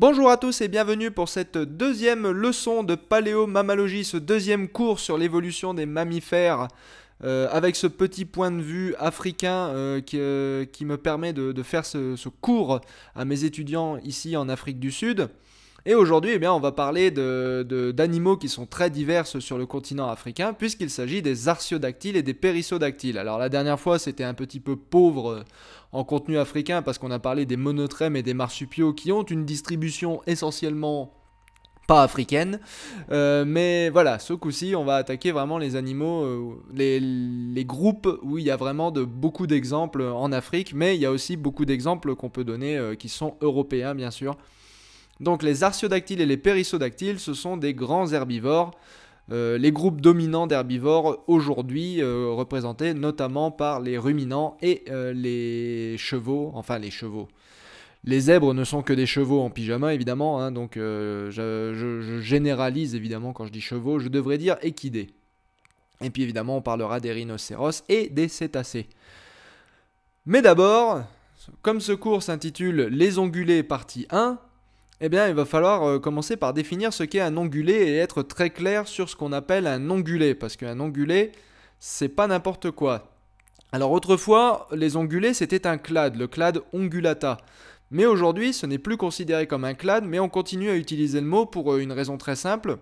Bonjour à tous et bienvenue pour cette deuxième leçon de paléomammalogie, ce deuxième cours sur l'évolution des mammifères, euh, avec ce petit point de vue africain euh, euh, qui, me permet de, faire ce, cours à mes étudiants ici en Afrique du Sud. Et aujourd'hui, eh bien, on va parler d'animaux de, qui sont très diverses sur le continent africain, puisqu'il s'agit des artiodactyles et des périssodactyles. Alors la dernière fois, c'était un petit peu pauvre euh, en contenu africain, parce qu'on a parlé des monotrèmes et des marsupiaux qui ont une distribution essentiellement pas africaine. Euh, mais voilà, ce coup-ci, on va attaquer vraiment les animaux, euh, les, groupes où il y a vraiment de, beaucoup d'exemples en Afrique, mais il y a aussi beaucoup d'exemples qu'on peut donner qui sont européens, bien sûr. Donc les artiodactyles et les périssodactyles, ce sont des grands herbivores. Euh, les groupes dominants d'herbivores aujourd'hui euh, représentés notamment par les ruminants et euh, les chevaux, enfin les chevaux. Les zèbres ne sont que des chevaux en pyjama évidemment, hein, donc je, je, généralise évidemment quand je dis chevaux, je devrais dire équidés. Et puis évidemment on parlera des rhinocéros et des cétacés. Mais d'abord, comme ce cours s'intitule Les ongulés partie 1, eh bien, il va falloir euh, commencer par définir ce qu'est un ongulé et être très clair sur ce qu'on appelle un ongulé, parce qu'un ongulé, c'est pas n'importe quoi. Alors autrefois, les ongulés, c'était un clade, le clade ongulata. Mais aujourd'hui, ce n'est plus considéré comme un clade, mais on continue à utiliser le mot pour euh, une raison très simple,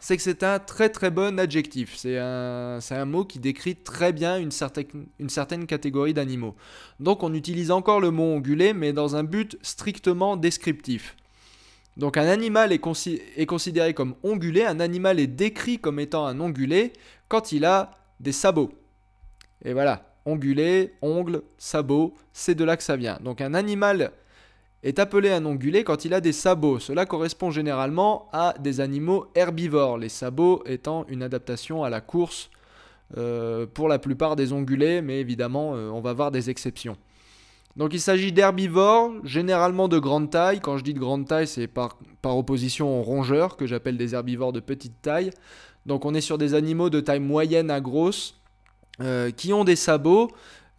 c'est que c'est un très très bon adjectif. C'est un, mot qui décrit très bien une certaine, une certaine catégorie d'animaux. Donc on utilise encore le mot ongulé, mais dans un but strictement descriptif. Donc un animal est, considéré comme ongulé, un animal est décrit comme étant un ongulé quand il a des sabots. Et voilà, ongulé, ongle, sabot, c'est de là que ça vient. Donc un animal est appelé un ongulé quand il a des sabots. Cela correspond généralement à des animaux herbivores, les sabots étant une adaptation à la course euh, pour la plupart des ongulés, mais évidemment euh, on va voir des exceptions. Donc il s'agit d'herbivores, généralement de grande taille. Quand je dis de grande taille, c'est par, opposition aux rongeurs, que j'appelle des herbivores de petite taille. Donc on est sur des animaux de taille moyenne à grosse, euh, qui ont des sabots,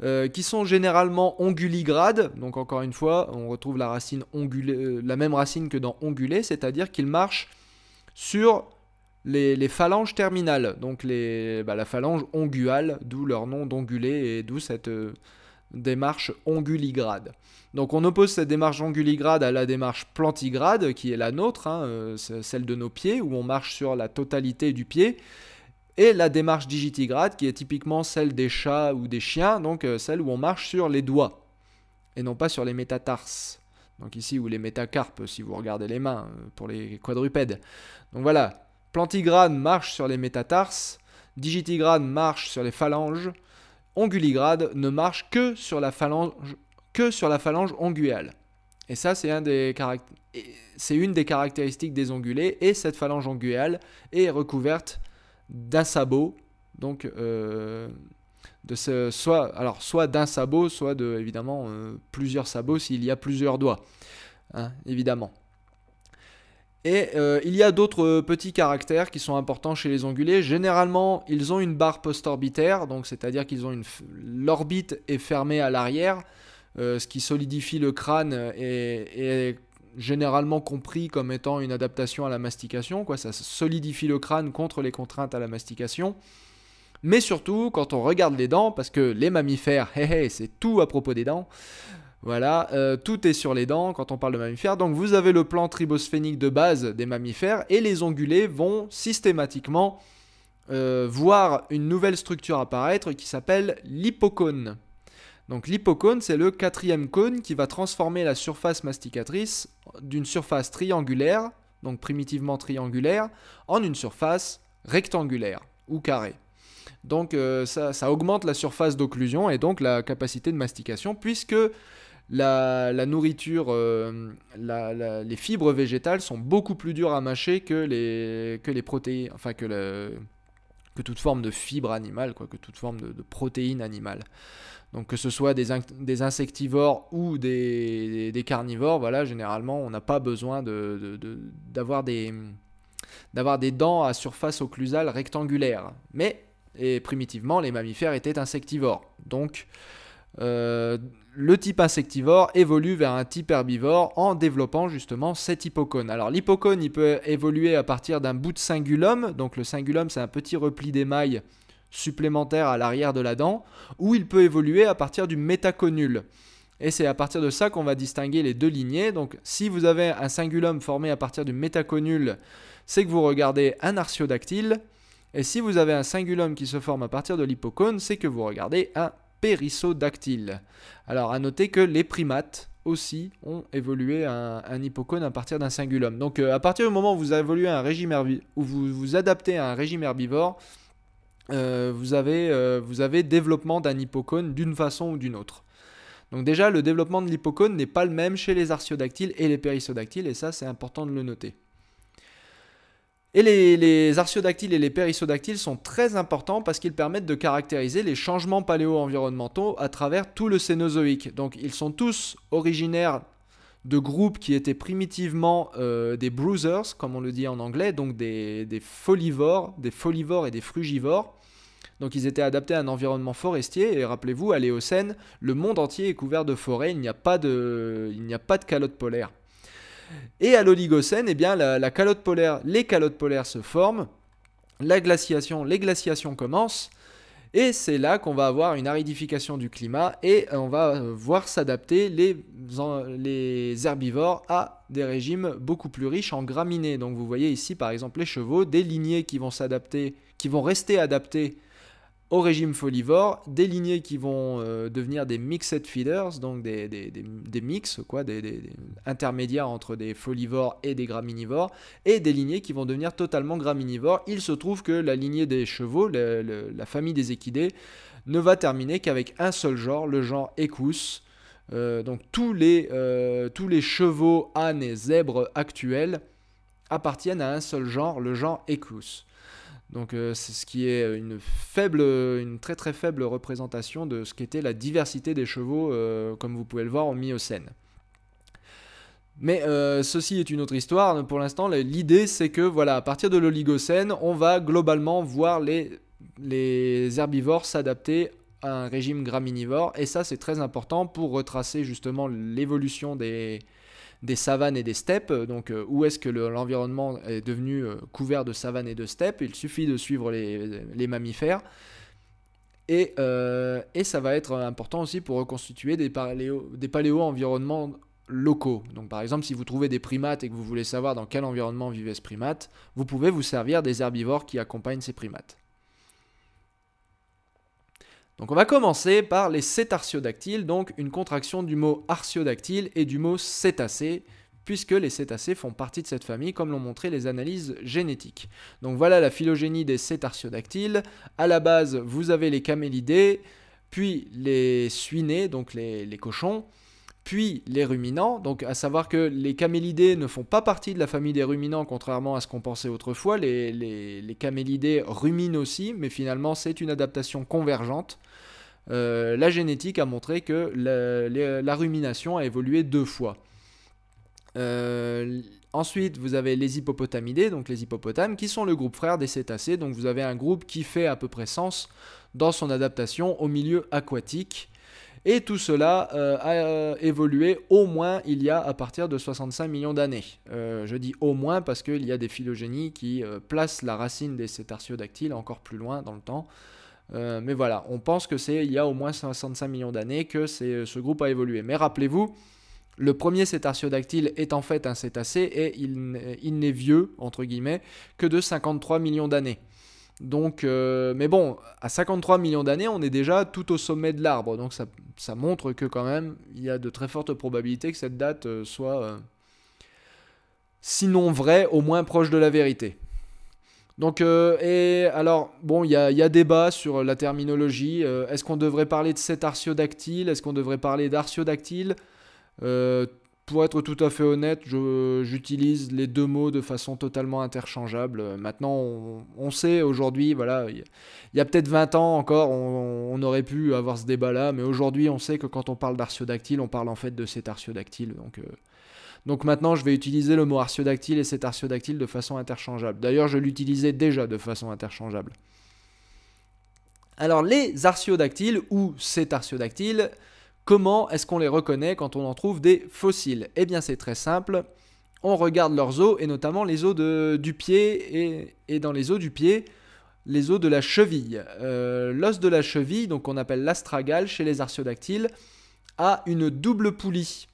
euh, qui sont généralement onguligrades. Donc encore une fois, on retrouve la, racine ongulée, euh, la même racine que dans ongulé, c'est-à-dire qu'ils marchent sur les, phalanges terminales, donc les, bah, la phalange onguale, d'où leur nom d'ongulé et d'où cette, démarche onguligrade. Donc on oppose cette démarche onguligrade à la démarche plantigrade, qui est la nôtre, hein, euh, celle de nos pieds, où on marche sur la totalité du pied, et la démarche digitigrade, qui est typiquement celle des chats ou des chiens, donc euh, celle où on marche sur les doigts, et non pas sur les métatarses. Donc ici, ou les métacarpes, si vous regardez les mains, euh, pour les quadrupèdes. Donc voilà, plantigrade marche sur les métatarses, digitigrade marche sur les phalanges, onguligrade ne marche que sur la phalange, que sur la phalange onguale. Et ça, c'est un une des caractéristiques des ongulés. Et cette phalange onguale est recouverte d'un sabot. Donc, euh, de ce, soit, alors, soit d'un sabot, soit de, évidemment, euh, plusieurs sabots s'il y a plusieurs doigts. Hein, évidemment. Et euh, il y a d'autres euh, petits caractères qui sont importants chez les ongulés. Généralement, ils ont une barre post-orbitaire, donc c'est-à-dire qu'ils ont une l'orbite est fermée à l'arrière, euh, ce qui solidifie le crâne et, est généralement compris comme étant une adaptation à la mastication. Quoi. Ça solidifie le crâne contre les contraintes à la mastication. Mais surtout, quand on regarde les dents, parce que les mammifères, hé c'est tout à propos des dents, voilà, euh, tout est sur les dents quand on parle de mammifères. Donc vous avez le plan tribosphénique de base des mammifères et les ongulés vont systématiquement euh, voir une nouvelle structure apparaître qui s'appelle l'hypocône. Donc l'hypocône, c'est le quatrième cône qui va transformer la surface masticatrice d'une surface triangulaire, donc primitivement triangulaire, en une surface rectangulaire ou carrée. Donc euh, ça, augmente la surface d'occlusion et donc la capacité de mastication puisque la, nourriture, euh, les fibres végétales sont beaucoup plus dures à mâcher que les, que les protéines, enfin que, toute forme de fibres animale, quoi, que toute forme de, protéines animales. Donc que ce soit des, insectivores ou des, carnivores, voilà, généralement on n'a pas besoin d'avoir d'avoir des dents à surface occlusale rectangulaire. Mais, et primitivement, les mammifères étaient insectivores. Donc, euh, le type insectivore évolue vers un type herbivore en développant justement cet hypocône. Alors l'hypocône, il peut évoluer à partir d'un bout de cingulum, donc le singulum c'est un petit repli d'émail supplémentaire à l'arrière de la dent, ou il peut évoluer à partir du métaconule. Et c'est à partir de ça qu'on va distinguer les deux lignées. Donc si vous avez un singulum formé à partir du métaconule, c'est que vous regardez un artiodactyle. Et si vous avez un singulum qui se forme à partir de l'hypocône, c'est que vous regardez un périssodactyle. Alors à noter que les primates aussi ont évolué un, un à partir d'un singulum. Donc euh, à partir du moment où vous évoluez un régime herbivore, ou vous vous adaptez à un régime herbivore, euh, vous, avez, euh, vous avez développement d'un hippocone d'une façon ou d'une autre. Donc déjà, le développement de l'hippocone n'est pas le même chez les artiodactyles et les périssodactyles, et ça c'est important de le noter. Et les, les et les périssodactyles sont très importants parce qu'ils permettent de caractériser les changements paléo-environnementaux à travers tout le Cénozoïque. Donc ils sont tous originaires de groupes qui étaient primitivement euh, des bruisers, comme on le dit en anglais, donc des, folivores, des folivores et des frugivores. Donc ils étaient adaptés à un environnement forestier, et rappelez-vous, à l'Éocène, le monde entier est couvert de forêts, il n'y a, pas de, il a pas de calotte polaire. Et à l'Oligocène, eh bien, la, calotte polaire, les calottes polaires se forment, la glaciation, les glaciations commencent, et c'est là qu'on va avoir une aridification du climat et on va euh, voir s'adapter les, les, herbivores à des régimes beaucoup plus riches en graminées. Donc vous voyez ici par exemple les chevaux, des lignées qui vont s'adapter, qui vont rester adaptées au régime folivore des lignées qui vont euh, devenir des mixed feeders, donc des, des, des, mix, quoi, des, intermédiaires entre des folivores et des graminivores, et des lignées qui vont devenir totalement graminivores. Il se trouve que la lignée des chevaux, la famille des équidés, ne va terminer qu'avec un seul genre, le genre Equus. Euh, donc tous les, euh, tous les chevaux, ânes et zèbres actuels appartiennent à un seul genre, le genre Equus. Donc euh, c'est ce qui est une faible, une très très faible représentation de ce qu'était la diversité des chevaux, euh, comme vous pouvez le voir, au Miocène. Mais euh, ceci est une autre histoire. Pour l'instant, l'idée c'est que voilà, à partir de l'Oligocène, on va globalement voir les, les herbivores s'adapter à un régime graminivore, et ça c'est très important pour retracer justement l'évolution des, des savanes et des steppes. Donc, euh, où est-ce que l'environnement est devenu euh, couvert de savanes et de steppes Il suffit de suivre les, mammifères. Euh, et, ça va être important aussi pour reconstituer des, paléo, des paléo-environnements locaux. Donc par exemple, si vous trouvez des primates et que vous voulez savoir dans quel environnement vivait ce primate, vous pouvez vous servir des herbivores qui accompagnent ces primates. Donc on va commencer par les cétartiodactyles, donc une contraction du mot artiodactyle et du mot cétacé, puisque les cétacés font partie de cette famille, comme l'ont montré les analyses génétiques. Donc voilà la phylogénie des cétartiodactyles. À la base, vous avez les camélidés, puis les suinés, donc les, cochons, puis les ruminants. Donc à savoir que les camélidés ne font pas partie de la famille des ruminants, contrairement à ce qu'on pensait autrefois. Les, les camélidés ruminent aussi, mais finalement c'est une adaptation convergente. Euh, la génétique a montré que la, rumination a évolué deux fois. Euh, ensuite, vous avez les hippopotamidés, donc les hippopotames, qui sont le groupe frère des cétacés. Donc vous avez un groupe qui fait à peu près sens dans son adaptation au milieu aquatique. Et tout cela euh, a évolué au moins il y a à partir de 65 millions d'années. je dis au moins parce qu'il y a des phylogénies qui placent la racine des cétartiodactyles encore plus loin dans le temps. Euh, mais voilà, on pense que c'est il y a au moins 65 millions d'années que euh, ce groupe a évolué. Mais rappelez-vous, le premier cétacéodactyle est en fait un cétacé et il, euh, n'est vieux, entre guillemets, que de 53 millions d'années. Donc, mais bon, à 53 millions d'années, on est déjà tout au sommet de l'arbre. Donc ça, montre que quand même, il y a de très fortes probabilités que cette date soit, sinon vraie, au moins proche de la vérité. Donc, euh, et alors, bon, il y a, débat sur la terminologie. Euh, est-ce qu'on devrait parler de cet artiodactyle Est-ce qu'on devrait parler d'artiodactyle euh, Pour être tout à fait honnête, j'utilise les deux mots de façon totalement interchangeable. Maintenant, on, sait aujourd'hui, voilà, il y a, peut-être 20 ans encore, on, aurait pu avoir ce débat-là, mais aujourd'hui, on sait que quand on parle d'artiodactyle, on parle en fait de cet artiodactyle. Donc. Donc maintenant, je vais utiliser le mot artiodactyle et cet artiodactyle de façon interchangeable. D'ailleurs, je l'utilisais déjà de façon interchangeable. Alors les artiodactyles ou cet artiodactyle, comment est-ce qu'on les reconnaît quand on en trouve des fossiles Eh bien c'est très simple, on regarde leurs os et notamment les os du pied et, dans les os du pied, les os de la cheville. Euh, l'os de la cheville, donc on appelle l'astragale chez les artiodactyles, a une double poulie.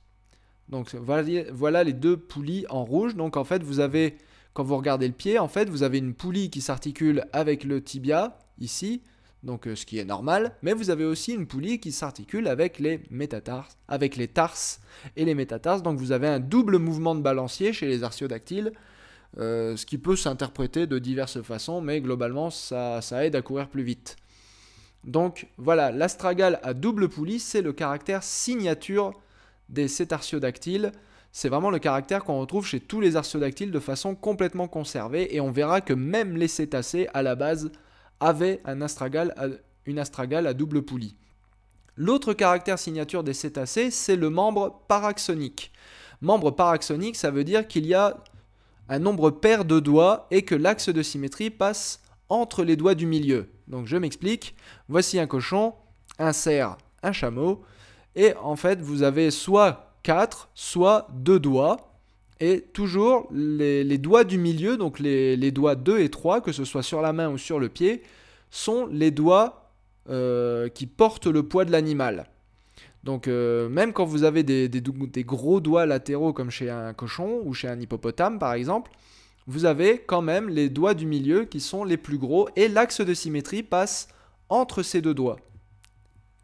Donc voilà, les deux poulies en rouge. Donc en fait, vous avez, quand vous regardez le pied, en fait, vous avez une poulie qui s'articule avec le tibia, ici, donc euh, ce qui est normal, mais vous avez aussi une poulie qui s'articule avec les métatarses, avec les tarses et les métatarses, donc vous avez un double mouvement de balancier chez les artiodactyles, euh, ce qui peut s'interpréter de diverses façons, mais globalement ça, ça, aide à courir plus vite. Donc voilà, l'astragale à double poulie, c'est le caractère signature des cétarciodactyles c'est vraiment le caractère qu'on retrouve chez tous les arciodactyles de façon complètement conservée et on verra que même les cétacés à la base avaient un astragale euh, une astragale à double poulie. L'autre caractère signature des cétacés, c'est le membre paraxonique. Membre paraxonique, ça veut dire qu'il y a un nombre pair de doigts et que l'axe de symétrie passe entre les doigts du milieu. Donc je m'explique, voici un cochon, un cerf, un chameau, et en fait, vous avez soit 4, soit 2 doigts. Et toujours les, doigts du milieu, donc les, doigts 2 et 3, que ce soit sur la main ou sur le pied, sont les doigts euh, qui portent le poids de l'animal. Donc euh, même quand vous avez des, gros doigts latéraux comme chez un cochon ou chez un hippopotame par exemple, vous avez quand même les doigts du milieu qui sont les plus gros et l'axe de symétrie passe entre ces deux doigts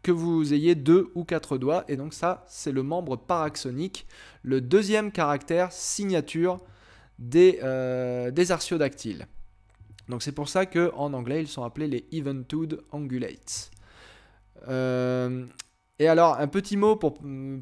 que vous ayez deux ou quatre doigts. Et donc ça, c'est le membre paraxonique, le deuxième caractère signature des, euh, des artiodactyles. Donc c'est pour ça qu'en anglais, ils sont appelés les eventude ungulates. Euh, et alors, un petit mot pour,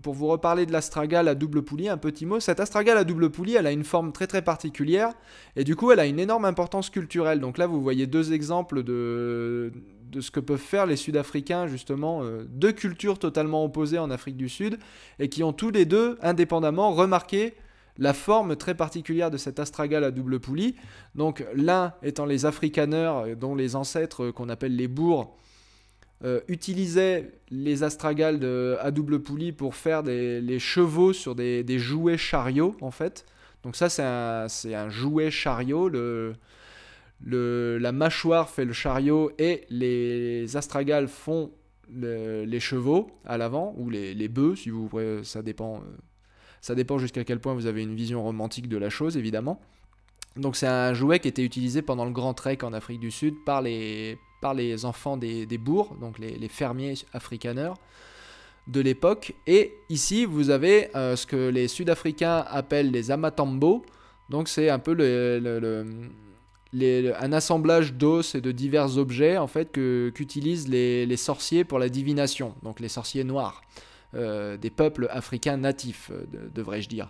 pour vous reparler de l'astragale à double poulie, un petit mot. Cette astragale à double poulie, elle a une forme très très particulière et du coup, elle a une énorme importance culturelle. Donc là, vous voyez deux exemples de, de ce que peuvent faire les Sud-Africains, justement, euh, deux cultures totalement opposées en Afrique du Sud, et qui ont tous les deux, indépendamment, remarqué la forme très particulière de cet astragale à double poulie. Donc l'un étant les Afrikaners euh, dont les ancêtres euh, qu'on appelle les bourgs, utilisaient les astragales à double poulie pour faire des, les chevaux sur des, jouets chariots, en fait. Donc ça, c'est un, un, jouet chariot, le, la mâchoire fait le chariot et les astragales font les chevaux à l'avant, ou les, bœufs, si vous voulez, euh, ça dépend, jusqu'à quel point vous avez une vision romantique de la chose, évidemment. Donc c'est un jouet qui était utilisé pendant le Grand Trek en Afrique du Sud par les, enfants des, bourgs, donc les, fermiers africaneurs de l'époque. Et ici, vous avez euh, ce que les Sud-Africains appellent les amatambo. Donc c'est un peu le un assemblage d'os et de divers objets en fait que qu'utilisent les, sorciers pour la divination, donc les sorciers noirs, euh, des peuples africains natifs, euh, devrais-je dire.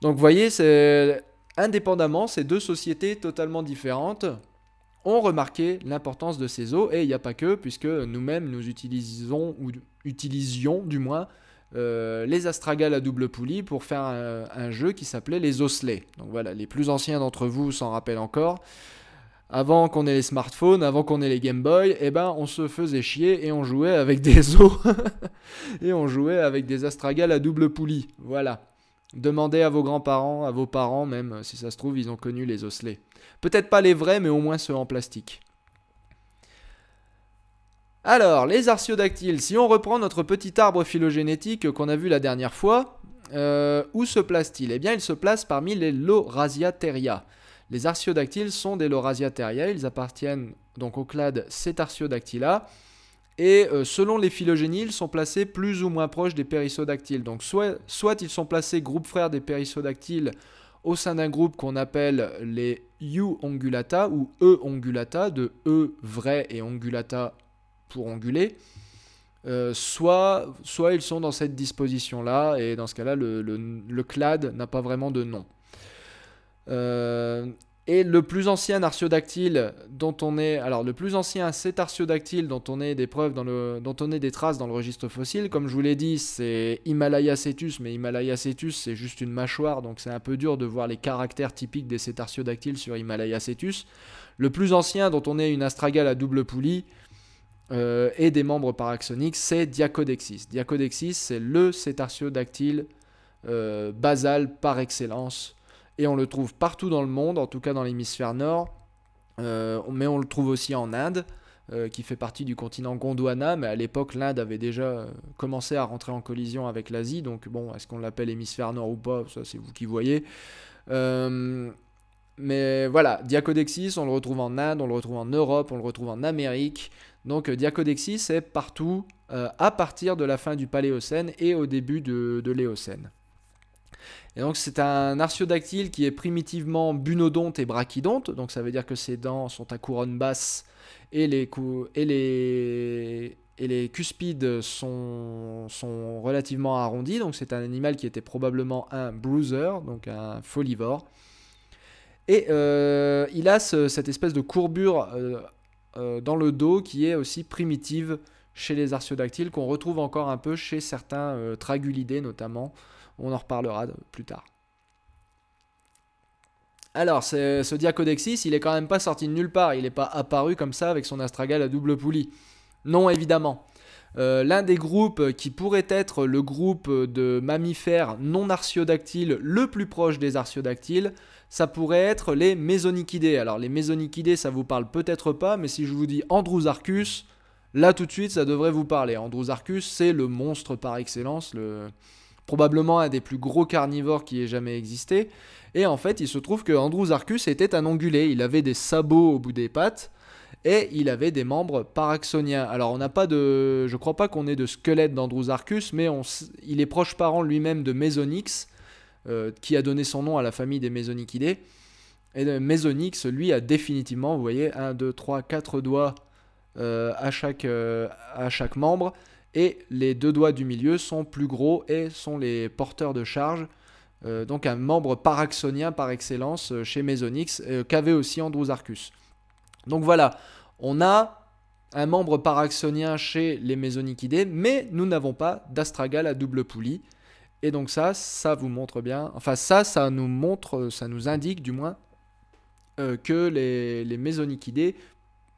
Donc vous voyez, c'est indépendamment, ces deux sociétés totalement différentes ont remarqué l'importance de ces os, et il n'y a pas que, puisque nous-mêmes nous utilisons, ou utilisions du moins, euh, les astragales à double poulie pour faire un, jeu qui s'appelait les osselets. Donc voilà, les plus anciens d'entre vous s'en rappellent encore. Avant qu'on ait les smartphones, avant qu'on ait les Game Boy, eh ben on se faisait chier et on jouait avec des os et on jouait avec des astragales à double poulie. Voilà. Demandez à vos grands-parents, à vos parents même, si ça se trouve, ils ont connu les osselets. Peut-être pas les vrais, mais au moins ceux en plastique. Alors, les Arciodactyles, si on reprend notre petit arbre phylogénétique qu'on a vu la dernière fois, euh, où se place-t-il Eh bien, il se place parmi les Lorasiateria. Les artiodactyles sont des Lorasiateria, ils appartiennent donc au clade Cetartiodactyla, et euh, selon les phylogénies, ils sont placés plus ou moins proches des périssodactyles. Donc soit, soit ils sont placés groupe frère des périssodactyles au sein d'un groupe qu'on appelle les U ongulata ou E ongulata, de E vrai et ongulata pour onguler, euh, soit, soit ils sont dans cette disposition-là, et dans ce cas-là, le, clade n'a pas vraiment de nom. Euh, et le plus ancien artiodactyle dont on est, alors le plus ancien cet dont on est des preuves dans le, dont on est des traces dans le registre fossile, comme je vous l'ai dit, c'est Himalaya cetus, mais Himalaya cetus c'est juste une mâchoire, donc c'est un peu dur de voir les caractères typiques des cet sur Himalaya cetus. Le plus ancien dont on est une astragale à double poulie, euh, et des membres paraxoniques, c'est Diacodexis. Diacodexis, c'est le cétartiodactyle euh, basal par excellence. Et on le trouve partout dans le monde, en tout cas dans l'hémisphère nord, euh, mais on le trouve aussi en Inde, qui fait partie du continent Gondwana, mais à l'époque l'Inde avait déjà commencé à rentrer en collision avec l'Asie, donc bon, est-ce qu'on l'appelle hémisphère nord ou pas, ça c'est vous qui voyez. Mais voilà, Diacodexis, on le retrouve en Inde, on le retrouve en Europe, on le retrouve en Amérique, donc euh, Diacodexis est partout euh, à partir de la fin du Paléocène et au début de, l'Éocène. Et donc c'est un artiodactyle qui est primitivement bunodonte et brachydonte, donc ça veut dire que ses dents sont à couronne basse et les, et les, et les cuspides sont, relativement arrondis, donc c'est un animal qui était probablement un bruiser, donc un folivore. Et euh, il a cette espèce de courbure euh, dans le dos qui est aussi primitive chez les artiodactyles, qu'on retrouve encore un peu chez certains euh, tragulidés notamment. On en reparlera plus tard. Alors, ce Diacodexis, il est quand même pas sorti de nulle part. Il n'est pas apparu comme ça avec son astragale à double poulie. Non, évidemment. Euh, l'un des groupes qui pourrait être le groupe de mammifères non artiodactyles le plus proche des artiodactyles, ça pourrait être les mésonichidés. Alors les mésonichidés, ça vous parle peut-être pas, mais si je vous dis Andrews là tout de suite, ça devrait vous parler. Androsarcus c'est le monstre par excellence, le... probablement un des plus gros carnivores qui ait jamais existé. Et en fait, il se trouve que Androsarcus était un ongulé. Il avait des sabots au bout des pattes et il avait des membres paraxoniens. Alors on n'a pas de, je crois pas qu'on ait de squelette d'Andrews mais il est proche parent lui-même de mésonix euh, qui a donné son nom à la famille des Mésonychidées. Et Mésonix, lui, a définitivement, vous voyez, 1, 2, 3, 4 doigts euh, euh, à, chaque, membre. Et les deux doigts du milieu sont plus gros et sont les porteurs de charge. donc un membre paraxonien par excellence chez Mésonix qu'avait aussi Androsarcus. Donc voilà, on a un membre paraxonien chez les Mésonichidés, mais nous n'avons pas d'astragal à double poulie. Et donc ça, ça vous montre bien, enfin ça, ça nous montre, ça nous indique du moins euh, que les, les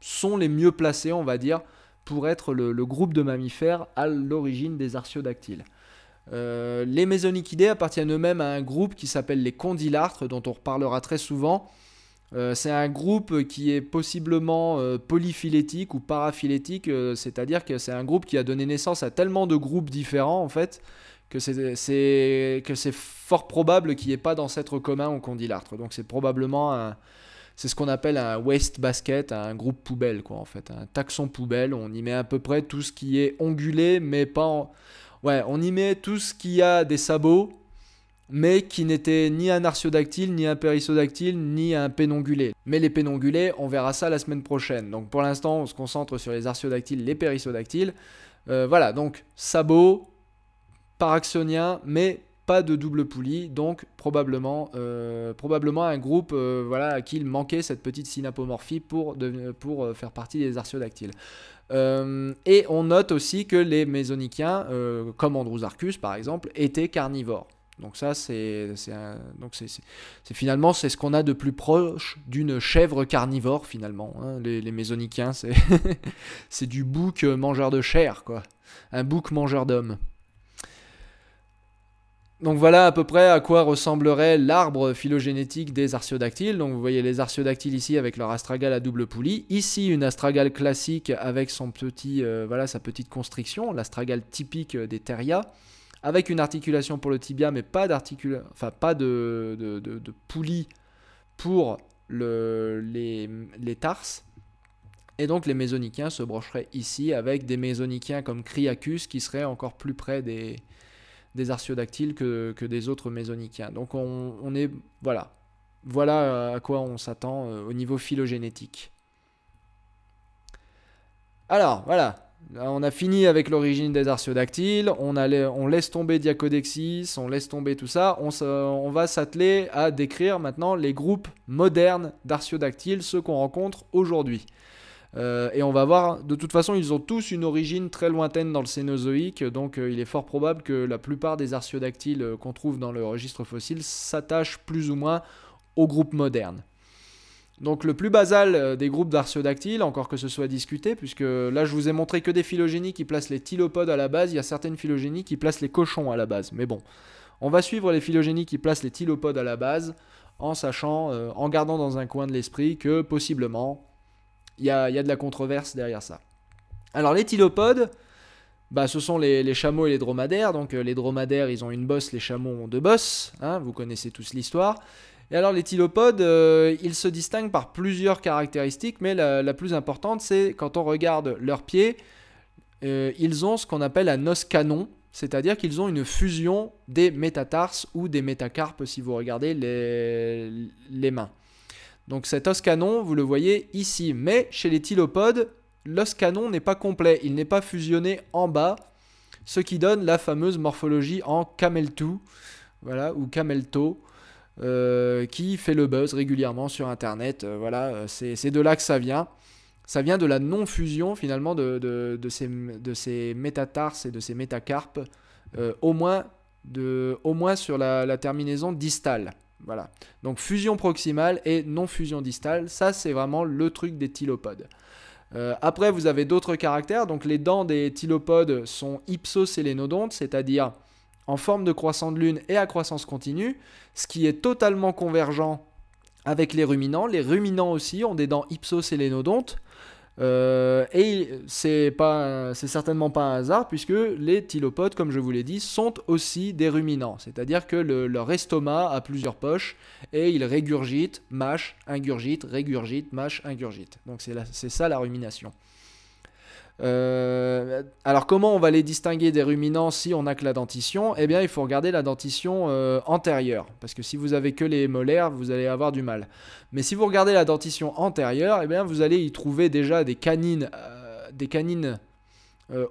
sont les mieux placés, on va dire, pour être le, groupe de mammifères à l'origine des artiodactyles. Euh, les mésonichidés appartiennent eux-mêmes à un groupe qui s'appelle les condylartres, dont on reparlera très souvent. Euh, c'est un groupe qui est possiblement polyphylétique ou paraphylétique, c'est-à-dire que c'est un groupe qui a donné naissance à tellement de groupes différents en fait que c'est que c'est fort probable qu'il n'y ait pas d'ancêtre commun au l'artre Donc c'est probablement un, c'est ce qu'on appelle un waste basket, un groupe poubelle quoi en fait, un taxon poubelle. On y met à peu près tout ce qui est ongulé, mais pas ouais, on y met tout ce qui a des sabots, mais qui n'était ni un artiodactyle, ni un périssodactyle, ni un pénongulé. Mais les pénongulés, on verra ça la semaine prochaine. Donc pour l'instant, on se concentre sur les artiodactyles, les périssodactyles. Euh, voilà, donc sabots, Paraxoniens, mais pas de double poulie, donc probablement, euh, probablement un groupe euh, voilà, à qui il manquait cette petite synapomorphie pour, pour euh, faire partie des artiodactyles. et on note aussi que les mésoniquiens, comme Androsarcus par exemple, étaient carnivores. Donc ça, c'est finalement c'est ce qu'on a de plus proche d'une chèvre carnivore finalement. Hein. Les, les, c'est du bouc mangeur de chair, quoi. Un bouc mangeur d'hommes. Donc voilà à peu près à quoi ressemblerait l'arbre phylogénétique des artiodactyles. Donc vous voyez les artiodactyles ici avec leur astragale à double poulie, ici une astragale classique avec son petit, euh, voilà, sa petite constriction, l'astragale typique des teria, avec une articulation pour le tibia mais pas enfin pas de, de, poulie pour les, tarses. Et donc les mésonychiens se brocheraient ici avec des Mésonychiens comme Criacus qui seraient encore plus près des, des artiodactyles que, des autres mésoniciens. Donc on, est voilà, voilà euh, à quoi on s'attend euh, au niveau phylogénétique. Alors voilà, on a fini avec l'origine des artiodactyles, on, laisse tomber Diacodexis, on laisse tomber tout ça, on, on va s'atteler à décrire maintenant les groupes modernes d'artiodactyles, ceux qu'on rencontre aujourd'hui. Euh, et on va voir, de toute façon, ils ont tous une origine très lointaine dans le Cénozoïque, donc euh, il est fort probable que la plupart des artiodactyles euh, qu'on trouve dans le registre fossile s'attachent plus ou moins au groupe moderne. Donc le plus basal des groupes d'artiodactyles, encore que ce soit discuté, puisque là je vous ai montré que des phylogénies qui placent les thylopodes à la base, il y a certaines phylogénies qui placent les cochons à la base, mais bon. On va suivre les phylogénies qui placent les thylopodes à la base, en sachant, en gardant dans un coin de l'esprit que possiblement il y a, de la controverse derrière ça. Alors les thylopodes, bah, ce sont les, chameaux et les dromadaires. Donc euh, les dromadaires, ils ont une bosse, les chameaux ont deux bosses. Hein, vous connaissez tous l'histoire. Et alors les thylopodes, euh, ils se distinguent par plusieurs caractéristiques, mais la, plus importante, c'est quand on regarde leurs pieds, euh, ils ont ce qu'on appelle un os canon, c'est-à-dire qu'ils ont une fusion des métatarses ou des métacarpes si vous regardez les mains. Donc cet os canon, vous le voyez ici. Mais chez les thylopodes, l'os canon n'est pas complet, il n'est pas fusionné en bas, ce qui donne la fameuse morphologie en camelto, voilà, ou camelto, euh, qui fait le buzz régulièrement sur Internet. Euh, voilà, euh, c'est de là que ça vient. Ça vient de la non-fusion finalement de, ces, métatarses et de ces métacarpes, au, moins de, au moins sur la terminaison distale. Voilà. Donc fusion proximale et non-fusion distale, ça c'est vraiment le truc des thylopodes. Euh, après, vous avez d'autres caractères. Donc les dents des thylopodes sont hypsosélénodontes, c'est-à-dire en forme de croissant de lune et à croissance continue, ce qui est totalement convergent avec les ruminants. Les ruminants aussi ont des dents hypso-sélénodontes, euh, et c'est pas, certainement pas un hasard puisque les tilopodes, comme je vous l'ai dit, sont aussi des ruminants, c'est-à-dire que leur estomac a plusieurs poches et ils régurgitent, mâchent, ingurgitent, régurgitent, mâchent, ingurgitent. Donc c'est ça la rumination. Euh, alors comment on va les distinguer des ruminants si on n'a que la dentition Eh bien il faut regarder la dentition euh, antérieure, parce que si vous avez que les molaires, vous allez avoir du mal. Mais si vous regardez la dentition antérieure, eh bien vous allez y trouver déjà des canines, euh, des canines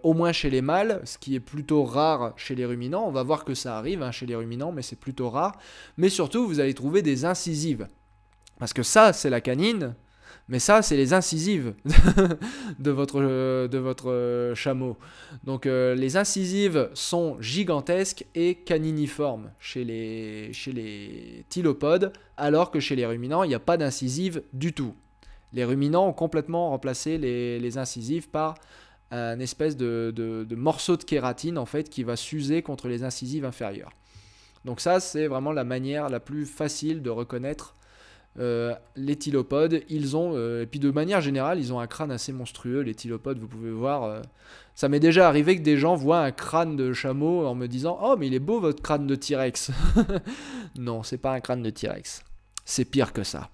au moins chez les mâles, ce qui est plutôt rare chez les ruminants. On va voir que ça arrive hein, chez les ruminants, mais c'est plutôt rare. Mais surtout vous allez trouver des incisives. Parce que ça, c'est la canine, mais ça, c'est les incisives de votre, de votre euh, chameau. Donc euh, les incisives sont gigantesques et caniniformes chez les, chez les alors que chez les ruminants, il n'y a pas d'incisives du tout. Les ruminants ont complètement remplacé les, incisives par un espèce de, de, morceau de kératine en fait qui va s'user contre les incisives inférieures. Donc ça, c'est vraiment la manière la plus facile de reconnaître euh, les thylopodes, ils ont, euh, et puis de manière générale, ils ont un crâne assez monstrueux. Les thylopodes, vous pouvez voir, euh, ça m'est déjà arrivé que des gens voient un crâne de chameau en me disant Oh, mais il est beau votre crâne de T-Rex. non, c'est pas un crâne de T-Rex. C'est pire que ça.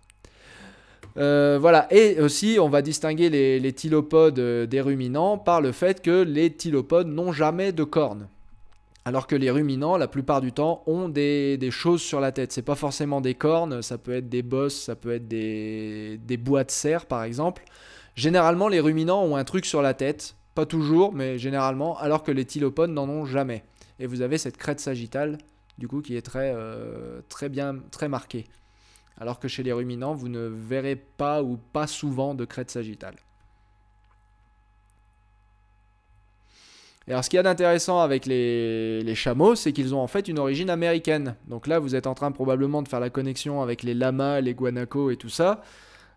voilà, et aussi on va distinguer les, les thylopodes des ruminants par le fait que les thylopodes n'ont jamais de cornes. Alors que les ruminants, la plupart du temps, ont des, choses sur la tête. C'est pas forcément des cornes, ça peut être des bosses, ça peut être des, bois de serre par exemple. Généralement, les ruminants ont un truc sur la tête, pas toujours, mais généralement, alors que les tilopodes n'en ont jamais. Et vous avez cette crête sagittale, du coup, qui est très, euh, très bien, très marquée. Alors que chez les ruminants, vous ne verrez pas ou pas souvent de crête sagittale. alors ce qu'il y a d'intéressant avec les, chameaux, c'est qu'ils ont en fait une origine américaine. Donc là, vous êtes en train probablement de faire la connexion avec les lamas, les guanacos et tout ça.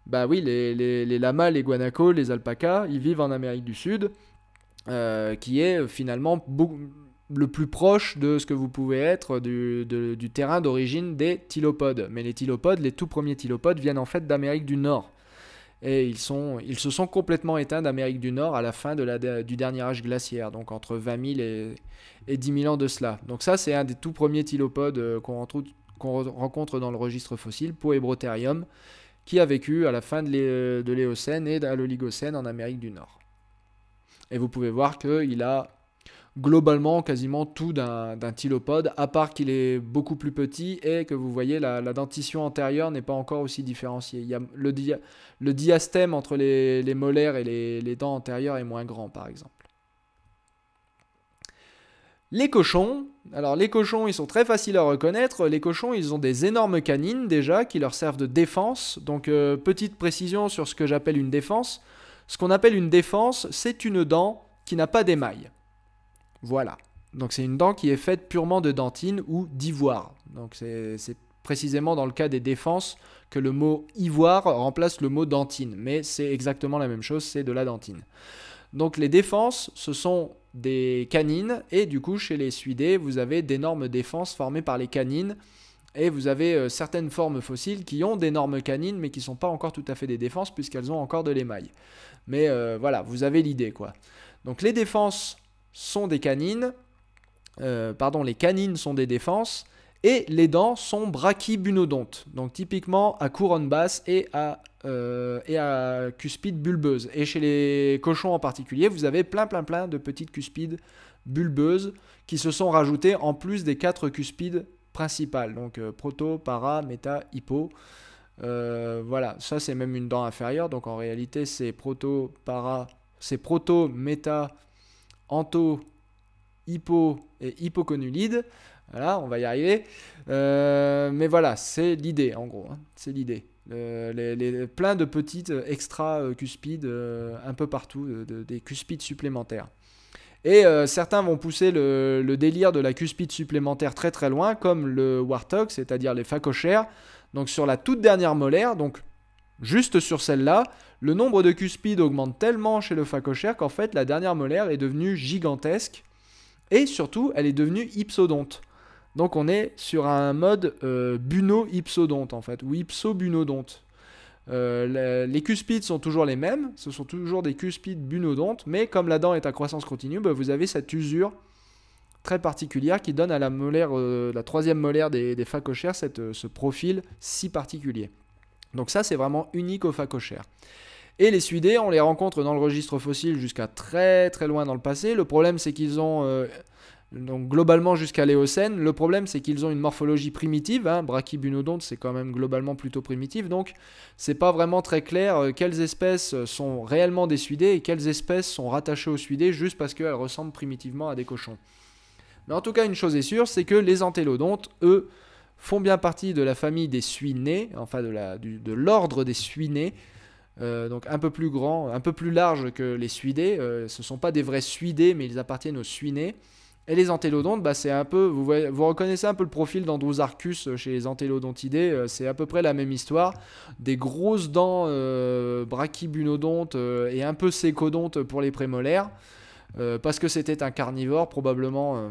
Bah oui, les, lamas, les guanacos, les alpacas, ils vivent en Amérique du Sud, euh, qui est euh, finalement le plus proche de ce que vous pouvez être du, terrain d'origine des tilopodes. Mais les tilopodes, les tout premiers tilopodes, viennent en fait d'Amérique du Nord et ils, sont, ils se sont complètement éteints d'Amérique du Nord à la fin du dernier âge glaciaire, donc entre 20 000 et, 10 000 ans de cela. Donc ça, c'est un des tout premiers tilopodes euh, qu'on rencontre dans le registre fossile, Poebrotherium, qui a vécu à la fin de euh, l'Éocène et à l'Oligocène en Amérique du Nord. Et vous pouvez voir qu'il a globalement quasiment tout d'un tylopode, à part qu'il est beaucoup plus petit et que vous voyez la, la dentition antérieure n'est pas encore aussi différenciée. Il y le, diastème entre les, molaires et les, dents antérieures est moins grand par exemple. Les cochons, alors les cochons, ils sont très faciles à reconnaître. Les cochons, ils ont des énormes canines déjà qui leur servent de défense. Donc euh, petite précision sur ce que j'appelle une défense. Ce qu'on appelle une défense, c'est une dent qui n'a pas d'émail. Voilà. Donc c'est une dent qui est faite purement de dentine ou d'ivoire. Donc c'est précisément dans le cas des défenses que le mot ivoire remplace le mot dentine. Mais c'est exactement la même chose, c'est de la dentine. Donc les défenses, ce sont des canines. Et du coup, chez les suidés, vous avez d'énormes défenses formées par les canines. Et vous avez euh, certaines formes fossiles qui ont d'énormes canines, mais qui ne sont pas encore tout à fait des défenses, puisqu'elles ont encore de l'émail. Mais euh, voilà, vous avez l'idée, quoi. Donc les défenses sont des canines, euh, pardon, les canines sont des défenses, et les dents sont brachybunodontes, donc typiquement à couronne basse et à, euh, et à cuspide bulbeuse. Et chez les cochons en particulier, vous avez plein plein plein de petites cuspides bulbeuses qui se sont rajoutées en plus des quatre cuspides principales, donc euh, proto, para, méta, hypo. voilà, ça c'est même une dent inférieure, donc en réalité c'est proto, para, c'est proto, méta, Anto, hypo et hypoconulide, Voilà, on va y arriver. Euh, mais voilà, c'est l'idée, en gros. Hein. c'est l'idée. Euh, les, plein de petites euh, extra-cuspides un peu partout, des cuspides supplémentaires. Et certains vont pousser le, délire de la cuspide supplémentaire très très loin, comme le Warthog, c'est-à-dire les facochères, donc sur la toute dernière molaire, donc Juste sur celle-là, le nombre de cuspides augmente tellement chez le phacochère qu'en fait la dernière molaire est devenue gigantesque et surtout elle est devenue hypsodonte. Donc on est sur un mode euh, buno-hypsodonte en fait, ou hypsobunodonte. Euh, les cuspides sont toujours les mêmes, ce sont toujours des cuspides bunodontes, mais comme la dent est à croissance continue, bah, vous avez cette usure très particulière qui donne à la, molaire, euh, la troisième molaire des, phacochères euh, ce profil si particulier. Donc ça, c'est vraiment unique aux phacochères. Et les suidés, on les rencontre dans le registre fossile jusqu'à très très loin dans le passé. Le problème, c'est qu'ils ont... Euh, donc globalement jusqu'à l'Éocène, le problème c'est qu'ils ont une morphologie primitive, hein, brachybunodonte c'est quand même globalement plutôt primitif, donc c'est pas vraiment très clair euh, quelles espèces sont réellement des suidés et quelles espèces sont rattachées aux suidés juste parce qu'elles ressemblent primitivement à des cochons. Mais en tout cas une chose est sûre, c'est que les antélodontes, eux, font bien partie de la famille des suinés, enfin de l'ordre de des suinés, euh, donc un peu plus grand, un peu plus large que les suidés. Euh, ce ne sont pas des vrais suidés, mais ils appartiennent aux suinés. Et les antélodontes, bah, c'est un peu, vous, vous, reconnaissez un peu le profil d'Androsarcus chez les antélodontidés, euh, c'est à peu près la même histoire. Des grosses dents brachibunodontes et un peu sécodontes pour les prémolaires, parce que c'était un carnivore, probablement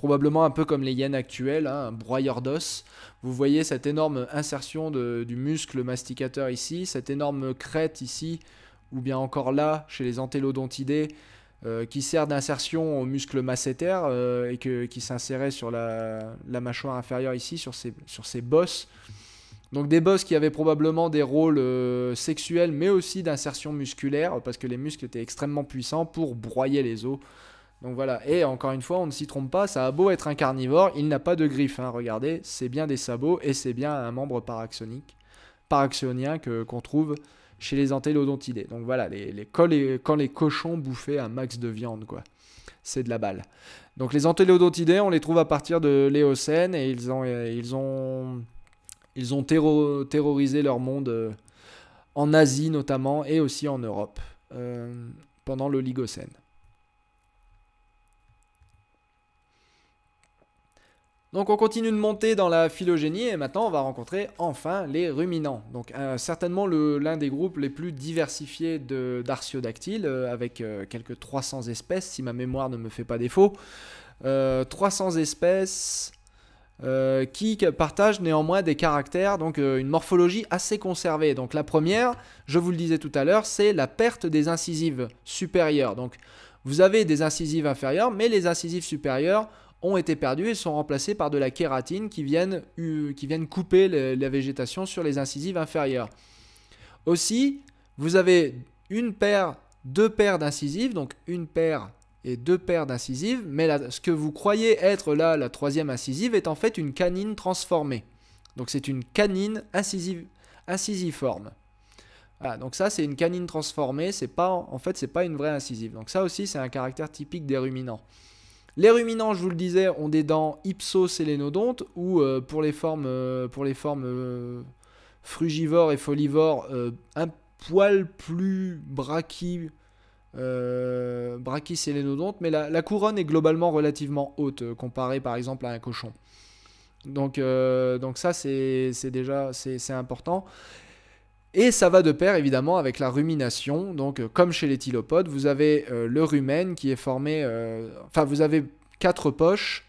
probablement un peu comme les hyènes actuelles, hein, un broyeur d'os. Vous voyez cette énorme insertion du muscle masticateur ici, cette énorme crête ici, ou bien encore là, chez les antélodontidés, euh, qui sert d'insertion au muscle masséter euh, et qui s'insérait sur la, mâchoire inférieure ici, sur ces, bosses. Donc des bosses qui avaient probablement des rôles euh, sexuels mais aussi d'insertion musculaire parce que les muscles étaient extrêmement puissants pour broyer les os donc voilà, et encore une fois, on ne s'y trompe pas, ça a beau être un carnivore, il n'a pas de griffes. Hein. Regardez, c'est bien des sabots et c'est bien un membre paraxonique, paraxonien qu'on trouve chez les antélodontidés. Donc voilà, les, quand, les, cochons bouffaient un max de viande, quoi. C'est de la balle. Donc les antélodontidés, on les trouve à partir de l'Éocène et ils ont, euh, ils ont, terrorisé leur monde euh, en Asie notamment et aussi en Europe euh, pendant l'Oligocène. Donc on continue de monter dans la phylogénie et maintenant on va rencontrer enfin les ruminants. Donc euh, certainement l'un des groupes les plus diversifiés d'artiodactyles euh, avec euh, quelques 300 espèces si ma mémoire ne me fait pas défaut. 300 espèces qui partagent néanmoins des caractères, donc une morphologie assez conservée. Donc la première, je vous le disais tout à l'heure, c'est la perte des incisives supérieures. Donc vous avez des incisives inférieures mais les incisives supérieures ont été perdus et sont remplacés par de la kératine qui viennent, couper la végétation sur les incisives inférieures. Aussi, vous avez une paire, deux paires d'incisives, donc une paire et deux paires d'incisives, mais ce que vous croyez être là la troisième incisive est en fait une canine transformée. Donc c'est une canine incisive, incisiforme. Ah, donc ça c'est une canine transformée, c'est pas en fait c'est pas une vraie incisive. Donc ça aussi c'est un caractère typique des ruminants. Les ruminants, je vous le disais, ont des dents hypso ou euh, pour les formes, euh, pour les formes euh, frugivores et folivores, un poil plus brachy, sélénodontes mais la, couronne est globalement relativement haute, comparée par exemple à un cochon. Donc, donc ça, c'est déjà c'est important. Et ça va de pair évidemment avec la rumination. Donc, euh, comme chez les tilopodes, vous avez euh, le rumen qui est formé. Euh, enfin, vous avez quatre poches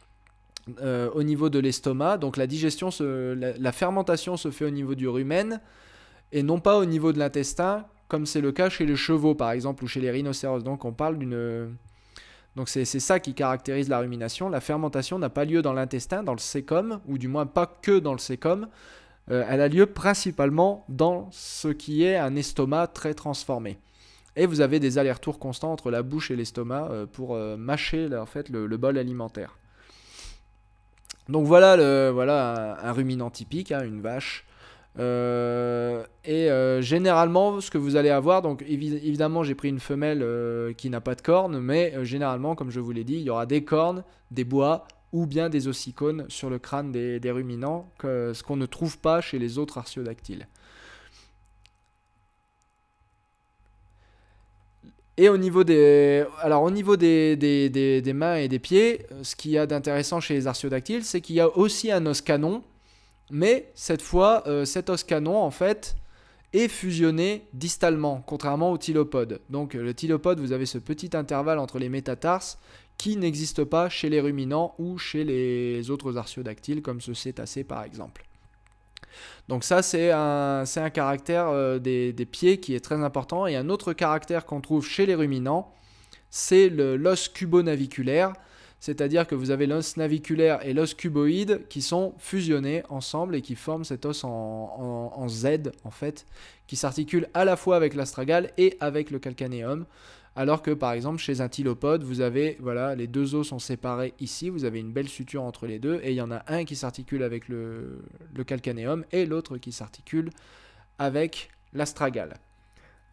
au niveau de l'estomac. Donc la digestion, la, fermentation se fait au niveau du rumen et non pas au niveau de l'intestin, comme c'est le cas chez les chevaux par exemple ou chez les rhinocéros. Donc on parle d'une. Donc c'est ça qui caractérise la rumination. La fermentation n'a pas lieu dans l'intestin, dans le sécom, ou du moins pas que dans le sécom, euh, elle a lieu principalement dans ce qui est un estomac très transformé. Et vous avez des allers-retours constants entre la bouche et l'estomac euh, pour euh, mâcher en fait, le, bol alimentaire. Donc voilà, le, voilà un, ruminant typique, hein, une vache. et généralement, ce que vous allez avoir, donc évidemment, j'ai pris une femelle qui n'a pas de cornes, mais généralement, comme je vous l'ai dit, il y aura des cornes, des bois, ou bien des ossicones sur le crâne des, ruminants, que, ce qu'on ne trouve pas chez les autres artiodactyles. Et au niveau des, alors au niveau des, des, mains et des pieds, euh, ce qu'il y a d'intéressant chez les artiodactyles, c'est qu'il y a aussi un os canon, mais cette fois, euh, cet os canon, en fait, est fusionné distalement, contrairement au thylopode. Donc euh, le tylopode, vous avez ce petit intervalle entre les métatarses qui n'existe pas chez les ruminants ou chez les autres artiodactyles comme ce cétacé par exemple. Donc ça, c'est un, caractère euh, des, pieds qui est très important. Et un autre caractère qu'on trouve chez les ruminants, c'est l'os cubo-naviculaire. C'est-à-dire que vous avez l'os naviculaire et l'os cuboïde qui sont fusionnés ensemble et qui forment cet os en, Z, en fait, qui s'articule à la fois avec l'astragale et avec le calcaneum alors que par exemple chez un tilopode, vous avez, voilà, les deux os sont séparés ici, vous avez une belle suture entre les deux, et il y en a un qui s'articule avec le, le calcanéum et l'autre qui s'articule avec l'astragale.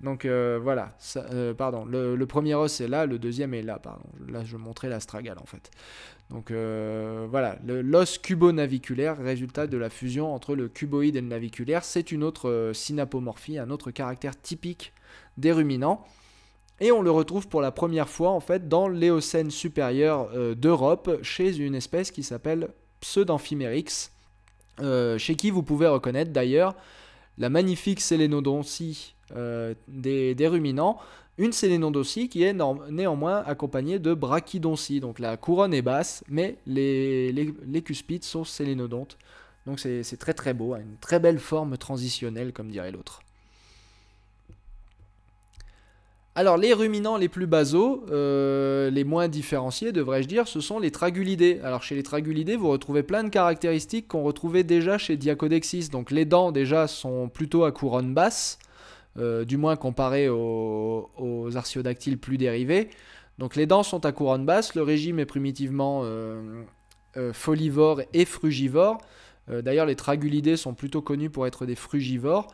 Donc euh, voilà, euh, pardon, le, premier os est là, le deuxième est là, pardon. Là, je montrais l'astragale en fait. Donc euh, voilà, l'os cubo-naviculaire, résultat de la fusion entre le cuboïde et le naviculaire, c'est une autre synapomorphie, un autre caractère typique des ruminants. Et on le retrouve pour la première fois en fait dans l'Éocène supérieur euh, d'Europe chez une espèce qui s'appelle Pseudamphimérix, euh, chez qui vous pouvez reconnaître d'ailleurs la magnifique Sélénodoncie euh, des, ruminants, une Sélénodoncie qui est néanmoins accompagnée de brachydoncie. Donc la couronne est basse, mais les, cuspides sont sélénodontes. Donc c'est très très beau, hein. une très belle forme transitionnelle comme dirait l'autre. Alors les ruminants les plus basaux, euh, les moins différenciés devrais-je dire, ce sont les tragulidés. Alors chez les tragulidés, vous retrouvez plein de caractéristiques qu'on retrouvait déjà chez Diacodexis. Donc les dents déjà sont plutôt à couronne basse, euh, du moins comparé aux, aux, plus dérivés. Donc les dents sont à couronne basse, le régime est primitivement euh, folivore et frugivore. D'ailleurs les tragulidés sont plutôt connus pour être des frugivores.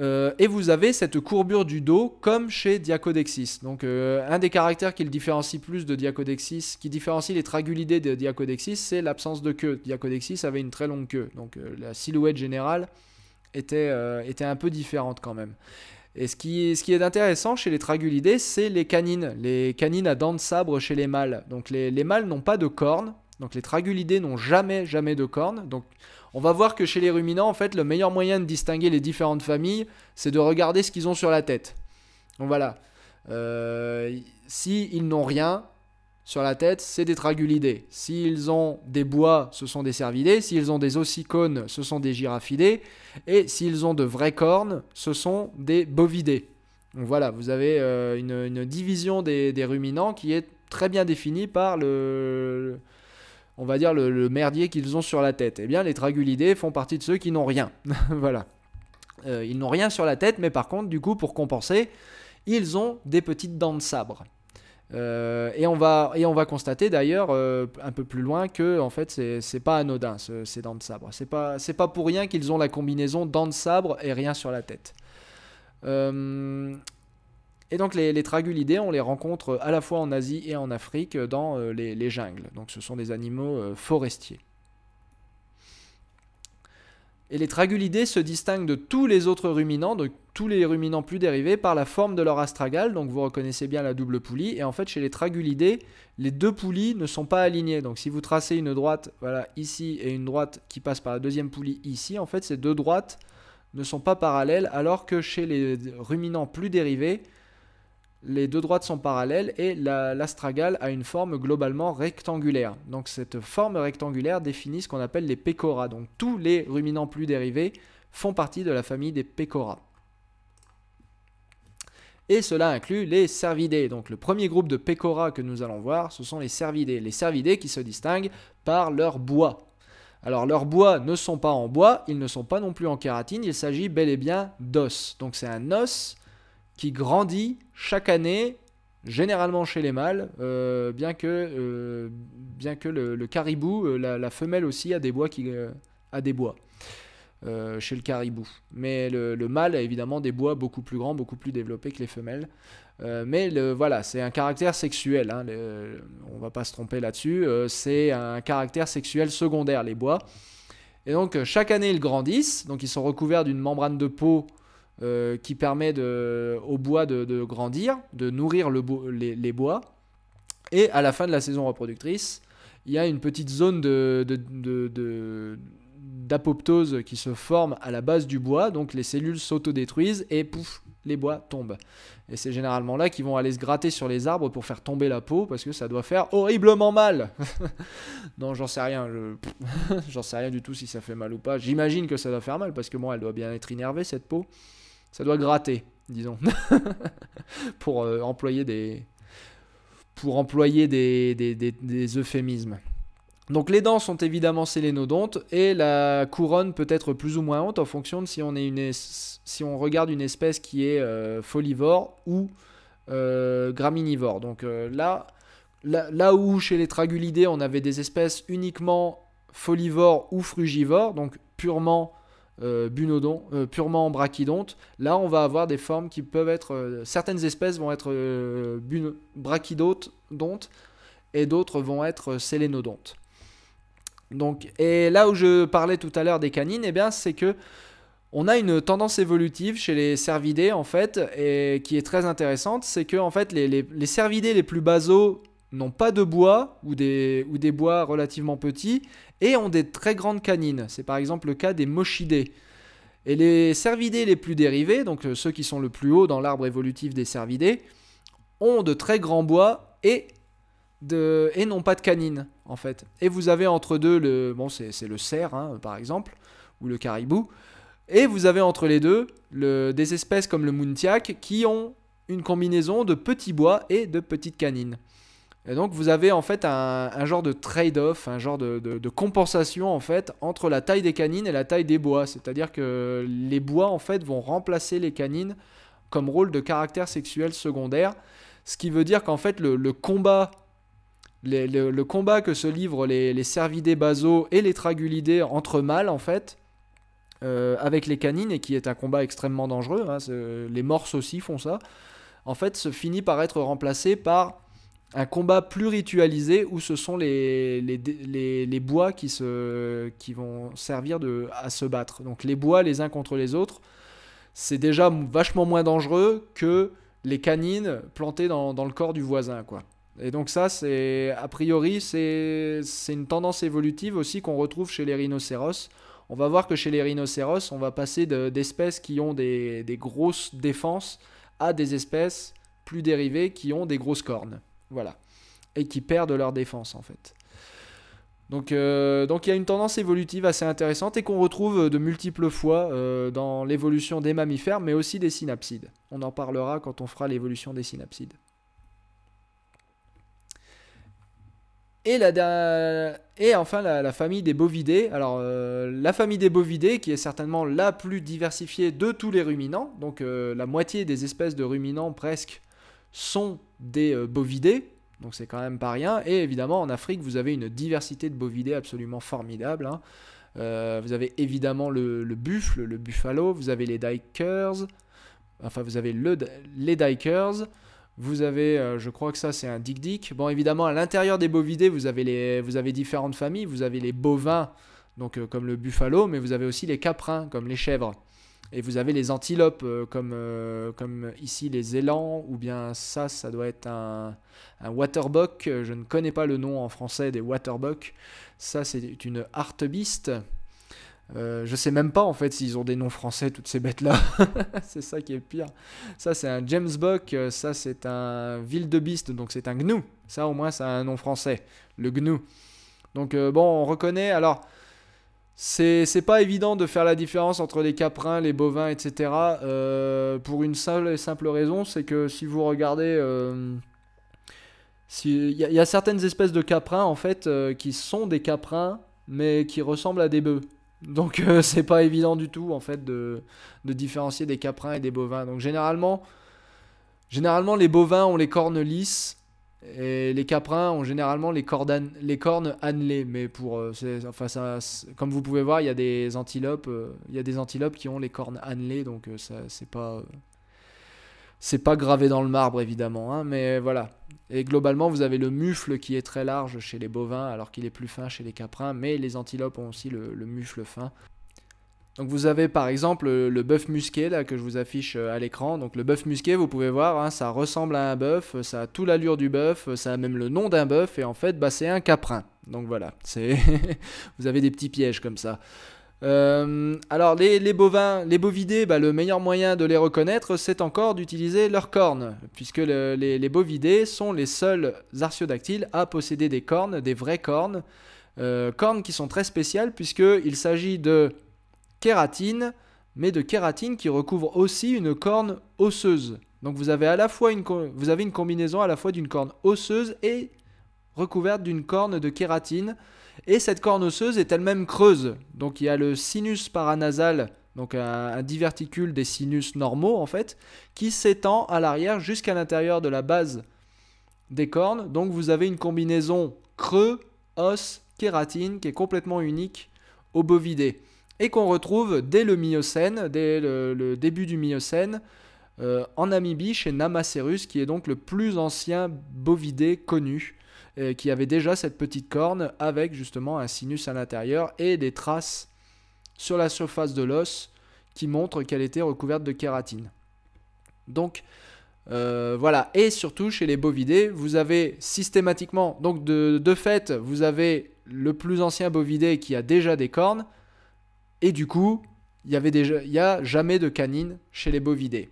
Euh, et vous avez cette courbure du dos comme chez Diacodexis. Donc euh, un des caractères qui le différencie plus de Diacodexis, qui différencie les tragulidés de Diacodexis, c'est l'absence de queue. Diacodexis avait une très longue queue, donc euh, la silhouette générale était, était un peu différente quand même. Et ce qui, ce qui est intéressant chez les tragulidés, c'est les canines, les canines à dents de sabre chez les mâles. Donc les, les mâles n'ont pas de cornes, donc les tragulidés n'ont jamais, jamais de cornes. Donc on va voir que chez les ruminants, en fait, le meilleur moyen de distinguer les différentes familles, c'est de regarder ce qu'ils ont sur la tête. Donc voilà. Euh, s'ils n'ont rien sur la tête, c'est des tragulidés. S'ils ont des bois, ce sont des cervidés. S'ils ont des ossicones, ce sont des girafidés. Et s'ils ont de vraies cornes, ce sont des bovidés. Donc voilà, vous avez euh, une, division des, ruminants qui est très bien définie par le, on va dire, le, merdier qu'ils ont sur la tête. Eh bien, les tragulidés font partie de ceux qui n'ont rien. voilà. Euh, ils n'ont rien sur la tête, mais par contre, du coup, pour compenser, ils ont des petites dents de sabre. Euh, et, on va, et on va constater d'ailleurs euh, un peu plus loin que en fait c'est pas anodin ces dents de sabre. C'est pas, pas pour rien qu'ils ont la combinaison dents de sabre et rien sur la tête. Euh, et donc les, les, tragulidés, on les rencontre euh, à la fois en Asie et en Afrique euh, dans euh, les, jungles. Donc ce sont des animaux forestiers. Et les tragulidés se distinguent de tous les autres ruminants, de tous les ruminants plus dérivés, par la forme de leur astragale. Donc vous reconnaissez bien la double poulie. Et en fait, chez les tragulidés, les deux poulies ne sont pas alignées. Donc si vous tracez une droite voilà, ici et une droite qui passe par la deuxième poulie ici, en fait, ces deux droites ne sont pas parallèles, alors que chez les ruminants plus dérivés, les deux droites sont parallèles et l'astragale a une forme globalement rectangulaire. Donc cette forme rectangulaire définit ce qu'on appelle les pecora. Donc tous les ruminants plus dérivés font partie de la famille des pecora. Et cela inclut les cervidés. Donc le premier groupe de pecora que nous allons voir, ce sont les cervidés. Les cervidés qui se distinguent par leur bois. Alors leurs bois ne sont pas en bois, ils ne sont pas non plus en kératine, il s'agit bel et bien d'os. Donc c'est un os qui grandit chaque année, généralement chez les mâles, euh, bien que, euh, bien que le, caribou, euh, la, femelle aussi, a des bois. Qui, a des bois. chez le caribou. Mais le, mâle a évidemment des bois beaucoup plus grands, beaucoup plus développés que les femelles. mais le, voilà, c'est un caractère sexuel, hein, on va pas se tromper là-dessus, c'est un caractère sexuel secondaire, les bois. Et donc chaque année ils grandissent, donc ils sont recouverts d'une membrane de peau euh, qui permet au bois de, grandir, de nourrir les, bois. Et à la fin de la saison reproductrice, il y a une petite zone d'apoptose qui se forme à la base du bois, donc les cellules s'autodétruisent et pouf, les bois tombent. Et c'est généralement là qu'ils vont aller se gratter sur les arbres pour faire tomber la peau parce que ça doit faire horriblement mal. non, j'en sais rien. J'en sais rien du tout si ça fait mal ou pas. J'imagine que ça doit faire mal parce que moi, elle doit bien être innervée cette peau ça doit gratter, disons, pour euh, employer des pour employer des, des, des, euphémismes. Donc les dents sont évidemment sélénodontes et la couronne peut être plus ou moins haute en fonction de si on, est une si on regarde une espèce qui est euh, folivore ou euh, graminivore. Donc là, là, là où chez les tragulidés on avait des espèces uniquement folivores ou frugivores, donc purement euh, euh, purement brachydonte. Là, on va avoir des formes qui peuvent être. Euh, certaines espèces vont être brachydontes et d'autres vont être sélénodontes. Donc, et là où je parlais tout à l'heure des canines, eh bien, c'est que on a une tendance évolutive chez les cervidés en fait, et qui est très intéressante, c'est que en fait les cervidés les plus basaux n'ont pas de bois ou des, ou des bois relativement petits et ont des très grandes canines. C'est par exemple le cas des mochidés. Et les cervidés les plus dérivés, donc euh, ceux qui sont le plus haut dans l'arbre évolutif des cervidés, ont de très grands bois et, de, et n'ont pas de canines en fait. Et vous avez entre deux le bon c'est le cerf hein, par exemple ou le caribou. Et vous avez entre les deux des espèces comme le muntiac qui ont une combinaison de petits bois et de petites canines. Et donc vous avez en fait un, genre de trade-off, un genre de, compensation en fait entre la taille des canines et la taille des bois. C'est-à-dire que les bois en fait vont remplacer les canines comme rôle de caractère sexuel secondaire. Ce qui veut dire qu'en fait le, combat, le, combat que se livrent les, cervidés basaux et les tragulidés entre mâles en fait, euh, avec les canines et qui est un combat extrêmement dangereux, hein, les morses aussi font ça, en fait se finit par être remplacé par un combat plus ritualisé où ce sont les, les, bois qui, se, qui vont servir de, à se battre. Donc les bois les uns contre les autres, c'est déjà vachement moins dangereux que les canines plantées dans, le corps du voisin. quoi. Et donc ça, c'est a priori, c'est une tendance évolutive aussi qu'on retrouve chez les rhinocéros. On va voir que chez les rhinocéros, on va passer d'espèces qui ont des, des grosses défenses à des espèces plus dérivées qui ont des grosses cornes. Voilà. Et qui perdent leur défense en fait. Donc, euh, donc il y a une tendance évolutive assez intéressante et qu'on retrouve de multiples fois euh, dans l'évolution des mammifères, mais aussi des synapsides. On en parlera quand on fera l'évolution des synapsides. Et, la, et enfin la, famille des bovidés. Alors euh, la famille des bovidés qui est certainement la plus diversifiée de tous les ruminants. Donc la moitié des espèces de ruminants presque sont des euh, bovidés, donc c'est quand même pas rien. Et évidemment, en Afrique, vous avez une diversité de bovidés absolument formidable. Hein. Euh, vous avez évidemment le, buffle, le buffalo, vous avez les dikers, enfin vous avez les dikers, vous avez, euh, je crois que ça c'est un dik Bon, évidemment, à l'intérieur des bovidés, vous avez, les, vous avez différentes familles, vous avez les bovins, donc comme le buffalo, mais vous avez aussi les caprins, comme les chèvres. Et vous avez les antilopes, euh, comme, euh, comme ici les élans, ou bien ça, ça doit être un, waterbuck. Je ne connais pas le nom en français des waterbuck. Ça, c'est une hartebiste. Euh, je sais même pas en fait s'ils ont des noms français, toutes ces bêtes-là. c'est ça qui est pire. Ça, c'est un James ça, c'est un Wildebeest, donc c'est un Gnou. Ça, au moins, ça a un nom français, le Gnou. Donc, euh, bon, on reconnaît. Alors, c'est pas évident de faire la différence entre les caprins, les bovins, etc. Euh, pour une seule et simple raison, c'est que si vous regardez... Euh, il y, a certaines espèces de caprins, en fait, euh, qui sont des caprins, mais qui ressemblent à des bœufs. Donc c'est pas évident du tout, en fait, de, différencier des caprins et des bovins. Donc généralement, généralement les bovins ont les cornes lisses, les caprins ont généralement les, cornes annelées, mais pour, euh, comme vous pouvez voir, il y a des antilopes, euh, il y a des antilopes qui ont les cornes annelées, donc euh, ça, c'est pas, pas gravé dans le marbre évidemment, hein, mais voilà. Et globalement, vous avez le mufle qui est très large chez les bovins, alors qu'il est plus fin chez les caprins, mais les antilopes ont aussi le mufle fin. Donc vous avez par exemple euh, le bœuf musqué là que je vous affiche euh, à l'écran. Donc le bœuf musqué, vous pouvez voir, hein, ça ressemble à un bœuf, euh, ça a tout l'allure du bœuf, ça a même le nom d'un bœuf et en fait bah, c'est un caprin. Donc voilà, c'est vous avez des petits pièges comme ça. alors les, bovins, les bovidés, bah, le meilleur moyen de les reconnaître, c'est encore d'utiliser leurs cornes, puisque les, bovidés sont les seuls artiodactyles à posséder des cornes, des vraies cornes, cornes qui sont très spéciales puisqu'il s'agit de kératine, mais de kératine qui recouvre aussi une corne osseuse. Donc vous avez à la fois une, combinaison à la fois d'une corne osseuse et recouverte d'une corne de kératine. Et cette corne osseuse est elle-même creuse. Donc il y a le sinus paranasal, donc un, un diverticule des sinus normaux en fait, qui s'étend à l'arrière jusqu'à l'intérieur de la base des cornes. Donc vous avez une combinaison creux, os, kératine qui est complètement unique au bovidé et qu'on retrouve dès le Miocène, dès le, début du Miocène, euh, en Namibie chez Namacerus, qui est donc le plus ancien bovidé connu, euh, qui avait déjà cette petite corne avec justement un sinus à l'intérieur et des traces sur la surface de l'os qui montrent qu'elle était recouverte de kératine. Donc euh, voilà, et surtout chez les bovidés, vous avez systématiquement, donc de fait, vous avez le plus ancien bovidé qui a déjà des cornes, et du coup, il y avait déjà, il a jamais de canine chez les bovidés.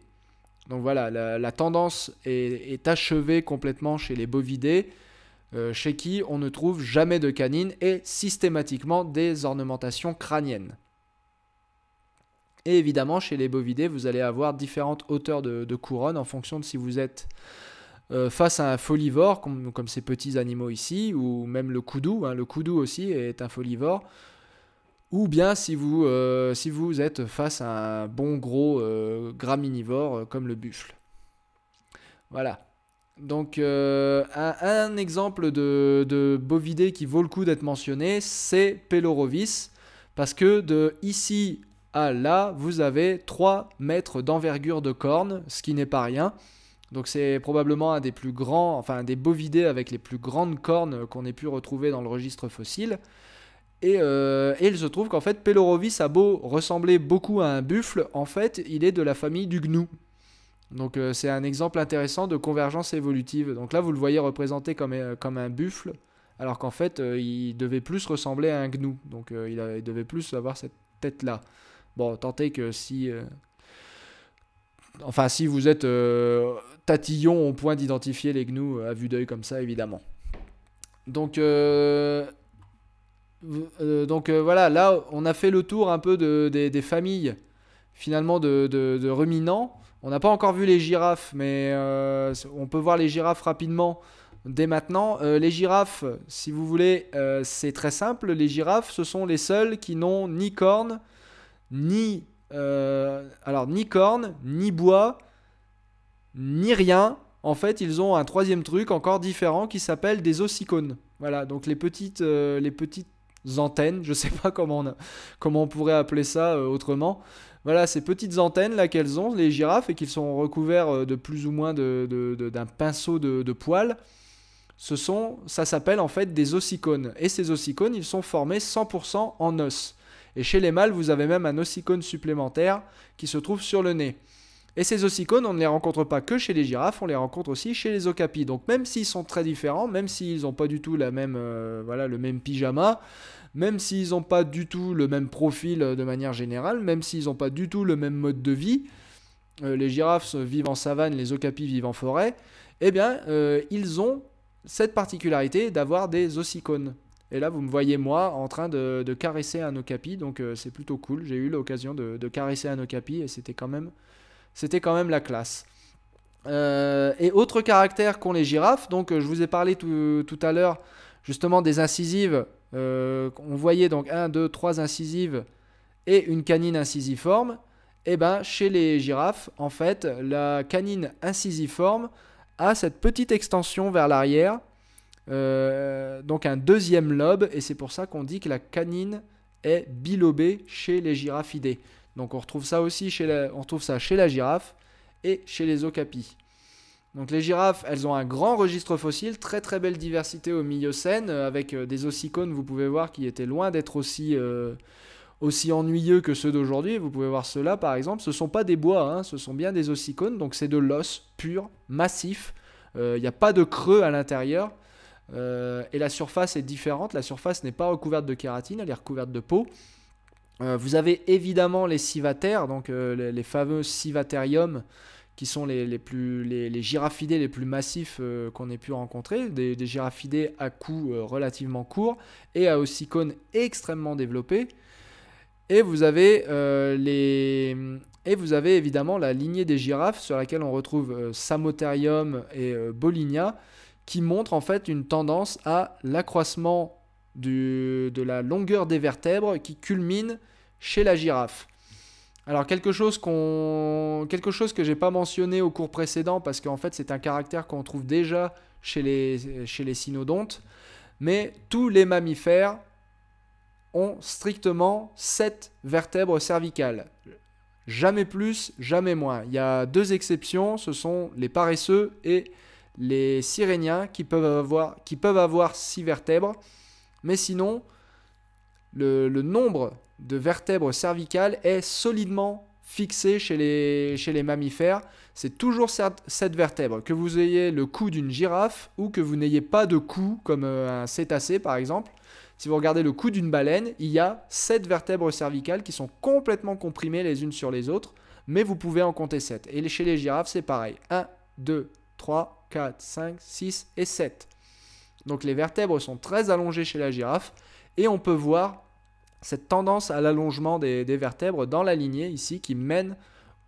Donc voilà, la, tendance est, achevée complètement chez les bovidés, euh, chez qui on ne trouve jamais de canines et systématiquement des ornementations crâniennes. Et évidemment, chez les bovidés, vous allez avoir différentes hauteurs de, couronne en fonction de si vous êtes euh, face à un folivore, comme, ces petits animaux ici, ou même le koudou. Hein. le koudou aussi est un folivore ou bien euh, si vous, êtes face à un bon gros euh, graminivore euh, comme le buffle. Voilà. Donc un, exemple de, bovidé qui vaut le coup d'être mentionné, c'est Pelorovis, parce que de ici à là, vous avez 3 mètres d'envergure de corne, ce qui n'est pas rien. Donc c'est probablement un des plus grands, enfin un des bovidés avec les plus grandes cornes qu'on ait pu retrouver dans le registre fossile. Euh, et, il se trouve qu'en fait, Pelorovis a beau ressembler beaucoup à un buffle, en fait, il est de la famille du gnou. Donc euh, c'est un exemple intéressant de convergence évolutive. Donc là, vous le voyez représenté comme, euh, comme un buffle, alors qu'en fait, il devait plus ressembler à un gnou. Donc il, devait plus avoir cette tête-là. Bon, tentez que si... Enfin, si vous êtes tatillon au point d'identifier les gnous à vue d'œil comme ça, évidemment. Donc... Euh, donc euh, voilà, là, on a fait le tour un peu de, des, familles, finalement, de, ruminants. On n'a pas encore vu les girafes, mais euh, on peut voir les girafes rapidement dès maintenant. les girafes, si vous voulez, c'est très simple. Les girafes, ce sont les seuls qui n'ont ni cornes, ni alors ni cornes, ni bois, ni rien. En fait, ils ont un troisième truc encore différent qui s'appelle des ossicones. Voilà, donc les petites, les petites antennes, je sais pas comment on, pourrait appeler ça euh, autrement. Voilà, ces petites antennes là qu'elles ont, les girafes, et qu'ils sont recouverts euh, de plus ou moins d'un de, pinceau de, poils, ce sont, ça s'appelle en fait des ossicones. Et ces ossicones, ils sont formés 100% en os. Et chez les mâles, vous avez même un ossicone supplémentaire qui se trouve sur le nez. Et ces ossicones, on ne les rencontre pas que chez les girafes, on les rencontre aussi chez les okapis. Donc même s'ils sont très différents, même s'ils n'ont pas du tout la même, euh, voilà, le même pyjama, même s'ils n'ont pas du tout le même profil euh, de manière générale, même s'ils n'ont pas du tout le même mode de vie, euh, les girafes vivent en savane, les okapis vivent en forêt, eh bien, ils ont cette particularité d'avoir des ossicones. Et là, vous me voyez moi en train de, caresser un okapi, donc c'est plutôt cool. J'ai eu l'occasion de, caresser un okapi et c'était quand même c'était quand même la classe. Euh, et autre caractère qu'ont les girafes, donc euh, je vous ai parlé tout, tout à l'heure justement des incisives. Euh, on voyait donc 1, 2, 3 incisives et une canine incisiforme. Et eh ben chez les girafes, en fait, la canine incisiforme a cette petite extension vers l'arrière, donc un deuxième lobe, et c'est pour ça qu'on dit que la canine est bilobée chez les girafidés. Donc on retrouve ça aussi chez la, on ça chez la girafe et chez les okapis. Donc les girafes, elles ont un grand registre fossile, très très belle diversité au Miocène, euh, avec euh, des ossicones, vous pouvez voir, qui étaient loin d'être aussi, euh, aussi ennuyeux que ceux d'aujourd'hui. Vous pouvez voir ceux-là par exemple, ce ne sont pas des bois, hein, ce sont bien des ossicones, donc c'est de l'os pur, massif, il n'y a pas de creux à l'intérieur, et la surface est différente, la surface n'est pas recouverte de kératine, elle est recouverte de peau, euh, vous avez évidemment les civataires, donc euh, les, fameux civatériums, qui sont les, les, girafidés les plus massifs euh, qu'on ait pu rencontrer, des, girafidés à cou relativement court et à ossicônes extrêmement développés. Et vous avez les, et vous avez évidemment la lignée des girafes sur laquelle on retrouve Samotherium et Bolinia qui montrent en fait une tendance à l'accroissement de la longueur des vertèbres qui culmine chez la girafe. Alors quelque chose, qu'on, quelque chose que j'ai pas mentionné au cours précédent parce qu'en fait c'est un caractère qu'on trouve déjà chez les, chez les cynodontes, mais tous les mammifères ont strictement 7 vertèbres cervicales. Jamais plus, jamais moins. Il y a deux exceptions, ce sont les paresseux et les siréniens qui peuvent avoir, qui peuvent avoir 6 vertèbres, mais sinon le nombre de vertèbres cervicales est solidement fixé chez les, chez les mammifères. C'est toujours cette vertèbre. Que vous ayez le cou d'une girafe ou que vous n'ayez pas de cou, comme euh, un cétacé par exemple, si vous regardez le cou d'une baleine, il y a sept vertèbres cervicales qui sont complètement comprimées les unes sur les autres, mais vous pouvez en compter 7. Et chez les girafes, c'est pareil. 1, 2, 3, 4, 5, 6 et 7. Donc les vertèbres sont très allongées chez la girafe et on peut voir cette tendance à l'allongement des, vertèbres dans la lignée ici qui mène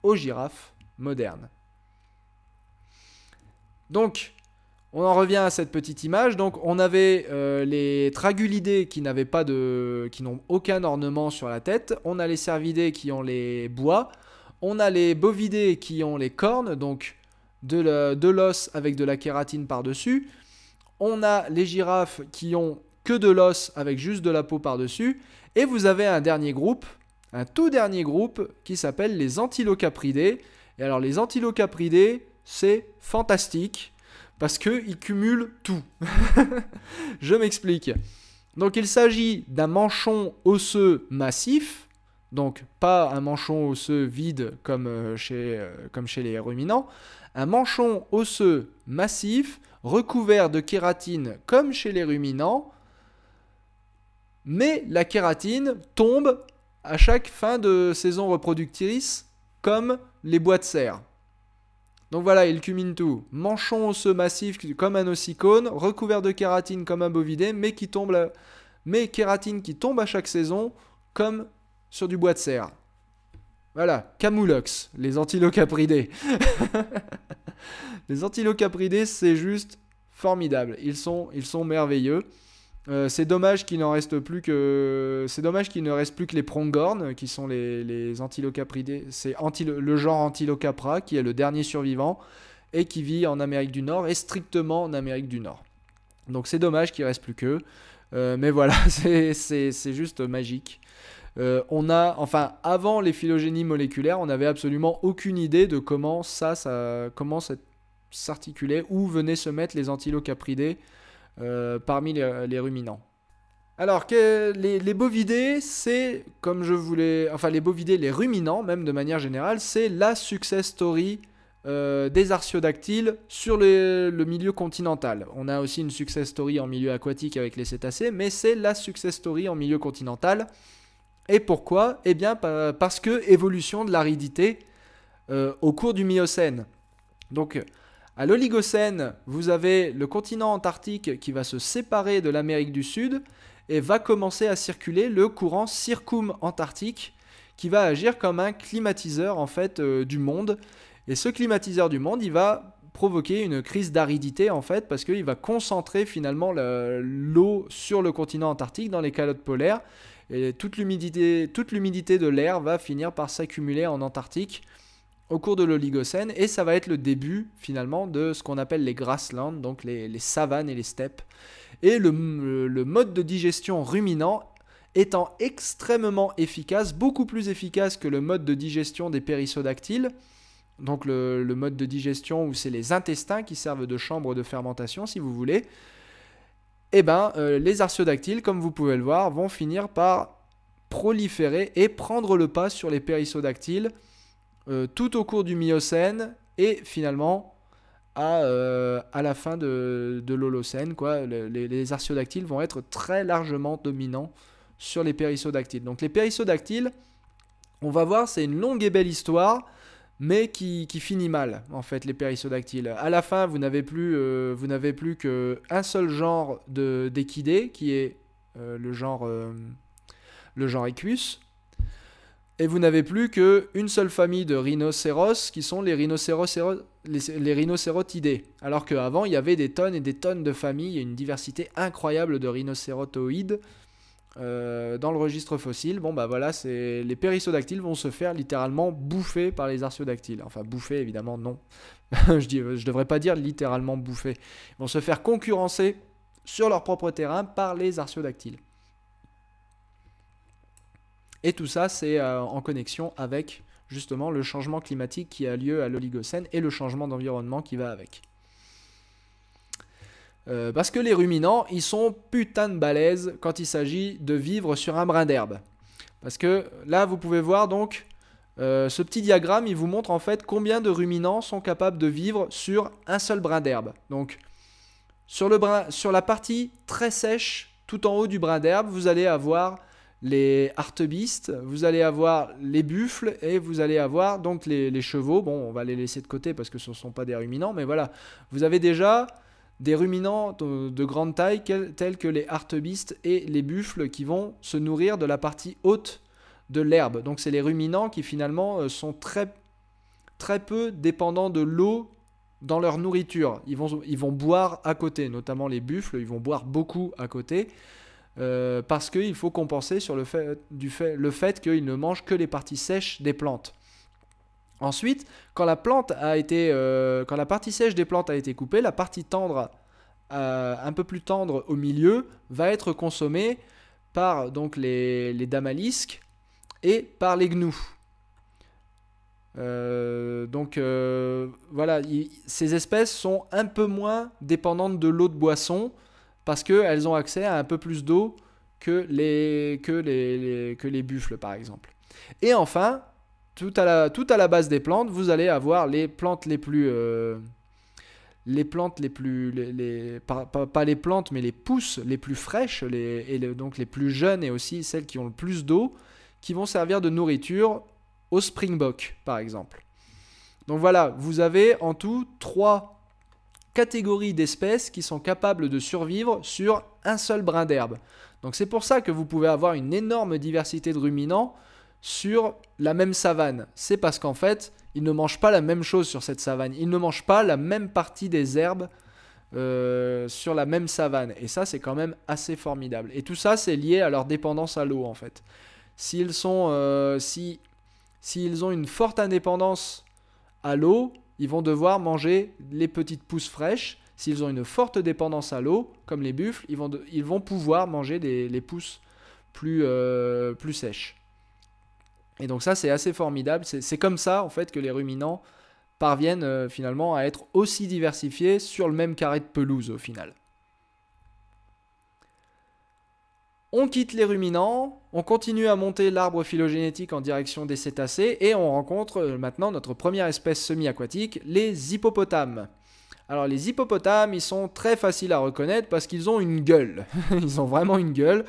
aux girafes modernes. Donc, on en revient à cette petite image. Donc, on avait euh, les tragulidés qui n'avaient pas de, qui n'ont aucun ornement sur la tête. On a les cervidés qui ont les bois. On a les bovidés qui ont les cornes, donc de l'os avec de la kératine par-dessus. On a les girafes qui ont que de l'os avec juste de la peau par-dessus. Et vous avez un dernier groupe, un tout dernier groupe qui s'appelle les Antilocapridés. Et alors les Antilocapridés, c'est fantastique parce qu'ils cumulent tout. Je m'explique. Donc il s'agit d'un manchon osseux massif, donc pas un manchon osseux vide comme euh, chez, euh, comme chez les ruminants, un manchon osseux massif recouvert de kératine comme chez les ruminants, mais la kératine tombe à chaque fin de saison reproductrice comme les bois de serre. Donc voilà, il cumine tout. Manchon osseux massif comme un ossicone, recouvert de kératine comme un bovidé, mais qui tombe, mais kératine qui tombe à chaque saison comme sur du bois de serre. Voilà, Camoulox, les antilocapridés. les antilocapridés, c'est juste formidable. ils sont merveilleux. Euh, c'est dommage qu'il n'en reste plus que c'est dommage qu'il ne reste plus que les prongornes qui sont les, antilocapridés c'est le genre antilocapra qui est le dernier survivant et qui vit en Amérique du Nord et strictement en Amérique du Nord donc c'est dommage qu'il reste plus que euh, mais voilà c'est juste magique euh, on a enfin avant les phylogénies moléculaires on n'avait absolument aucune idée de comment ça, ça s'articulait où venaient se mettre les antilocapridés euh, parmi les, ruminants. Alors que les, bovidés, c'est comme je voulais, enfin les bovidés, les ruminants même de manière générale, c'est la success story euh, des artiodactyles sur le milieu continental. On a aussi une success story en milieu aquatique avec les cétacés, mais c'est la success story en milieu continental. Et pourquoi Eh bien parce que évolution de l'aridité euh, au cours du Miocène. Donc à l'Oligocène, vous avez le continent antarctique qui va se séparer de l'Amérique du Sud et va commencer à circuler le courant circumantarctique qui va agir comme un climatiseur en fait euh, du monde. Et ce climatiseur du monde, il va provoquer une crise d'aridité en fait parce qu'il va concentrer finalement l'eau sur le continent antarctique dans les calottes polaires et toute l'humidité de l'air va finir par s'accumuler en Antarctique au cours de l'Oligocène et ça va être le début finalement de ce qu'on appelle les grasslands, donc les, savanes et les steppes. Et le, mode de digestion ruminant étant extrêmement efficace, beaucoup plus efficace que le mode de digestion des périssodactyles, donc le, mode de digestion où c'est les intestins qui servent de chambre de fermentation si vous voulez, eh ben, euh, les artiodactyles, comme vous pouvez le voir, vont finir par proliférer et prendre le pas sur les périssodactyles euh, tout au cours du Miocène et finalement à, euh, la fin de, l'Holocène. les, les vont être très largement dominants sur les périssodactyles. Donc les périssodactyles, on va voir, c'est une longue et belle histoire mais qui, finit mal en fait les périssodactyles. À la fin, vous n'avez plus, euh, qu'un seul genre d'équidés qui est le genre le genre Equus. Et vous n'avez plus qu'une seule famille de rhinocéros qui sont les, rhinocéros, rhinocérotidés. Alors qu'avant, il y avait des tonnes et des tonnes de familles et une diversité incroyable de rhinocérotoïdes euh, dans le registre fossile. Bon, bah voilà, les périssodactyles vont se faire littéralement bouffer par les artiodactyles. Enfin, bouffer, évidemment, non. je ne je devrais pas dire littéralement bouffer. Ils vont se faire concurrencer sur leur propre terrain par les artiodactyles. Et tout ça, c'est euh, en connexion avec justement le changement climatique qui a lieu à l'Oligocène et le changement d'environnement qui va avec. Euh, parce que les ruminants, ils sont putain de balèzes quand il s'agit de vivre sur un brin d'herbe. Parce que là, vous pouvez voir donc euh, ce petit diagramme, il vous montre en fait combien de ruminants sont capables de vivre sur un seul brin d'herbe. Donc sur, le brin, sur la partie très sèche, tout en haut du brin d'herbe, vous allez avoir les artebistes, vous allez avoir les buffles et vous allez avoir donc les, chevaux. Bon, on va les laisser de côté parce que ce ne sont pas des ruminants, mais voilà. Vous avez déjà des ruminants de, grande taille tels que les artebistes et les buffles qui vont se nourrir de la partie haute de l'herbe. Donc c'est les ruminants qui finalement euh, sont très, très peu dépendants de l'eau dans leur nourriture. Ils vont, ils vont boire à côté, notamment les buffles, ils vont boire beaucoup à côté. Euh, parce qu'il faut compenser sur le fait, du qu'il ne mange que les parties sèches des plantes. Ensuite, quand la, plante a été, euh, quand la partie sèche des plantes a été coupée, la partie tendre, euh, un peu plus tendre au milieu, va être consommée par donc, les, damalisques et par les gnous. donc voilà, ces espèces sont un peu moins dépendantes de l'eau de boisson parce qu'elles ont accès à un peu plus d'eau que les, que les, que les buffles, par exemple. Et enfin, tout à, la, tout à la base des plantes, vous allez avoir les plantes les plus... Euh, les plantes les plus... Les, pas, les plantes, mais les pousses les plus fraîches, les, et donc les plus jeunes, et aussi celles qui ont le plus d'eau, qui vont servir de nourriture au springbok, par exemple. Donc voilà, vous avez en tout trois catégories d'espèces qui sont capables de survivre sur un seul brin d'herbe. Donc c'est pour ça que vous pouvez avoir une énorme diversité de ruminants sur la même savane. C'est parce qu'en fait, ils ne mangent pas la même chose sur cette savane. Ils ne mangent pas la même partie des herbes euh, sur la même savane. Et ça, c'est quand même assez formidable. Et tout ça, c'est lié à leur dépendance à l'eau, en fait. S'ils sont, euh, si, s'ils ont une forte indépendance à l'eau, ils vont devoir manger les petites pousses fraîches. S'ils ont une forte dépendance à l'eau, comme les buffles, ils vont, ils vont pouvoir manger des, les pousses plus, euh, plus sèches. Et donc ça, c'est assez formidable. C'est comme ça, en fait, que les ruminants parviennent euh, finalement à être aussi diversifiés sur le même carré de pelouse au final. On quitte les ruminants, on continue à monter l'arbre phylogénétique en direction des cétacés et on rencontre euh, maintenant notre première espèce semi-aquatique, les hippopotames. Alors les hippopotames, ils sont très faciles à reconnaître parce qu'ils ont une gueule. ils ont vraiment une gueule.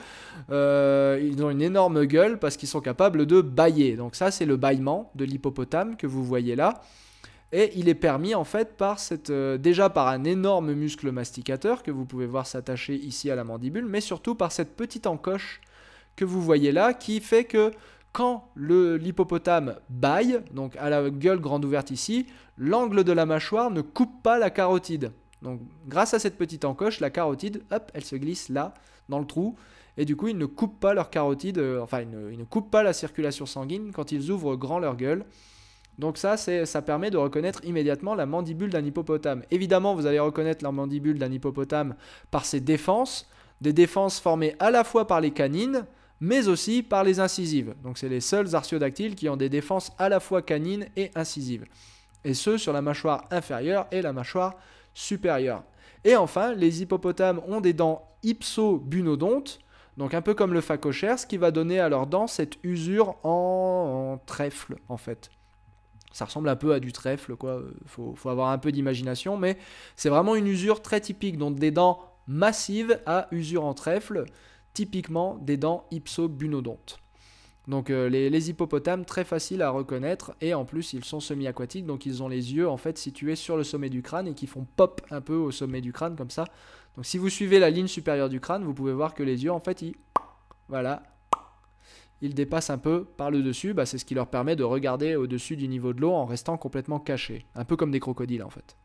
Euh, ils ont une énorme gueule parce qu'ils sont capables de bailler. Donc ça, c'est le bâillement de l'hippopotame que vous voyez là. Et il est permis en fait par cette, euh, déjà par un énorme muscle masticateur que vous pouvez voir s'attacher ici à la mandibule, mais surtout par cette petite encoche que vous voyez là qui fait que quand l'hippopotame baille, donc à la gueule grande ouverte ici, l'angle de la mâchoire ne coupe pas la carotide. Donc grâce à cette petite encoche, la carotide, hop, elle se glisse là, dans le trou, et du coup ils ne coupent pas leur carotide, euh, enfin ils ne, coupent pas la circulation sanguine quand ils ouvrent grand leur gueule. Donc ça, ça permet de reconnaître immédiatement la mandibule d'un hippopotame. Évidemment, vous allez reconnaître la mandibule d'un hippopotame par ses défenses, des défenses formées à la fois par les canines, mais aussi par les incisives. Donc c'est les seuls artiodactyles qui ont des défenses à la fois canines et incisives. Et ce, sur la mâchoire inférieure et la mâchoire supérieure. Et enfin, les hippopotames ont des dents hypso bunodontes donc un peu comme le phacochère, ce qui va donner à leurs dents cette usure en, trèfle, en fait. Ça ressemble un peu à du trèfle, quoi. Euh, faut, faut avoir un peu d'imagination, mais c'est vraiment une usure très typique, donc des dents massives à usure en trèfle typiquement des dents hypsobunodontes. Donc euh, les, hippopotames, très faciles à reconnaître, et en plus ils sont semi-aquatiques, donc ils ont les yeux en fait situés sur le sommet du crâne et qui font pop un peu au sommet du crâne comme ça. Donc si vous suivez la ligne supérieure du crâne, vous pouvez voir que les yeux en fait ils... Voilà. Ils dépassent un peu par le dessus, bah, c'est ce qui leur permet de regarder au-dessus du niveau de l'eau en restant complètement cachés. Un peu comme des crocodiles en fait.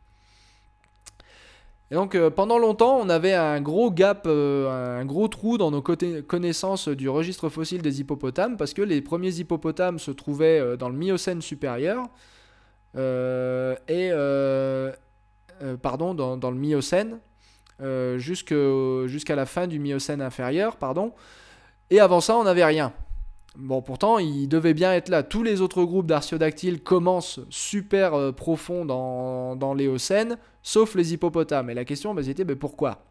Et donc euh, pendant longtemps, on avait un gros gap, euh, un gros trou dans nos connaissances du registre fossile des hippopotames, parce que les premiers hippopotames se trouvaient euh, dans le Miocène supérieur, et pardon, dans, le Miocène, jusqu'à la fin du Miocène inférieur, pardon. Et avant ça, on n'avait rien. Bon, pourtant, ils devaient bien être là. Tous les autres groupes d'artiodactyles commencent super profond dans l'Éocène, sauf les hippopotames. Et la question, bah, c'était bah, pourquoi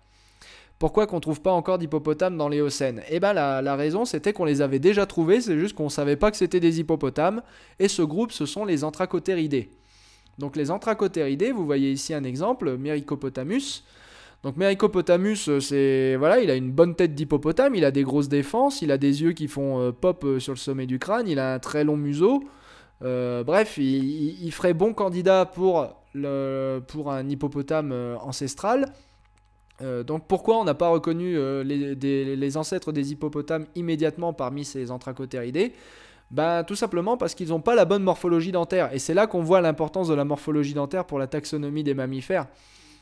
pourquoi qu'on ne trouve pas encore d'hippopotames dans l'Éocène Et eh ben la, raison c'était qu'on les avait déjà trouvés, c'est juste qu'on ne savait pas que c'était des hippopotames, et ce groupe ce sont les anthracotéridés. Donc les anthracotéridés, vous voyez ici un exemple, Mericopotamus. Donc Mericopotamus, euh, c'est voilà, il a une bonne tête d'hippopotame, il a des grosses défenses, il a des yeux qui font euh, pop euh, sur le sommet du crâne, il a un très long museau. bref, il ferait bon candidat pour pour un hippopotame euh, ancestral. Euh, donc pourquoi on n'a pas reconnu euh, les, ancêtres des hippopotames immédiatement parmi ces entracotéridés ben, bah, tout simplement parce qu'ils n'ont pas la bonne morphologie dentaire. Et c'est là qu'on voit l'importance de la morphologie dentaire pour la taxonomie des mammifères.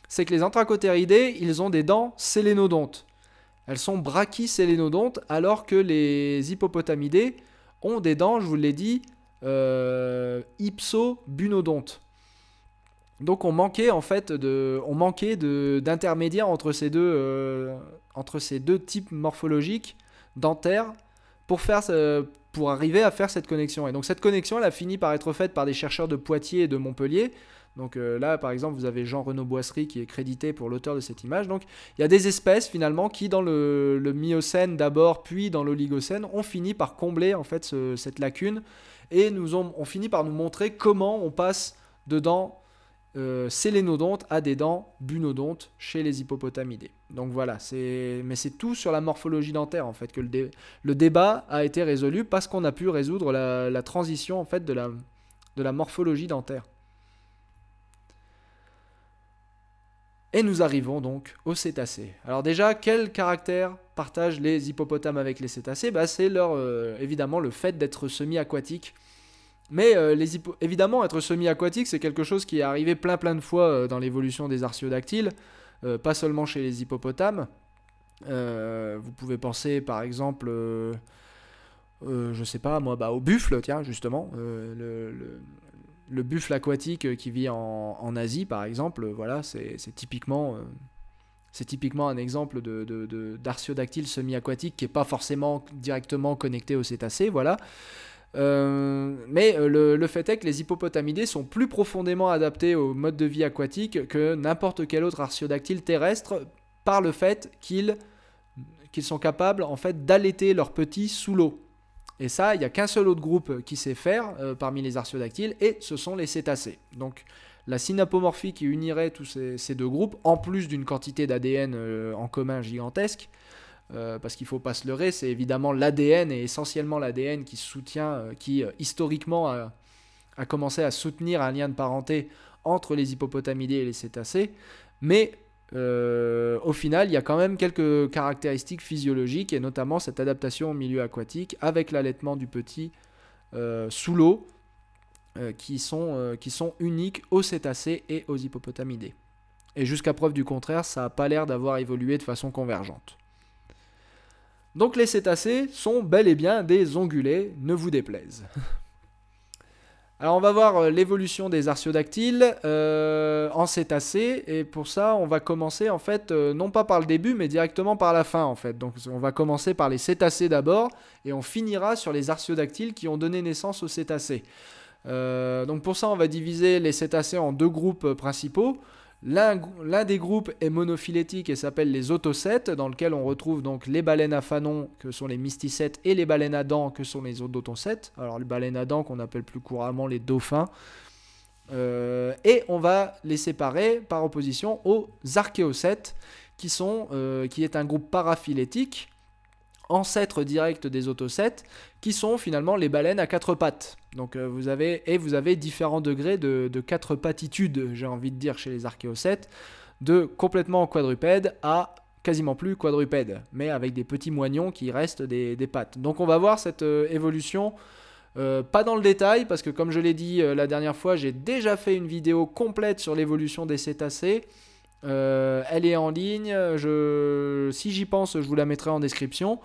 C'est que les entracotéridés, ils ont des dents sélénodontes. Elles sont brachysélénodontes, alors que les hippopotamidés ont des dents, je vous l'ai dit, euh, bunodontes donc on manquait en fait de, on manquait d'intermédiaires entre ces deux, euh, entre ces deux types morphologiques dentaires pour faire, euh, pour arriver à faire cette connexion. Et donc cette connexion, elle a fini par être faite par des chercheurs de Poitiers et de Montpellier. Donc euh, là, par exemple, vous avez Jean-Renaud Boisserie qui est crédité pour l'auteur de cette image. Donc il y a des espèces finalement qui, dans le, le Miocène d'abord, puis dans l'Oligocène, ont fini par combler en fait cette lacune et nous ont, ont fini par nous montrer comment on passe dedans euh, Sélénodontes à des dents bunodontes chez les hippopotamidés. Donc voilà, c'est mais c'est tout sur la morphologie dentaire en fait que le, débat a été résolu parce qu'on a pu résoudre la... transition en fait de la, morphologie dentaire. Et nous arrivons donc aux cétacés. Alors déjà, quel caractère partagent les hippopotames avec les cétacés bah, C'est euh, évidemment le fait d'être semi-aquatiques mais euh, les évidemment, être semi-aquatique, c'est quelque chose qui est arrivé plein plein de fois euh, dans l'évolution des artiodactyles, euh, pas seulement chez les hippopotames. vous pouvez penser par exemple, je sais pas moi, bah, au buffle, tiens, justement, le, buffle aquatique qui vit en, Asie par exemple, voilà, c'est typiquement. un exemple d'artiodactyle semi-aquatique qui n'est pas forcément directement connecté au cétacé, voilà. Euh, mais euh, le, fait est que les hippopotamidés sont plus profondément adaptés au mode de vie aquatique que n'importe quel autre artiodactyle terrestre par le fait qu'ils sont capables en fait d'allaiter leurs petits sous l'eau. Et ça, il n'y a qu'un seul autre groupe qui sait faire euh, parmi les artiodactyles, et ce sont les cétacés. Donc la synapomorphie qui unirait tous ces, deux groupes, en plus d'une quantité d'ADN en commun gigantesque, euh, parce qu'il ne faut pas se leurrer, c'est évidemment l'ADN et essentiellement l'ADN qui soutient, euh, qui euh, historiquement a, commencé à soutenir un lien de parenté entre les hippopotamidés et les cétacés, mais au final, il y a quand même quelques caractéristiques physiologiques et notamment cette adaptation au milieu aquatique avec l'allaitement du petit sous l'eau qui, sont, qui sont uniques aux cétacés et aux hippopotamidés. Et jusqu'à preuve du contraire, ça n'a pas l'air d'avoir évolué de façon convergente. Donc les cétacés sont bel et bien des ongulés, ne vous déplaise. Alors on va voir euh, l'évolution des artiodactyles euh, en cétacés et pour ça on va commencer en fait euh, non pas par le début mais directement par la fin en fait. Donc on va commencer par les cétacés d'abord et on finira sur les artiodactyles qui ont donné naissance aux cétacés. donc pour ça on va diviser les cétacés en deux groupes principaux. L'un des groupes est monophylétique et s'appelle les otocètes, dans lequel on retrouve donc les baleines à fanon, que sont les mysticètes, et les baleines à dents, que sont les odotocètes, Alors les baleines à dents qu'on appelle plus couramment les dauphins. Euh, et on va les séparer par opposition aux archéocètes, qui, sont, euh, qui est un groupe paraphylétique, ancêtres directs des otocètes qui sont finalement les baleines à quatre pattes. Donc euh, vous avez, et vous avez différents degrés de, quatre pattitudes, j'ai envie de dire, chez les archéocètes, de complètement quadrupède à quasiment plus quadrupède, mais avec des petits moignons qui restent des, pattes. Donc on va voir cette euh, évolution. Euh, pas dans le détail, parce que comme je l'ai dit la dernière fois, j'ai déjà fait une vidéo complète sur l'évolution des cétacés. Euh, elle est en ligne. si j'y pense, je vous la mettrai en description.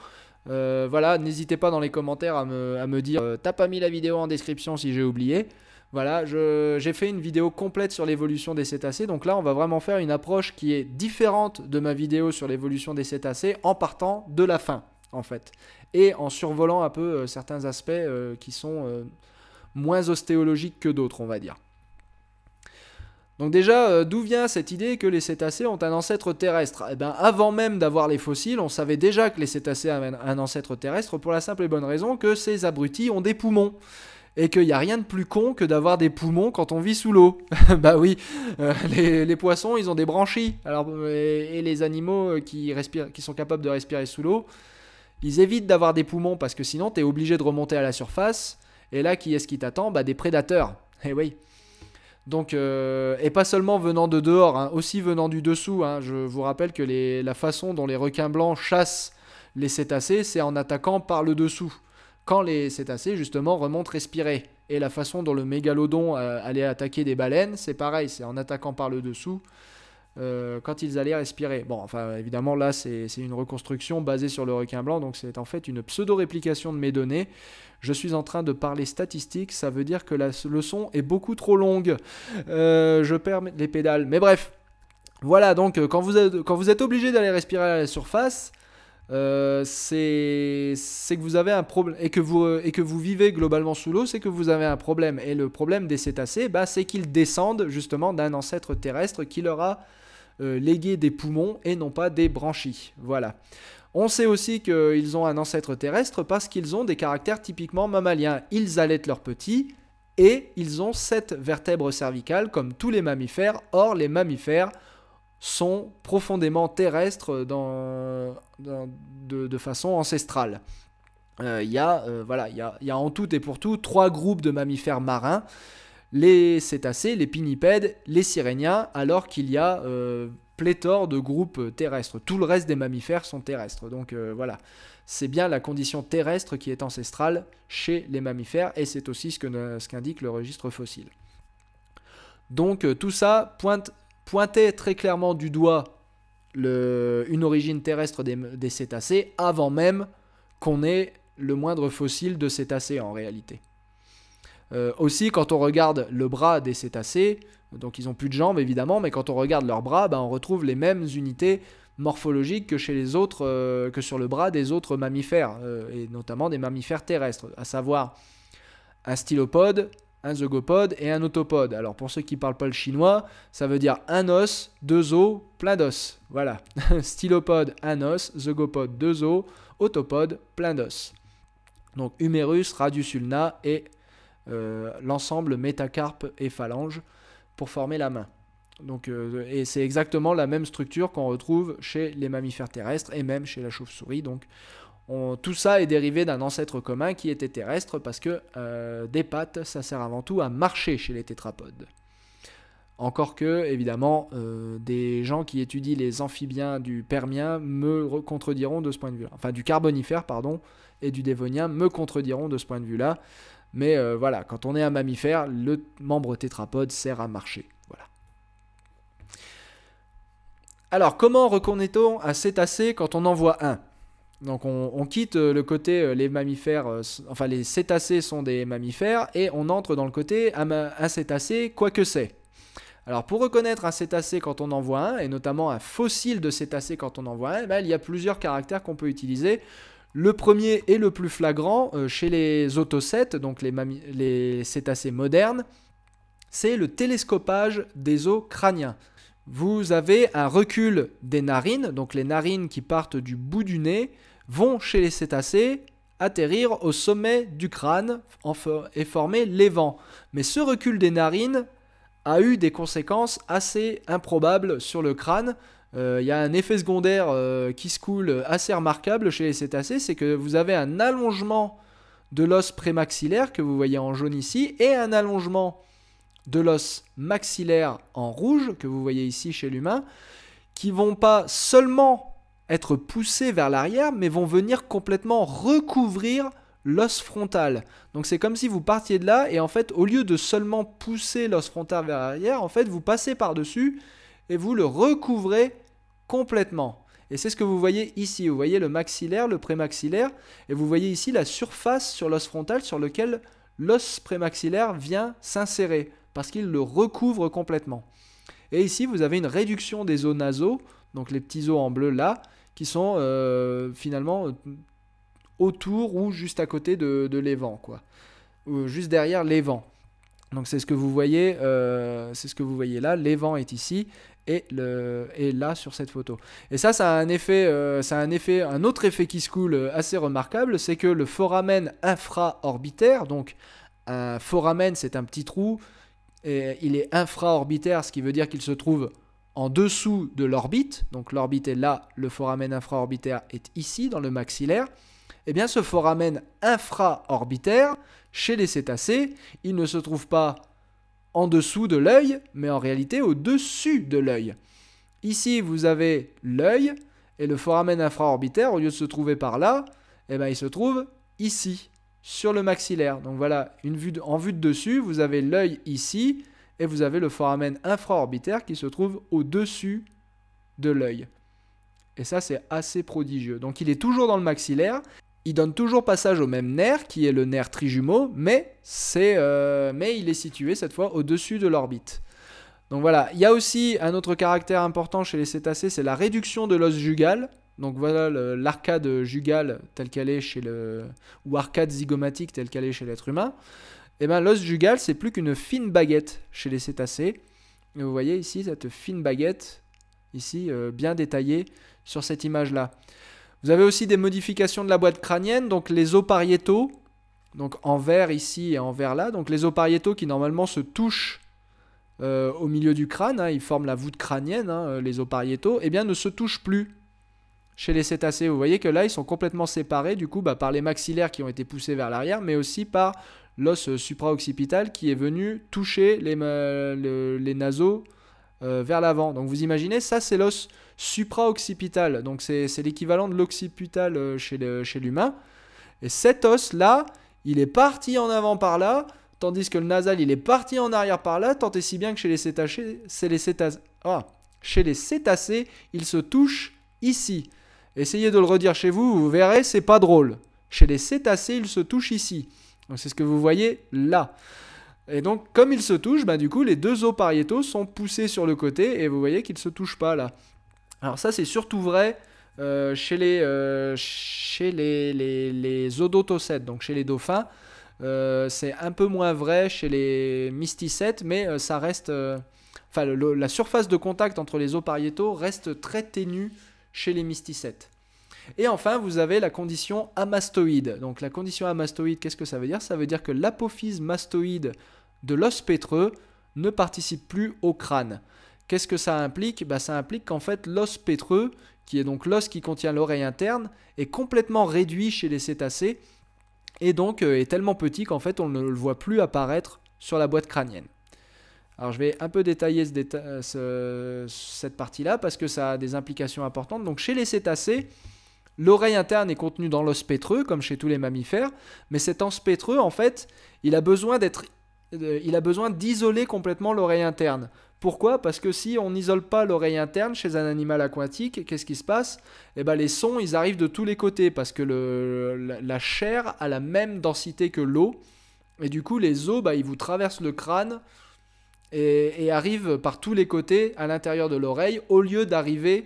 Euh, voilà, n'hésitez pas dans les commentaires à me, dire euh, t'as pas mis la vidéo en description si j'ai oublié. Voilà, j'ai fait une vidéo complète sur l'évolution des cétacés. Donc là, on va vraiment faire une approche qui est différente de ma vidéo sur l'évolution des cétacés en partant de la fin, en fait. Et en survolant un peu certains aspects qui sont moins ostéologiques que d'autres, on va dire. Donc déjà, euh, d'où vient cette idée que les cétacés ont un ancêtre terrestre Eh bien, avant même d'avoir les fossiles, on savait déjà que les cétacés avaient un ancêtre terrestre pour la simple et bonne raison que ces abrutis ont des poumons et qu'il n'y a rien de plus con que d'avoir des poumons quand on vit sous l'eau. bah oui, euh, les, poissons, ils ont des branchies. Alors, et, les animaux euh, qui, respirent, qui sont capables de respirer sous l'eau, ils évitent d'avoir des poumons parce que sinon, tu es obligé de remonter à la surface. Et là, qui est-ce qui t'attend bah, Des prédateurs. Eh oui. Donc, euh, et pas seulement venant de dehors, hein, aussi venant du dessous. Hein. Je vous rappelle que la façon dont les requins blancs chassent les cétacés, c'est en attaquant par le dessous. Quand les cétacés, justement, remontent respirer. Et la façon dont le mégalodon euh, allait attaquer des baleines, c'est pareil, c'est en attaquant par le dessous euh, quand ils allaient respirer. Bon, enfin, évidemment, là, c'est une reconstruction basée sur le requin blanc, donc c'est en fait une pseudo-réplication de mes données. Je suis en train de parler statistiques, ça veut dire que la leçon est beaucoup trop longue. Euh, je perds les pédales, mais bref. Voilà, donc euh, quand vous êtes, quand vous êtes obligé d'aller respirer à la surface, c'est que vous avez un problème et que vous et que vous vivez globalement sous l'eau, c'est que vous avez un problème. Et le problème des cétacés, bah, c'est qu'ils descendent justement d'un ancêtre terrestre qui leur a euh, légués des poumons et non pas des branchies. Voilà. On sait aussi qu'ils ont un ancêtre terrestre parce qu'ils ont des caractères typiquement mammaliens. Ils allaitent leurs petits et ils ont sept vertèbres cervicales comme tous les mammifères. Or, les mammifères sont profondément terrestres de, façon ancestrale. Euh, il y, euh, voilà, il y a en tout et pour tout trois groupes de mammifères marins les cétacés, les pinnipèdes, les siréniens, alors qu'il y a euh, pléthore de groupes terrestres. Tout le reste des mammifères sont terrestres. Donc euh, voilà, c'est bien la condition terrestre qui est ancestrale chez les mammifères, et c'est aussi ce qu'indique ce le registre fossile. Donc euh, tout ça pointe, pointait très clairement du doigt une origine terrestre des, des cétacés avant même qu'on ait le moindre fossile de cétacés en réalité. Euh, aussi, quand on regarde le bras des cétacés, donc ils n'ont plus de jambes évidemment, mais quand on regarde leurs bras, ben, on retrouve les mêmes unités morphologiques que chez les autres, euh, que sur le bras des autres mammifères, euh, et notamment des mammifères terrestres, à savoir un stylopode, un zogopode et un autopode. Alors pour ceux qui parlent pas le chinois, ça veut dire un os, deux os, plein d'os. Voilà. stylopode, un os, zogopode, deux os, autopode, plein d'os. Donc humérus, radius ulna et euh, l'ensemble métacarpe et phalange pour former la main. Donc, euh, et c'est exactement la même structure qu'on retrouve chez les mammifères terrestres et même chez la chauve-souris. Donc tout ça est dérivé d'un ancêtre commun qui était terrestre parce que euh, des pattes, ça sert avant tout à marcher chez les tétrapodes. Encore que, évidemment, des gens qui étudient les amphibiens du Permien me contrediront de ce point de vue-là. Enfin, du Carbonifère, pardon, et du Dévonien me contrediront de ce point de vue-là. Mais euh, voilà, quand on est un mammifère, le membre tétrapode sert à marcher. Voilà. Alors, comment reconnaît-on un cétacé quand on en voit un donc on, quitte euh, le côté euh, les mammifères, enfin les cétacés sont des mammifères et on entre dans le côté un, cétacé quoi que c'est. Alors pour reconnaître un cétacé quand on en voit un, et notamment un fossile de cétacé quand on en voit un, eh ben, il y a plusieurs caractères qu'on peut utiliser. Le premier et le plus flagrant euh, chez les otocètes, donc les, les cétacés modernes, c'est le télescopage des os crâniens. Vous avez un recul des narines, donc les narines qui partent du bout du nez vont chez les cétacés atterrir au sommet du crâne et former les vents. Mais ce recul des narines a eu des conséquences assez improbables sur le crâne, euh, il y a un effet secondaire euh, qui se coule assez remarquable chez les cétacés, c'est que vous avez un allongement de l'os prémaxillaire que vous voyez en jaune ici et un allongement de l'os maxillaire en rouge que vous voyez ici chez l'humain qui vont pas seulement être poussés vers l'arrière mais vont venir complètement recouvrir l'os frontal. Donc c'est comme si vous partiez de là et en fait au lieu de seulement pousser l'os frontal vers l'arrière, en fait vous passez par-dessus et vous le recouvrez complètement. Et c'est ce que vous voyez ici. Vous voyez le maxillaire, le prémaxillaire, et vous voyez ici la surface sur l'os frontal sur lequel l'os prémaxillaire vient s'insérer, parce qu'il le recouvre complètement. Et ici, vous avez une réduction des os nasaux, donc les petits os en bleu là, qui sont euh, finalement autour ou juste à côté de, l'évent, quoi. Ou juste derrière l'évent. Donc c'est ce que vous voyez, euh, c'est ce que vous voyez là. L'évent est ici et, le, là sur cette photo. Et ça, ça a un effet, euh, ça a un effet, un autre effet qui se coule euh, assez remarquable, c'est que le foramen infraorbitaire, donc un foramen, c'est un petit trou, et il est infraorbitaire, ce qui veut dire qu'il se trouve en dessous de l'orbite, donc l'orbite est là, le foramen infraorbitaire est ici dans le maxillaire. et eh bien, ce foramen infraorbitaire, chez les cétacés, il ne se trouve pas en dessous de l'œil, mais en réalité au-dessus de l'œil. Ici, vous avez l'œil, et le foramen infraorbitaire, au lieu de se trouver par là, eh ben, il se trouve ici, sur le maxillaire. Donc voilà, une vue en vue de dessus, vous avez l'œil ici, et vous avez le foramen infraorbitaire qui se trouve au-dessus de l'œil. Et ça, c'est assez prodigieux. Donc il est toujours dans le maxillaire, il donne toujours passage au même nerf, qui est le nerf trijumeau, mais, c'est, euh, mais il est situé cette fois au-dessus de l'orbite. Donc voilà, il y a aussi un autre caractère important chez les cétacés, c'est la réduction de l'os jugal. Donc voilà l'arcade jugale telle qu'elle est chez le... ou arcade zygomatique telle qu'elle est chez l'être humain. Et eh bien l'os jugal, c'est plus qu'une fine baguette chez les cétacés. vous voyez ici cette fine baguette, ici euh, bien détaillée sur cette image-là. Vous avez aussi des modifications de la boîte crânienne, donc les os pariétaux, donc en vert ici et en vert là, donc les os pariétaux qui normalement se touchent euh, au milieu du crâne, hein, ils forment la voûte crânienne, hein, euh, les os pariétaux, eh bien ne se touchent plus chez les cétacés. Vous voyez que là, ils sont complètement séparés, du coup, bah, par les maxillaires qui ont été poussés vers l'arrière, mais aussi par l'os euh, supraoccipital qui est venu toucher les, naseaux vers l'avant. Donc vous imaginez, ça c'est l'os supraoccipital. Donc c'est l'équivalent de l'occipital euh, chez l'humain. Et cet os-là, il est parti en avant par là, tandis que le nasal, il est parti en arrière par là, tant et si bien que chez les cétacés, les cétacés, ah, chez les cétacés il se touchent ici. Essayez de le redire chez vous, vous verrez, c'est pas drôle. Chez les cétacés, il se touchent ici. c'est ce que vous voyez là. Et donc, comme ils se touchent, bah, du coup, les deux os pariétaux sont poussés sur le côté et vous voyez qu'ils ne se touchent pas là. Alors ça c'est surtout vrai euh, chez, les, euh, chez odotocètes, donc chez les dauphins. Euh, c'est un peu moins vrai chez les mysticètes, mais la surface de contact entre les os pariétaux reste très ténue chez les mysticètes. Et enfin, vous avez la condition amastoïde. Donc la condition amastoïde, qu'est-ce que ça veut dire Ça veut dire que l'apophyse mastoïde de l'os pétreux ne participe plus au crâne. Qu'est-ce que ça implique bah, Ça implique qu'en fait l'os pétreux, qui est donc l'os qui contient l'oreille interne, est complètement réduit chez les cétacés et donc euh, est tellement petit qu'en fait on ne le voit plus apparaître sur la boîte crânienne. Alors je vais un peu détailler cette partie-là parce que ça a des implications importantes. Donc chez les cétacés, l'oreille interne est contenue dans l'os pétreux comme chez tous les mammifères, mais cet os pétreux en fait, il a besoin d'être euh, il a besoin d'isoler complètement l'oreille interne pourquoi Parce que si on n'isole pas l'oreille interne chez un animal aquatique, qu'est-ce qui se passe Eh ben les sons, ils arrivent de tous les côtés parce que la, chair a la même densité que l'eau. Et du coup, les os, bah, ils vous traversent le crâne et, arrivent par tous les côtés à l'intérieur de l'oreille au lieu d'arriver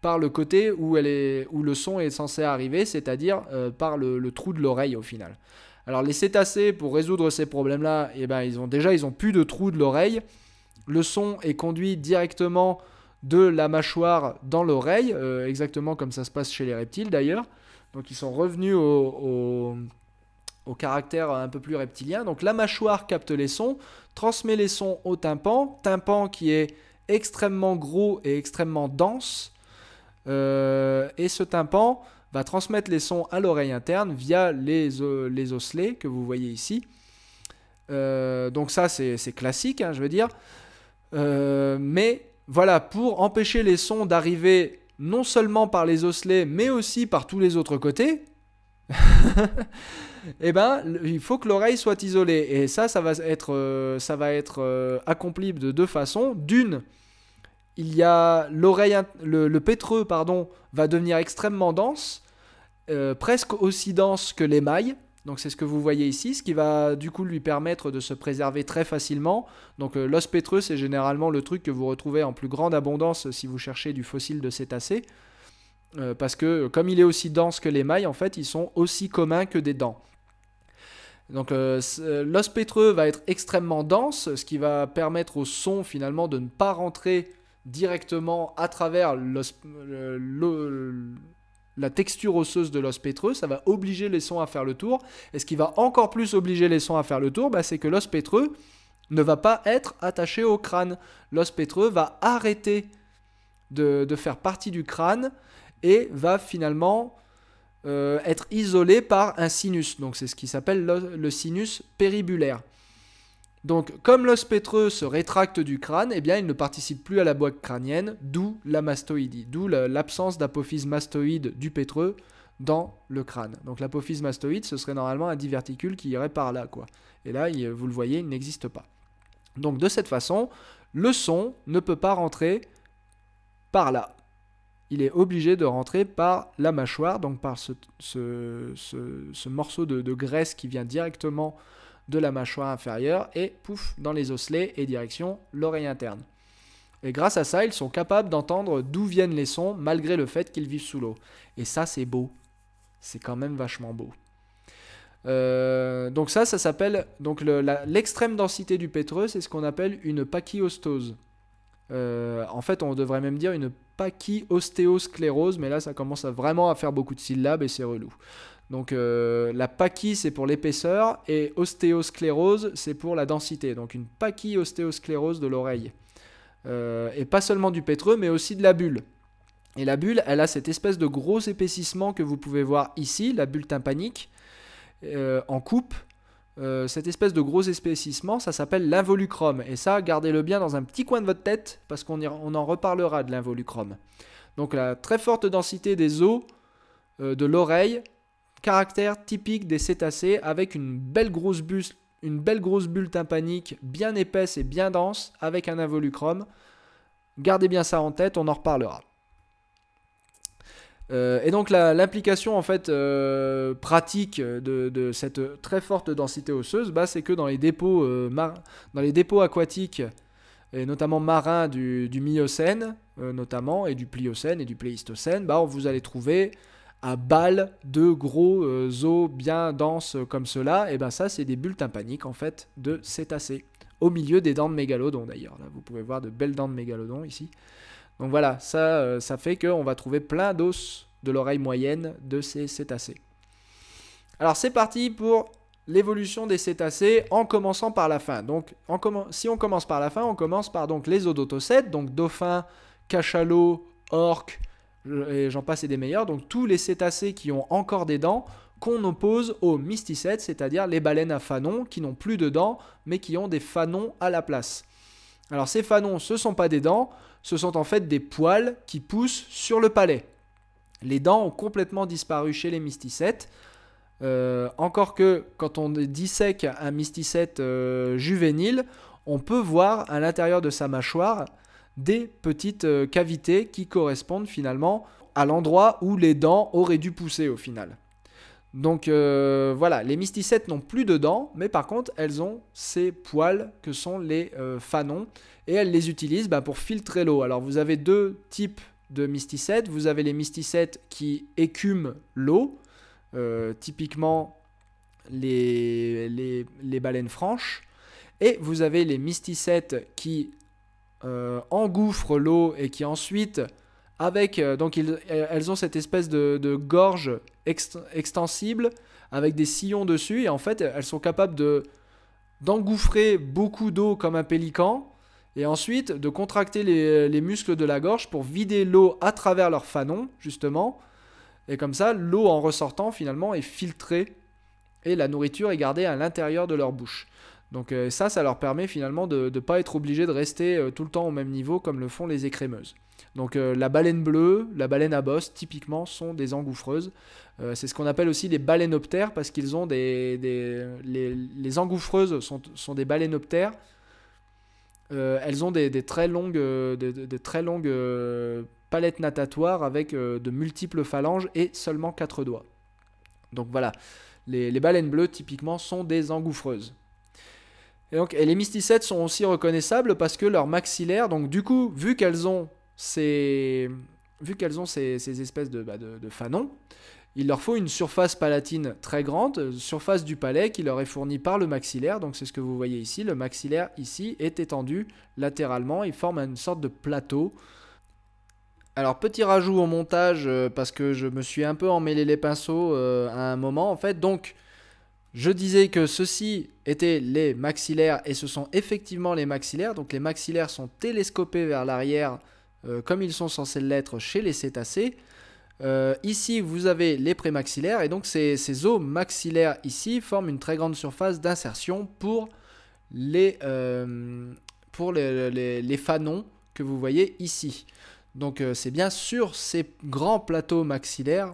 par le côté où, est, le son est censé arriver, c'est-à-dire euh, par le, trou de l'oreille au final. Alors les cétacés, pour résoudre ces problèmes-là, eh ben, ils ont déjà ils ont plus de trou de l'oreille le son est conduit directement de la mâchoire dans l'oreille, euh, exactement comme ça se passe chez les reptiles d'ailleurs. Donc ils sont revenus au, caractère un peu plus reptilien. Donc la mâchoire capte les sons, transmet les sons au tympan, tympan qui est extrêmement gros et extrêmement dense. Euh, et ce tympan va transmettre les sons à l'oreille interne via les, euh, osselets que vous voyez ici. donc ça c'est classique, hein, je veux dire. Euh, mais voilà, pour empêcher les sons d'arriver non seulement par les osselets, mais aussi par tous les autres côtés, eh ben, il faut que l'oreille soit isolée. Et ça, ça va être, euh, ça va être euh, accompli de deux façons. D'une, il y a l'oreille, le, pétreux, pardon, va devenir extrêmement dense, presque aussi dense que l'émail. Donc c'est ce que vous voyez ici, ce qui va du coup lui permettre de se préserver très facilement. Donc euh, l'os pétreux, c'est généralement le truc que vous retrouvez en plus grande abondance si vous cherchez du fossile de cétacé. Euh, parce que euh, comme il est aussi dense que les mailles, en fait, ils sont aussi communs que des dents. Donc l'os pétreux va être extrêmement dense, ce qui va permettre au son finalement de ne pas rentrer directement à travers l'os la texture osseuse de l'os pétreux, ça va obliger les sons à faire le tour. Et ce qui va encore plus obliger les sons à faire le tour, bah, c'est que l'os pétreux ne va pas être attaché au crâne. L'os pétreux va arrêter de, faire partie du crâne et va finalement euh, être isolé par un sinus. Donc c'est ce qui s'appelle le sinus péribulaire. Donc, comme l'os pétreux se rétracte du crâne, eh bien, il ne participe plus à la boîte crânienne, d'où la mastoïdie, d'où l'absence d'apophyse mastoïde du pétreux dans le crâne. Donc, l'apophyse mastoïde, ce serait normalement un diverticule qui irait par là, quoi. Et là, vous le voyez, il n'existe pas. Donc, de cette façon, le son ne peut pas rentrer par là. Il est obligé de rentrer par la mâchoire, donc par ce, morceau de graisse qui vient directement de la mâchoire inférieure et pouf dans les osselets et direction l'oreille interne. Et grâce à ça, ils sont capables d'entendre d'où viennent les sons malgré le fait qu'ils vivent sous l'eau. Et ça, c'est beau. C'est quand même vachement beau. Euh, donc ça, ça s'appelle donc l'extrême densité du pétreux, c'est ce qu'on appelle une pachyostose. Euh, en fait, on devrait même dire une pachyostéosclérose, mais là, ça commence vraiment à faire beaucoup de syllabes et c'est relou. Donc euh, la paquille c'est pour l'épaisseur et ostéosclérose, c'est pour la densité. Donc une paquille ostéosclérose de l'oreille. Euh, et pas seulement du pétreux, mais aussi de la bulle. Et la bulle, elle a cette espèce de gros épaississement que vous pouvez voir ici, la bulle tympanique, euh, en coupe. cette espèce de gros épaississement, ça s'appelle l'involucrome. Et ça, gardez-le bien dans un petit coin de votre tête, parce qu'on en reparlera de l'involucrome. Donc la très forte densité des os de l'oreille caractère typique des cétacés avec une belle grosse une belle grosse bulle tympanique bien épaisse et bien dense avec un involucrum. Gardez bien ça en tête, on en reparlera. Euh, et donc l'implication en fait euh, pratique de, cette très forte densité osseuse, bah, c'est que dans les dépôts, euh, dans les dépôts aquatiques et notamment marins du, du Miocène notamment et du Pliocène et du Pléistocène, bah, vous allez trouver à balles de gros euh, os bien denses comme cela, et eh ben ça c'est des bulles tympaniques en fait de cétacés, au milieu des dents de mégalodon d'ailleurs. Là vous pouvez voir de belles dents de mégalodon ici. Donc voilà, ça, euh, ça fait qu'on va trouver plein d'os de l'oreille moyenne de ces cétacés. Alors c'est parti pour l'évolution des cétacés en commençant par la fin. Donc en si on commence par la fin, on commence par donc les odotocètes, donc dauphins, cachalots, orques, et j'en passe et des meilleurs. Donc tous les cétacés qui ont encore des dents qu'on oppose aux mysticètes, c'est-à-dire les baleines à fanons qui n'ont plus de dents mais qui ont des fanons à la place. Alors ces fanons, ce sont pas des dents, ce sont en fait des poils qui poussent sur le palais. Les dents ont complètement disparu chez les mysticètes. Euh, encore que quand on dissèque un mysticète euh, juvénile, on peut voir à l'intérieur de sa mâchoire des petites euh, cavités qui correspondent finalement à l'endroit où les dents auraient dû pousser au final. Donc euh, voilà, les mysticètes n'ont plus de dents, mais par contre elles ont ces poils que sont les euh, fanons, et elles les utilisent bah, pour filtrer l'eau. Alors vous avez deux types de mysticètes, vous avez les mysticètes qui écument l'eau, typiquement les, les, baleines franches, et vous avez les mysticètes qui engouffre engouffrent l'eau et qui ensuite, avec, euh, donc ils, euh, elles ont cette espèce de, gorge extensible avec des sillons dessus et en fait elles sont capables de d'engouffrer beaucoup d'eau comme un pélican et ensuite de contracter les, les muscles de la gorge pour vider l'eau à travers leur fanon justement et comme ça l'eau en ressortant finalement est filtrée et la nourriture est gardée à l'intérieur de leur bouche. Donc euh, ça, ça leur permet finalement de ne pas être obligé de rester euh, tout le temps au même niveau comme le font les écrémeuses. Donc euh, la baleine bleue, la baleine à bosse, typiquement, sont des engouffreuses. c'est ce qu'on appelle aussi des baleinoptères parce qu'ils ont des... les, engouffreuses sont, des baleinoptères. elles ont des, très longues, très longues palettes natatoires avec de multiples phalanges et seulement quatre doigts. Donc voilà, les baleines bleues typiquement sont des engouffreuses. Et, les mysticettes sont aussi reconnaissables parce que leur maxillaire, donc du coup, vu qu'elles ont ces, vu qu'elles ont ces, espèces bah, de, fanons, il leur faut une surface palatine très grande, surface du palais qui leur est fournie par le maxillaire. Donc c'est ce que vous voyez ici. Le maxillaire ici est étendu latéralement il forme une sorte de plateau. Alors petit rajout au montage euh, parce que je me suis un peu emmêlé les pinceaux euh, à un moment en fait. Donc je disais que ceux-ci étaient les maxillaires et ce sont effectivement les maxillaires. Donc les maxillaires sont télescopés vers l'arrière euh, comme ils sont censés l'être chez les cétacés. Euh, ici, vous avez les prémaxillaires et donc ces, os maxillaires ici forment une très grande surface d'insertion pour, les, euh, pour les, fanons que vous voyez ici. Donc c'est bien sur ces grands plateaux maxillaires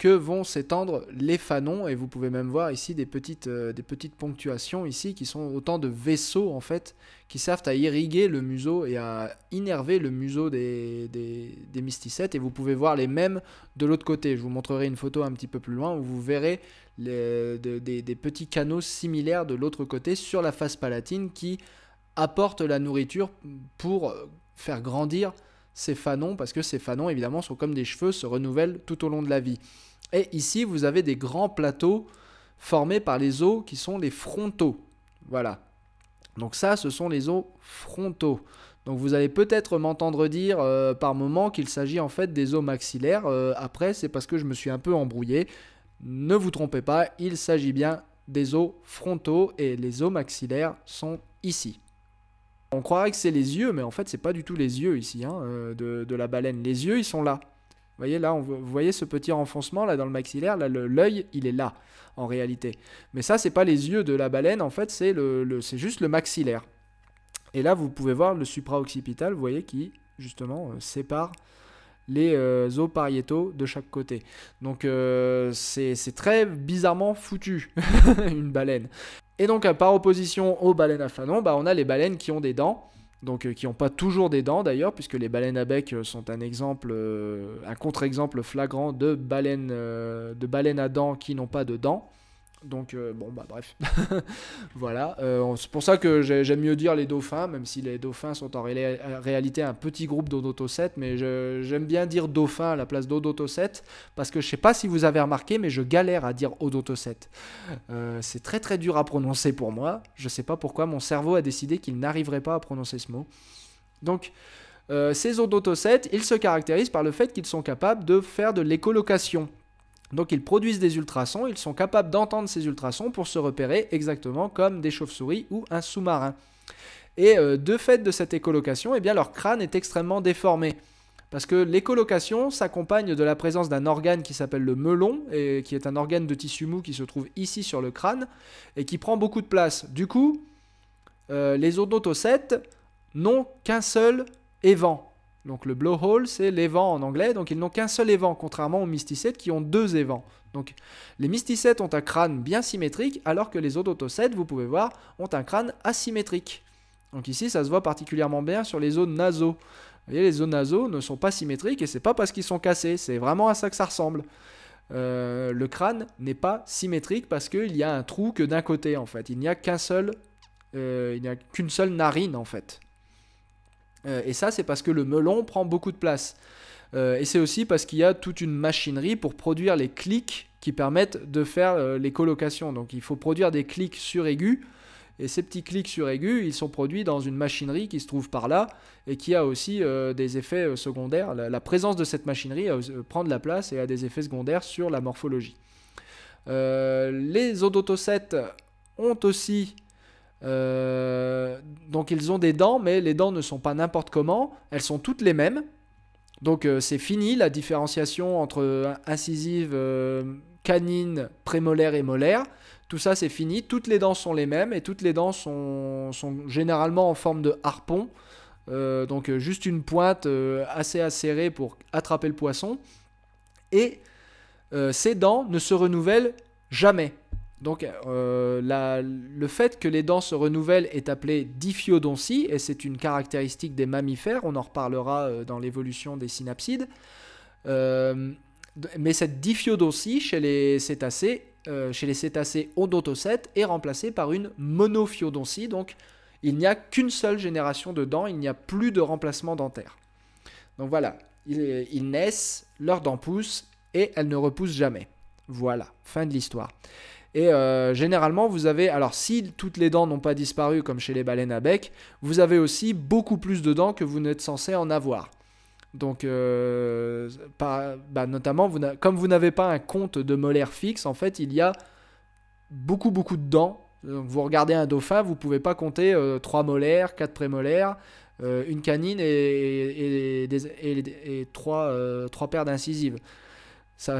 que vont s'étendre les fanons et vous pouvez même voir ici des petites, euh, des petites ponctuations ici qui sont autant de vaisseaux en fait qui servent à irriguer le museau et à innerver le museau des, des, mysticettes et vous pouvez voir les mêmes de l'autre côté. Je vous montrerai une photo un petit peu plus loin où vous verrez des, des petits canaux similaires de l'autre côté sur la face palatine qui apportent la nourriture pour faire grandir ces fanons parce que ces fanons évidemment sont comme des cheveux, se renouvellent tout au long de la vie. Et ici, vous avez des grands plateaux formés par les os qui sont les frontaux. Voilà. Donc ça, ce sont les os frontaux. Donc vous allez peut-être m'entendre dire euh, par moment qu'il s'agit en fait des os maxillaires. Euh, après, c'est parce que je me suis un peu embrouillé. Ne vous trompez pas, il s'agit bien des os frontaux et les os maxillaires sont ici. On croirait que c'est les yeux, mais en fait c'est pas du tout les yeux ici hein, euh, de la baleine. Les yeux ils sont là voyez là, vous voyez ce petit renfoncement là dans le maxillaire, là l'œil il est là en réalité. Mais ça c'est pas les yeux de la baleine en fait, c'est le, c'est juste le maxillaire. Et là vous pouvez voir le supraoccipital, vous voyez qui justement euh, sépare les euh, os pariétaux de chaque côté. Donc euh, c'est très bizarrement foutu une baleine. Et donc par opposition aux baleines à fanon, bah, on a les baleines qui ont des dents donc euh, qui n'ont pas toujours des dents d'ailleurs, puisque les baleines à bec euh, sont un exemple, euh, un contre-exemple flagrant de de baleines à dents qui n'ont pas de dents. Donc, euh, bon, bah bref. voilà. Euh, c'est pour ça que j'aime mieux dire les dauphins, même si les dauphins sont en réalité un petit groupe dodoto mais j'aime bien dire dauphin à la place dodoto parce que je sais pas si vous avez remarqué, mais je galère à dire odoto euh, c'est très très dur à prononcer pour moi. Je sais pas pourquoi mon cerveau a décidé qu'il n'arriverait pas à prononcer ce mot. Donc, ces odoto ils se caractérisent par le fait qu'ils sont capables de faire de l'écolocation. Donc ils produisent des ultrasons, ils sont capables d'entendre ces ultrasons pour se repérer exactement comme des chauves-souris ou un sous-marin. Et euh, de fait de cette écolocation, eh bien, leur crâne est extrêmement déformé. Parce que l'écolocation s'accompagne de la présence d'un organe qui s'appelle le melon, et qui est un organe de tissu mou qui se trouve ici sur le crâne, et qui prend beaucoup de place. Du coup, euh, les odontocètes n'ont qu'un seul évent. Donc le blowhole, c'est l'évent en anglais, donc ils n'ont qu'un seul évent, contrairement aux mysticètes qui ont deux évents. Donc les mysticètes ont un crâne bien symétrique, alors que les odontocètes, vous pouvez voir, ont un crâne asymétrique. Donc ici, ça se voit particulièrement bien sur les zones nasaux. Vous voyez, les zones nasaux ne sont pas symétriques, et c'est pas parce qu'ils sont cassés, c'est vraiment à ça que ça ressemble. Euh, le crâne n'est pas symétrique parce qu'il y a un trou que d'un côté en fait. Il n'y a qu'un seul, euh, il n'y a qu'une seule narine en fait. Euh, et ça, c'est parce que le melon prend beaucoup de place. Euh, et c'est aussi parce qu'il y a toute une machinerie pour produire les clics qui permettent de faire euh, les colocations. Donc il faut produire des clics suraigus. Et ces petits clics suraigus, ils sont produits dans une machinerie qui se trouve par là et qui a aussi des effets secondaires. La, présence de cette machinerie prend de la place et a des effets secondaires sur la morphologie. les odotocètes ont aussi euh, donc ils ont des dents, mais les dents ne sont pas n'importe comment, elles sont toutes les mêmes. Donc euh, c'est fini la différenciation entre euh, incisive, canine, prémolaire et molaire. Tout ça c'est fini, toutes les dents sont les mêmes et toutes les dents sont, sont généralement en forme de harpon. donc juste une pointe assez acérée pour attraper le poisson. Et ces dents ne se renouvellent jamais. Donc euh, le fait que les dents se renouvellent est appelé diphyodontie et c'est une caractéristique des mammifères, on en reparlera euh, dans l'évolution des synapsides. Euh, mais cette diphyodontie chez les cétacés, chez les cétacés odontocètes est remplacée par une monophyodontie, donc il n'y a qu'une seule génération de dents, il n'y a plus de remplacement dentaire. Donc voilà, ils naissent, leurs dents poussent et elles ne repoussent jamais. Voilà, fin de l'histoire. Et euh, généralement, vous avez, alors si toutes les dents n'ont pas disparu comme chez les baleines à bec, vous avez aussi beaucoup plus de dents que vous n'êtes censé en avoir. Donc, euh, pas, bah, notamment, vous comme vous n'avez pas un compte de molaire fixe, en fait, il y a beaucoup, beaucoup de dents. vous regardez un dauphin, vous ne pouvez pas compter euh, trois 3 molaires, 4 prémolaires, une canine et, et, 3 paires d'incisives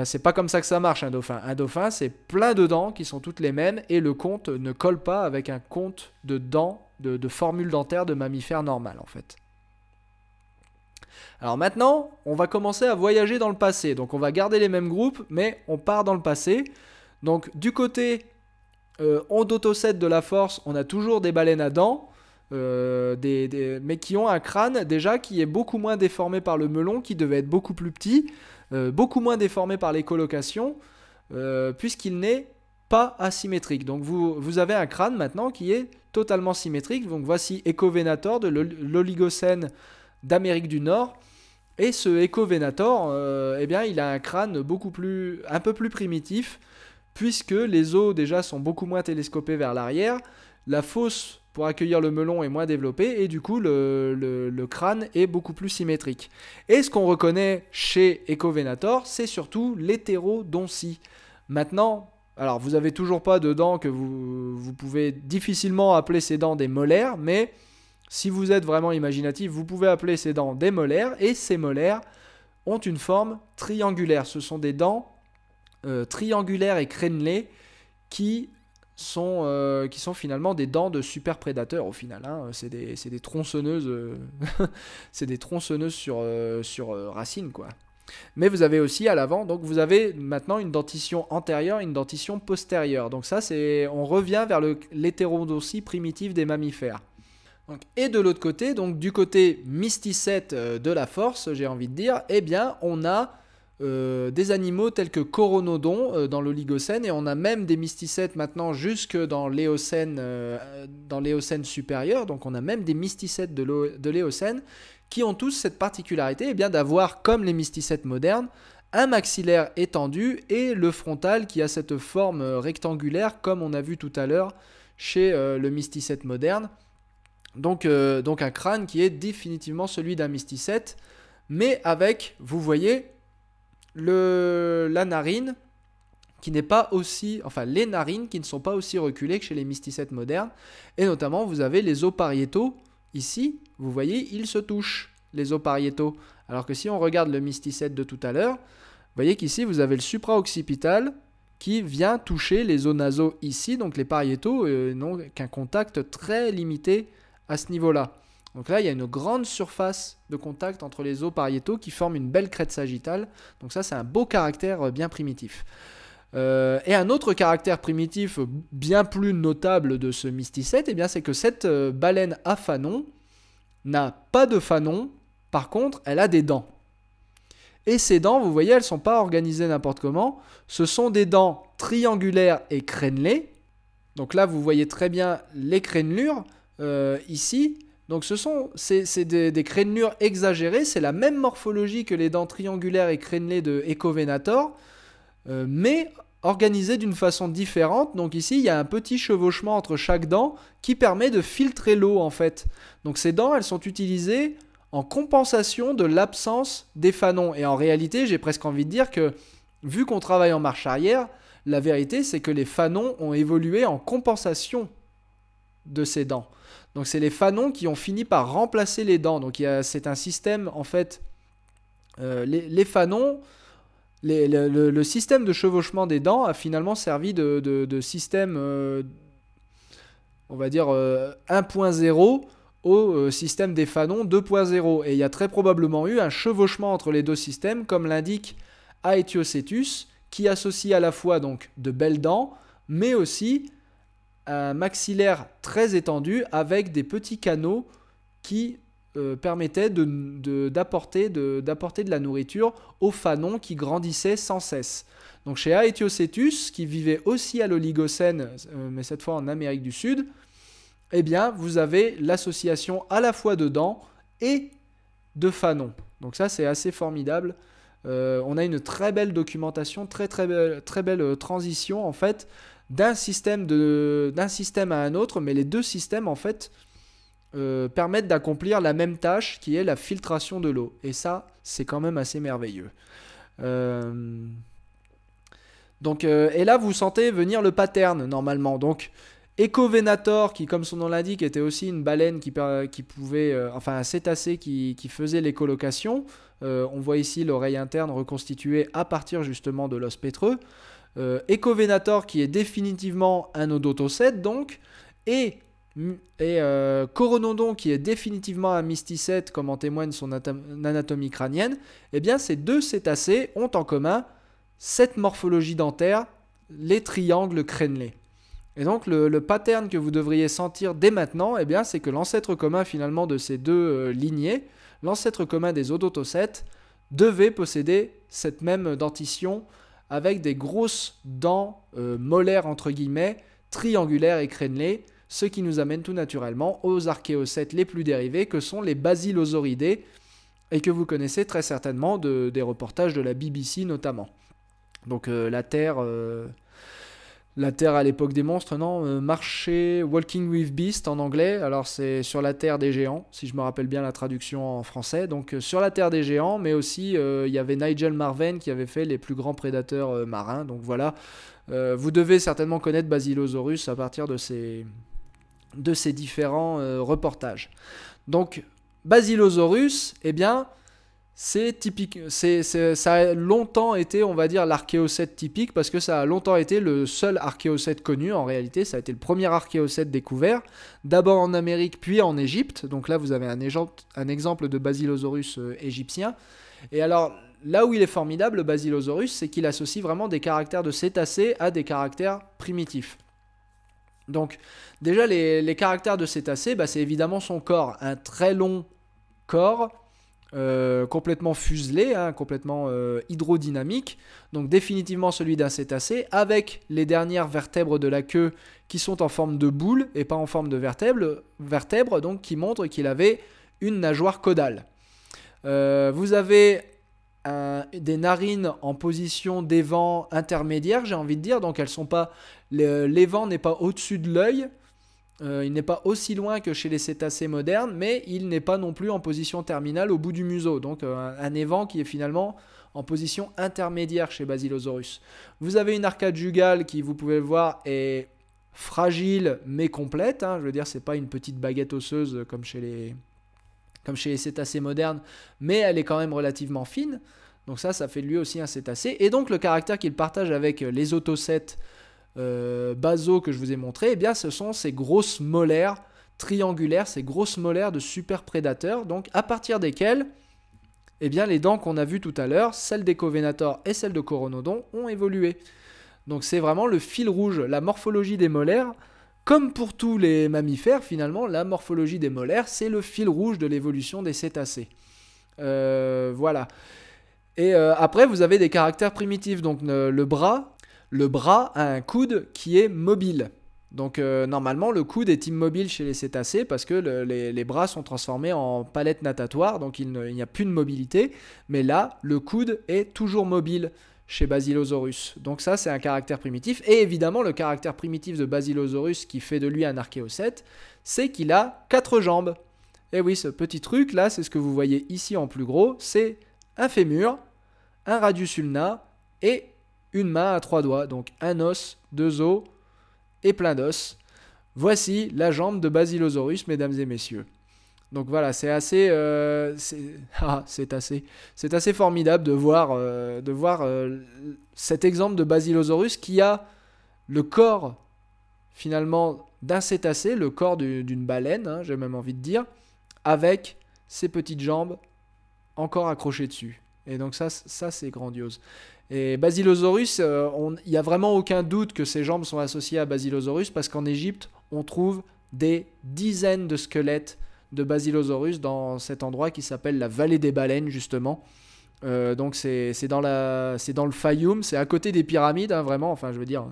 c'est pas comme ça que ça marche un dauphin. Un dauphin, c'est plein de dents qui sont toutes les mêmes et le compte ne colle pas avec un compte de dents, de, formules formule dentaire de mammifère normal en fait. Alors maintenant, on va commencer à voyager dans le passé. Donc on va garder les mêmes groupes, mais on part dans le passé. Donc du côté euh, d'autocède de la force, on a toujours des baleines à dents. Euh, mais qui ont un crâne déjà qui est beaucoup moins déformé par le melon, qui devait être beaucoup plus petit. Euh, beaucoup moins déformé par les colocations, euh, puisqu'il n'est pas asymétrique. Donc vous, vous, avez un crâne maintenant qui est totalement symétrique. Donc voici Ecovenator de l'Oligocène d'Amérique du Nord. Et ce Ecovenator, euh, eh bien, il a un crâne beaucoup plus, un peu plus primitif, puisque les os déjà sont beaucoup moins télescopés vers l'arrière. La fosse pour accueillir le melon est moins développé et du coup le, crâne est beaucoup plus symétrique. Et ce qu'on reconnaît chez Ecovenator, c'est surtout l'hétérodoncie. Maintenant, alors vous avez toujours pas de dents que vous, pouvez difficilement appeler ces dents des molaires, mais si vous êtes vraiment imaginatif, vous pouvez appeler ces dents des molaires et ces molaires ont une forme triangulaire. Ce sont des dents euh, triangulaires et crénelées qui sont, euh, qui sont finalement des dents de super prédateurs au final. Hein. C'est des, tronçonneuses, euh, c'est des tronçonneuses sur, euh, sur racines quoi. Mais vous avez aussi à l'avant, donc vous avez maintenant une dentition antérieure, une dentition postérieure. Donc ça c'est, on revient vers l'hétérodoxie primitive des mammifères. et de l'autre côté, donc du côté mysticette de la force, j'ai envie de dire, eh bien on a euh, des animaux tels que Coronodon euh, dans l'Oligocène et on a même des mysticètes maintenant jusque dans l'Éocène, euh, dans l'Éocène supérieur. Donc on a même des mysticètes de l'Éocène qui ont tous cette particularité eh bien d'avoir, comme les mysticètes modernes, un maxillaire étendu et le frontal qui a cette forme rectangulaire comme on a vu tout à l'heure chez le mysticète moderne. Donc, donc un crâne qui est définitivement celui d'un mysticète, mais avec, vous voyez, la narine qui n'est pas aussi, enfin les narines qui ne sont pas aussi reculées que chez les mysticètes modernes. Et notamment, vous avez les os pariétaux. Ici, vous voyez, ils se touchent, les os pariétaux. Alors que si on regarde le mysticète de tout à l'heure, vous voyez qu'ici, vous avez le supraoccipital qui vient toucher les os nasaux ici, donc les pariétaux euh, n'ont qu'un contact très limité à ce niveau-là. Donc là, il y a une grande surface de contact entre les os pariétaux qui forme une belle crête sagittale. Donc ça, c'est un beau caractère euh, bien primitif. Euh, et un autre caractère primitif euh, bien plus notable de ce mysticète, eh bien, c'est que cette baleine à fanon n'a pas de fanon, par contre, elle a des dents. Et ces dents, vous voyez, elles ne sont pas organisées n'importe comment. Ce sont des dents triangulaires et crénelées. Donc là, vous voyez très bien les crénelures ici. Donc ce sont des, des crénelures exagérées, c'est la même morphologie que les dents triangulaires et crénelées de Ecovenator, euh, mais organisées d'une façon différente. Donc ici, il y a un petit chevauchement entre chaque dent qui permet de filtrer l'eau en fait. Donc ces dents, elles sont utilisées en compensation de l'absence des fanons. Et en réalité, j'ai presque envie de dire que vu qu'on travaille en marche arrière, la vérité c'est que les fanons ont évolué en compensation de ces dents. Donc c'est les fanons qui ont fini par remplacer les dents. Donc c'est un système en fait. Euh, les, fanons, le, système de chevauchement des dents a finalement servi de, système, euh, on va dire 1.0 euh, au système des fanons 2.0. Et il y a très probablement eu un chevauchement entre les deux systèmes, comme l'indique Aethiocetus, qui associe à la fois donc de belles dents, mais aussi maxillaire très étendu avec des petits canaux qui euh, permettaient d'apporter de, la nourriture aux fanon qui grandissaient sans cesse. Donc chez Aetiosetus qui vivait aussi à l'Oligocène, euh, mais cette fois en Amérique du Sud, eh bien vous avez l'association à la fois de dents et de fanons. Donc ça c'est assez formidable. Euh, on a une très belle documentation, très très belle, très belle transition en fait d'un système, à un autre, mais les deux systèmes, en fait, euh, permettent d'accomplir la même tâche qui est la filtration de l'eau. Et ça, c'est quand même assez merveilleux. Euh, donc, euh, et là, vous sentez venir le pattern normalement. Donc, Ecovenator, qui comme son nom l'indique, était aussi une baleine qui, pouvait, enfin un cétacé qui, faisait l'écolocation. on voit ici l'oreille interne reconstituée à partir justement de l'os pétreux. Euh, Ecovenator qui est définitivement un odotocète donc, et, mm, et euh, Coronodon qui est définitivement un mysticète comme en témoigne son anatomie crânienne, eh bien ces deux cétacés ont en commun cette morphologie dentaire, les triangles crénelés. Et donc le, pattern que vous devriez sentir dès maintenant, eh bien, c'est que l'ancêtre commun finalement de ces deux euh, lignées, l'ancêtre commun des odotocètes, devait posséder cette même dentition avec des grosses dents euh, molaires entre guillemets, triangulaires et crénelées, ce qui nous amène tout naturellement aux archéocètes les plus dérivés que sont les basilosauridés et que vous connaissez très certainement des reportages de la BBC notamment. Donc euh, la Terre, euh, la Terre à l'époque des monstres, non, euh, Marché, Walking with Beast en anglais, alors c'est sur la Terre des géants, si je me rappelle bien la traduction en français, donc euh, sur la Terre des géants, mais aussi euh, il y avait Nigel Marven qui avait fait les plus grands prédateurs marins, donc voilà, vous devez certainement connaître Basilosaurus à partir de ces, de ces différents reportages. Donc Basilosaurus, eh bien, c'est typique. ça a longtemps été, on va dire, l'archéocète typique parce que ça a longtemps été le seul archéocète connu. En réalité, ça a été le premier archéocète découvert, d'abord en Amérique, puis en Égypte. Donc là, vous avez un, un exemple de Basilosaurus euh, égyptien. Et alors, là où il est formidable, le Basilosaurus, c'est qu'il associe vraiment des caractères de cétacés à des caractères primitifs. Donc, déjà, les, caractères de cétacés, bah, c'est évidemment son corps, un très long corps euh, complètement fuselé, hein, complètement euh, hydrodynamique, donc définitivement celui d'un cétacé, avec les dernières vertèbres de la queue qui sont en forme de boule et pas en forme de vertèbre, vertèbres donc qui montre qu'il avait une nageoire caudale. Euh, vous avez des narines en position d'évent intermédiaire, j'ai envie de dire, donc elles sont pas, l'évent n'est pas au-dessus de l'œil, euh, il n'est pas aussi loin que chez les cétacés modernes, mais il n'est pas non plus en position terminale au bout du museau. Donc euh, un, évent qui est finalement en position intermédiaire chez Basilosaurus. Vous avez une arcade jugale qui, vous pouvez le voir, est fragile mais complète. Hein. Je veux dire, c'est pas une petite baguette osseuse comme chez les, comme chez les cétacés modernes, mais elle est quand même relativement fine. Donc ça, ça fait de lui aussi un cétacé. Et donc le caractère qu'il partage avec les otocètes, euh, que je vous ai montré, eh bien, ce sont ces grosses molaires triangulaires, ces grosses molaires de super prédateurs, donc à partir desquelles eh bien, les dents qu'on a vues tout à l'heure, celles des Covenator et celles de Coronodon, ont évolué. Donc c'est vraiment le fil rouge, la morphologie des molaires. Comme pour tous les mammifères, finalement, la morphologie des molaires, c'est le fil rouge de l'évolution des cétacés. Euh, voilà. Et euh, après, vous avez des caractères primitifs. Donc le bras, le bras a un coude qui est mobile. Donc euh, normalement, le coude est immobile chez les cétacés parce que les, bras sont transformés en palette natatoire, donc il n'y a plus de mobilité. Mais là, le coude est toujours mobile chez Basilosaurus. Donc ça, c'est un caractère primitif. Et évidemment, le caractère primitif de Basilosaurus qui fait de lui un archéocète, c'est qu'il a quatre jambes. Et oui, ce petit truc là, c'est ce que vous voyez ici en plus gros, c'est un fémur, un radius ulna et une main à trois doigts, donc un os, deux os et plein d'os. Voici la jambe de Basilosaurus, mesdames et messieurs. Donc voilà, c'est assez, euh, ah, c'est assez, c'est assez formidable de voir, euh, de voir euh, cet exemple de Basilosaurus qui a le corps finalement d'un cétacé, le corps d'une baleine, hein, j'ai même envie de dire, avec ses petites jambes encore accrochées dessus. Et donc ça, ça c'est grandiose. Et Basilosaurus, euh, il n'y a vraiment aucun doute que ses jambes sont associées à Basilosaurus parce qu'en Égypte, on trouve des dizaines de squelettes de Basilosaurus dans cet endroit qui s'appelle la vallée des baleines justement. Euh, donc c'est dans, dans le Fayoum, c'est à côté des pyramides hein, vraiment, enfin je veux dire...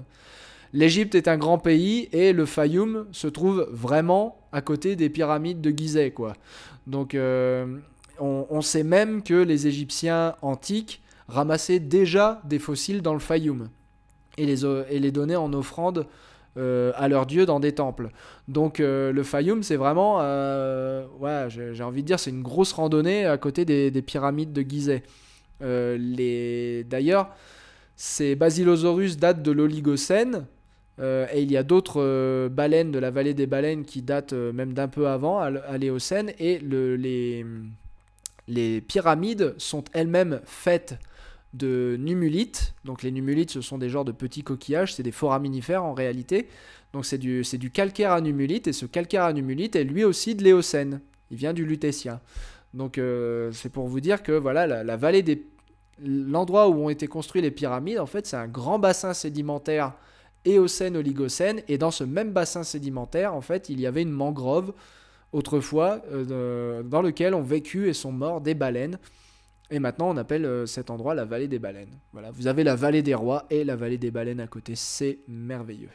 L'Égypte est un grand pays et le Fayoum se trouve vraiment à côté des pyramides de Gizeh quoi. Donc euh, on, sait même que les Égyptiens antiques Ramasser déjà des fossiles dans le Fayoum et les, donner en offrande euh, à leurs dieux dans des temples. Donc euh, le Fayoum, c'est vraiment, euh, j'ai envie de dire, c'est une grosse randonnée à côté des, pyramides de Gizeh. D'ailleurs, ces Basilosaurus datent de l'Oligocène, et il y a d'autres baleines de la vallée des baleines qui datent même d'un peu avant, à l'Éocène, et les pyramides sont elles-mêmes faites de numulites. Donc les numulites, ce sont des genres de petits coquillages, c'est des foraminifères en réalité. Donc c'est du, du calcaire à numulite, et ce calcaire à numulite est lui aussi de l'Éocène. Il vient du Lutétien. Donc euh, c'est pour vous dire que voilà, la, vallée des... L'endroit où ont été construites les pyramides, en fait, c'est un grand bassin sédimentaire Éocène, Oligocène, et dans ce même bassin sédimentaire, en fait, il y avait une mangrove autrefois euh, dans lequel ont vécu et sont morts des baleines. Et maintenant, on appelle euh, cet endroit la vallée des baleines. Voilà, vous avez la vallée des rois et la vallée des baleines à côté. C'est merveilleux.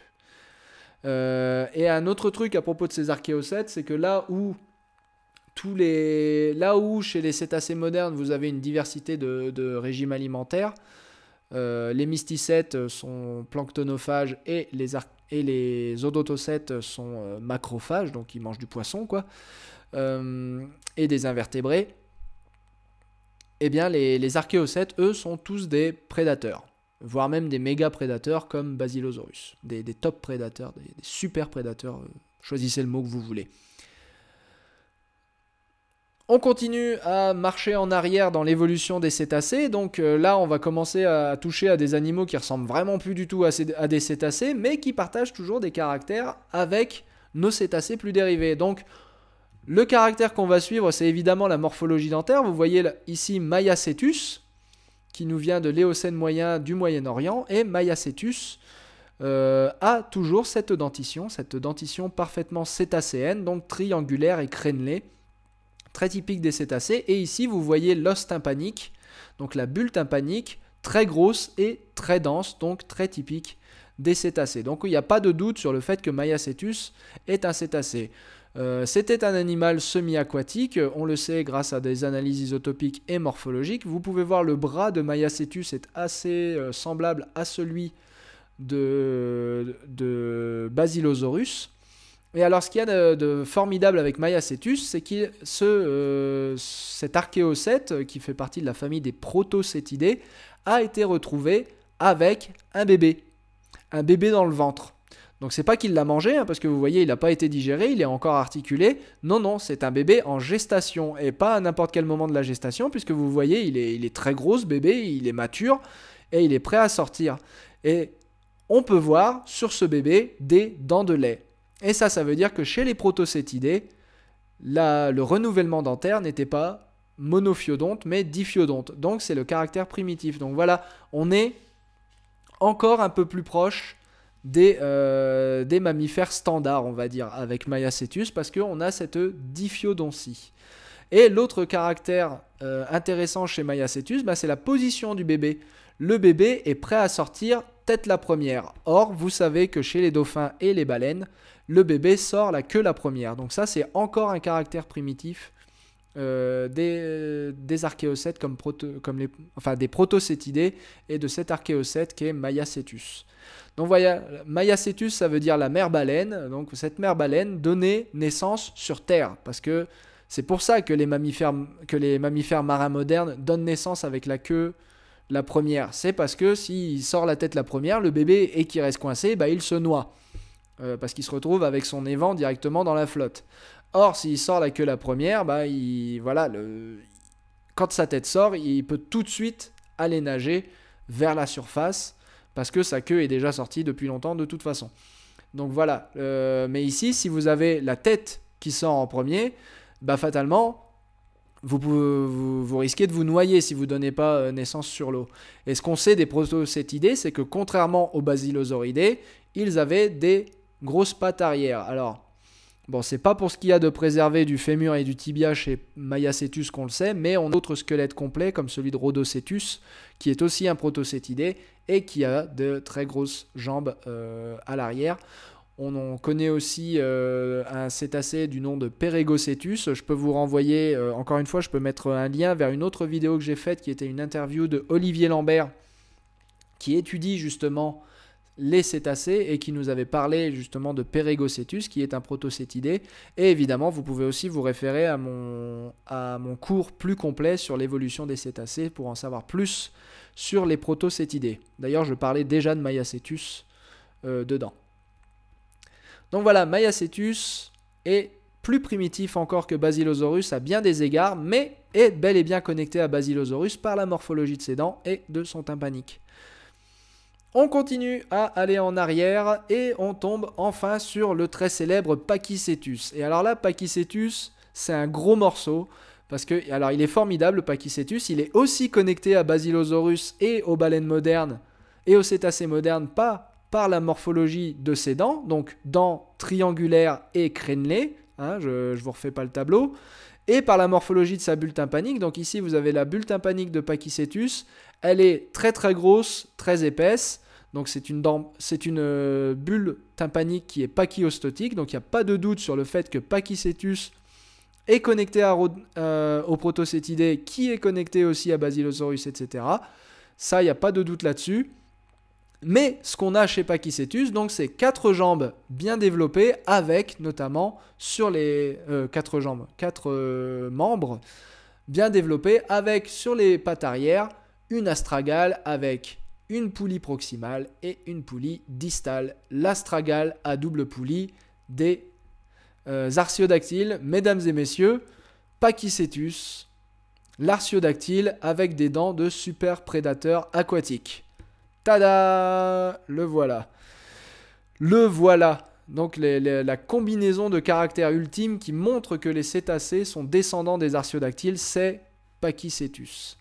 Euh, et un autre truc à propos de ces archéocètes, c'est que là où tous les, là où chez les cétacés modernes vous avez une diversité de, régimes alimentaires, euh, les mysticètes sont planctonophages et les, et les odotocètes sont macrophages, donc ils mangent du poisson, quoi, et des invertébrés eh bien les, archéocètes, eux, sont tous des prédateurs, voire même des méga prédateurs comme Basilosaurus, des, top prédateurs, des, super prédateurs, euh, choisissez le mot que vous voulez. On continue à marcher en arrière dans l'évolution des cétacés, donc euh, là on va commencer à toucher à des animaux qui ressemblent vraiment plus du tout à, à des cétacés, mais qui partagent toujours des caractères avec nos cétacés plus dérivés. Donc le caractère qu'on va suivre, c'est évidemment la morphologie dentaire. Vous voyez ici Mayacetus, qui nous vient de l'Éocène moyen du Moyen-Orient, et Mayacetus euh, a toujours cette dentition, cette dentition parfaitement cétacéenne, donc triangulaire et crénelée, très typique des cétacés. Et ici, vous voyez l'os tympanique, donc la bulle tympanique, très grosse et très dense, donc très typique des cétacés. Donc il n'y a pas de doute sur le fait que Mayacetus est un cétacé. Euh, c'était un animal semi-aquatique, on le sait grâce à des analyses isotopiques et morphologiques. Vous pouvez voir le bras de Maiacetus est assez euh, semblable à celui de, Basilosaurus. Et alors, ce qu'il y a de, formidable avec Maiacetus, c'est que ce, euh, cet archéocète, qui fait partie de la famille des protocétidés, a été retrouvé avec un bébé. Un bébé dans le ventre. Donc c'est pas qu'il l'a mangé, hein, parce que vous voyez, il n'a pas été digéré, il est encore articulé. Non, non, c'est un bébé en gestation, et pas à n'importe quel moment de la gestation, puisque vous voyez, il est, il est très gros ce bébé, il est mature, et il est prêt à sortir. Et on peut voir sur ce bébé des dents de lait. Et ça, ça veut dire que chez les protocétidés, le renouvellement dentaire n'était pas monofiodonte, mais difiodonte. Donc c'est le caractère primitif. Donc voilà, on est encore un peu plus proche euh, des, mammifères standards, on va dire, avec cetus, parce qu'on a cette diphyodontie. Et l'autre caractère euh, intéressant chez Maya bah, c'est la position du bébé. Le bébé est prêt à sortir tête la première. Or, vous savez que chez les dauphins et les baleines, le bébé sort la queue la première. Donc ça, c'est encore un caractère primitif euh, des, euh, des archéocètes comme, les, des protocétidés et de cet archéocète qui est Mayacetus Donc voilà, ça veut dire la mère baleine. Donc cette mère baleine donnait naissance sur Terre, parce que c'est pour ça que les mammifères, que les mammifères marins modernes donnent naissance avec la queue la première. C'est parce que s'il sort la tête la première, le bébé et qu'il reste coincé, bah, il se noie. Euh, parce qu'il se retrouve avec son évent directement dans la flotte. Or, s'il sort la queue la première, bah, voilà, le, quand sa tête sort, il peut tout de suite aller nager vers la surface parce que sa queue est déjà sortie depuis longtemps de toute façon. Donc voilà. Euh, mais ici, si vous avez la tête qui sort en premier, bah fatalement, vous, risquez de vous noyer si vous ne donnez pas euh, naissance sur l'eau. Et ce qu'on sait des idée, c'est que contrairement aux basilosauridés, ils avaient des grosses pattes arrière. Alors, Bon, c'est pas pour ce qu'il y a de préserver du fémur et du tibia chez cetus qu'on le sait, mais on a d'autres squelettes complets comme celui de Rhodocetus, qui est aussi un protocétidé et qui a de très grosses jambes euh, à l'arrière. On en connaît aussi euh, un cétacé du nom de Peregocetus. Je peux vous renvoyer, euh, encore une fois, je peux mettre un lien vers une autre vidéo que j'ai faite qui était une interview de Olivier Lambert qui étudie justement les cétacés et qui nous avait parlé justement de Pérégocétus qui est un protocétidé et évidemment vous pouvez aussi vous référer à mon, à mon cours plus complet sur l'évolution des cétacés pour en savoir plus sur les protocétidés. D'ailleurs je parlais déjà de Maiacétus euh, dedans. Donc voilà, Maiacétus est plus primitif encore que Basilosaurus à bien des égards, mais est bel et bien connecté à Basilosaurus par la morphologie de ses dents et de son tympanique. On continue à aller en arrière et on tombe enfin sur le très célèbre Pachycetus. Et alors là, Pachycetus, c'est un gros morceau. Parce que, alors il est formidable, le il est aussi connecté à Basilosaurus et aux baleines modernes et aux cétacés modernes, pas par la morphologie de ses dents, donc dents triangulaires et crénelées, hein, je ne vous refais pas le tableau, et par la morphologie de sa bulle tympanique. Donc ici, vous avez la bulle tympanique de Pachycetus. elle est très très grosse, très épaisse, donc c'est une, une, euh, bulle tympanique qui est pachyostotique. donc il n'y a pas de doute sur le fait que Pachycetus est connecté à, euh, au Protocétidé, qui est connecté aussi à Basilosaurus, etc. Ça, il n'y a pas de doute là-dessus. Mais ce qu'on a chez Pachycetus, donc c'est quatre jambes bien développées, avec notamment sur les euh, quatre jambes, quatre membres bien développés, avec sur les pattes arrière une astragale avec une poulie proximale et une poulie distale. L'astragale à double poulie des euh, mesdames et messieurs, Pachycetus, l'arciodactyle avec des dents de super prédateur aquatique. Tada Le voilà. Le voilà. Donc la combinaison de caractères ultimes qui montre que les cétacés sont descendants des arciodactyles, c'est Pachycetus.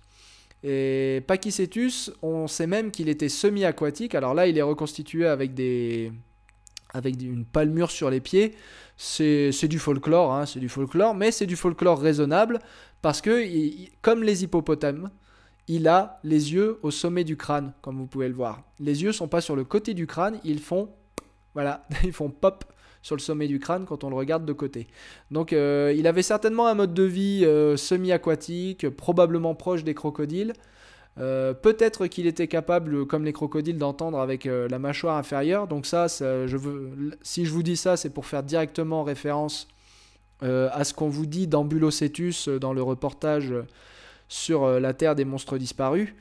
Et Pachycetus, on sait même qu'il était semi-aquatique. Alors là, il est reconstitué avec une palmure sur les pieds. C'est du folklore, hein, c'est du folklore, mais c'est du folklore raisonnable parce que, comme les hippopotames, il a les yeux au sommet du crâne, comme vous pouvez le voir. Les yeux sont pas sur le côté du crâne, ils font, voilà, ils font pop sur le sommet du crâne quand on le regarde de côté. Donc euh, il avait certainement un mode de vie euh, semi-aquatique, probablement proche des crocodiles. Euh, peut-être qu'il était capable, comme les crocodiles, d'entendre avec la mâchoire inférieure. Donc ça, je veux, si je vous dis ça, c'est pour faire directement référence à ce qu'on vous dit d'Ambulocetus dans le reportage sur la Terre des monstres disparus.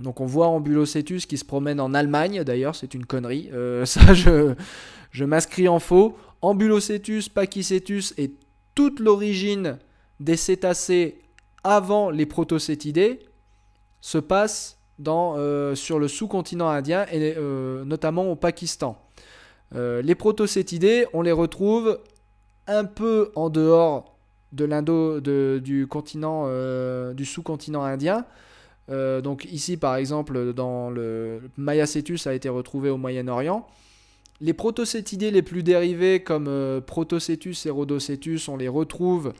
Donc on voit Ambulocetus qui se promène en Allemagne, d'ailleurs c'est une connerie, euh, ça je, m'inscris en faux. Ambulocetus, Pachycetus et toute l'origine des cétacés avant les protocétidés se passe euh, sur le sous-continent indien et euh, notamment au Pakistan. les protocétidés, on les retrouve un peu en dehors de, du continent, du sous-continent indien, euh, donc ici, par exemple, dans le Cetus a été retrouvé au Moyen-Orient. Les protocétidés les plus dérivés, comme protocétus euh, Protocetus et Rhodocetus, on les retrouve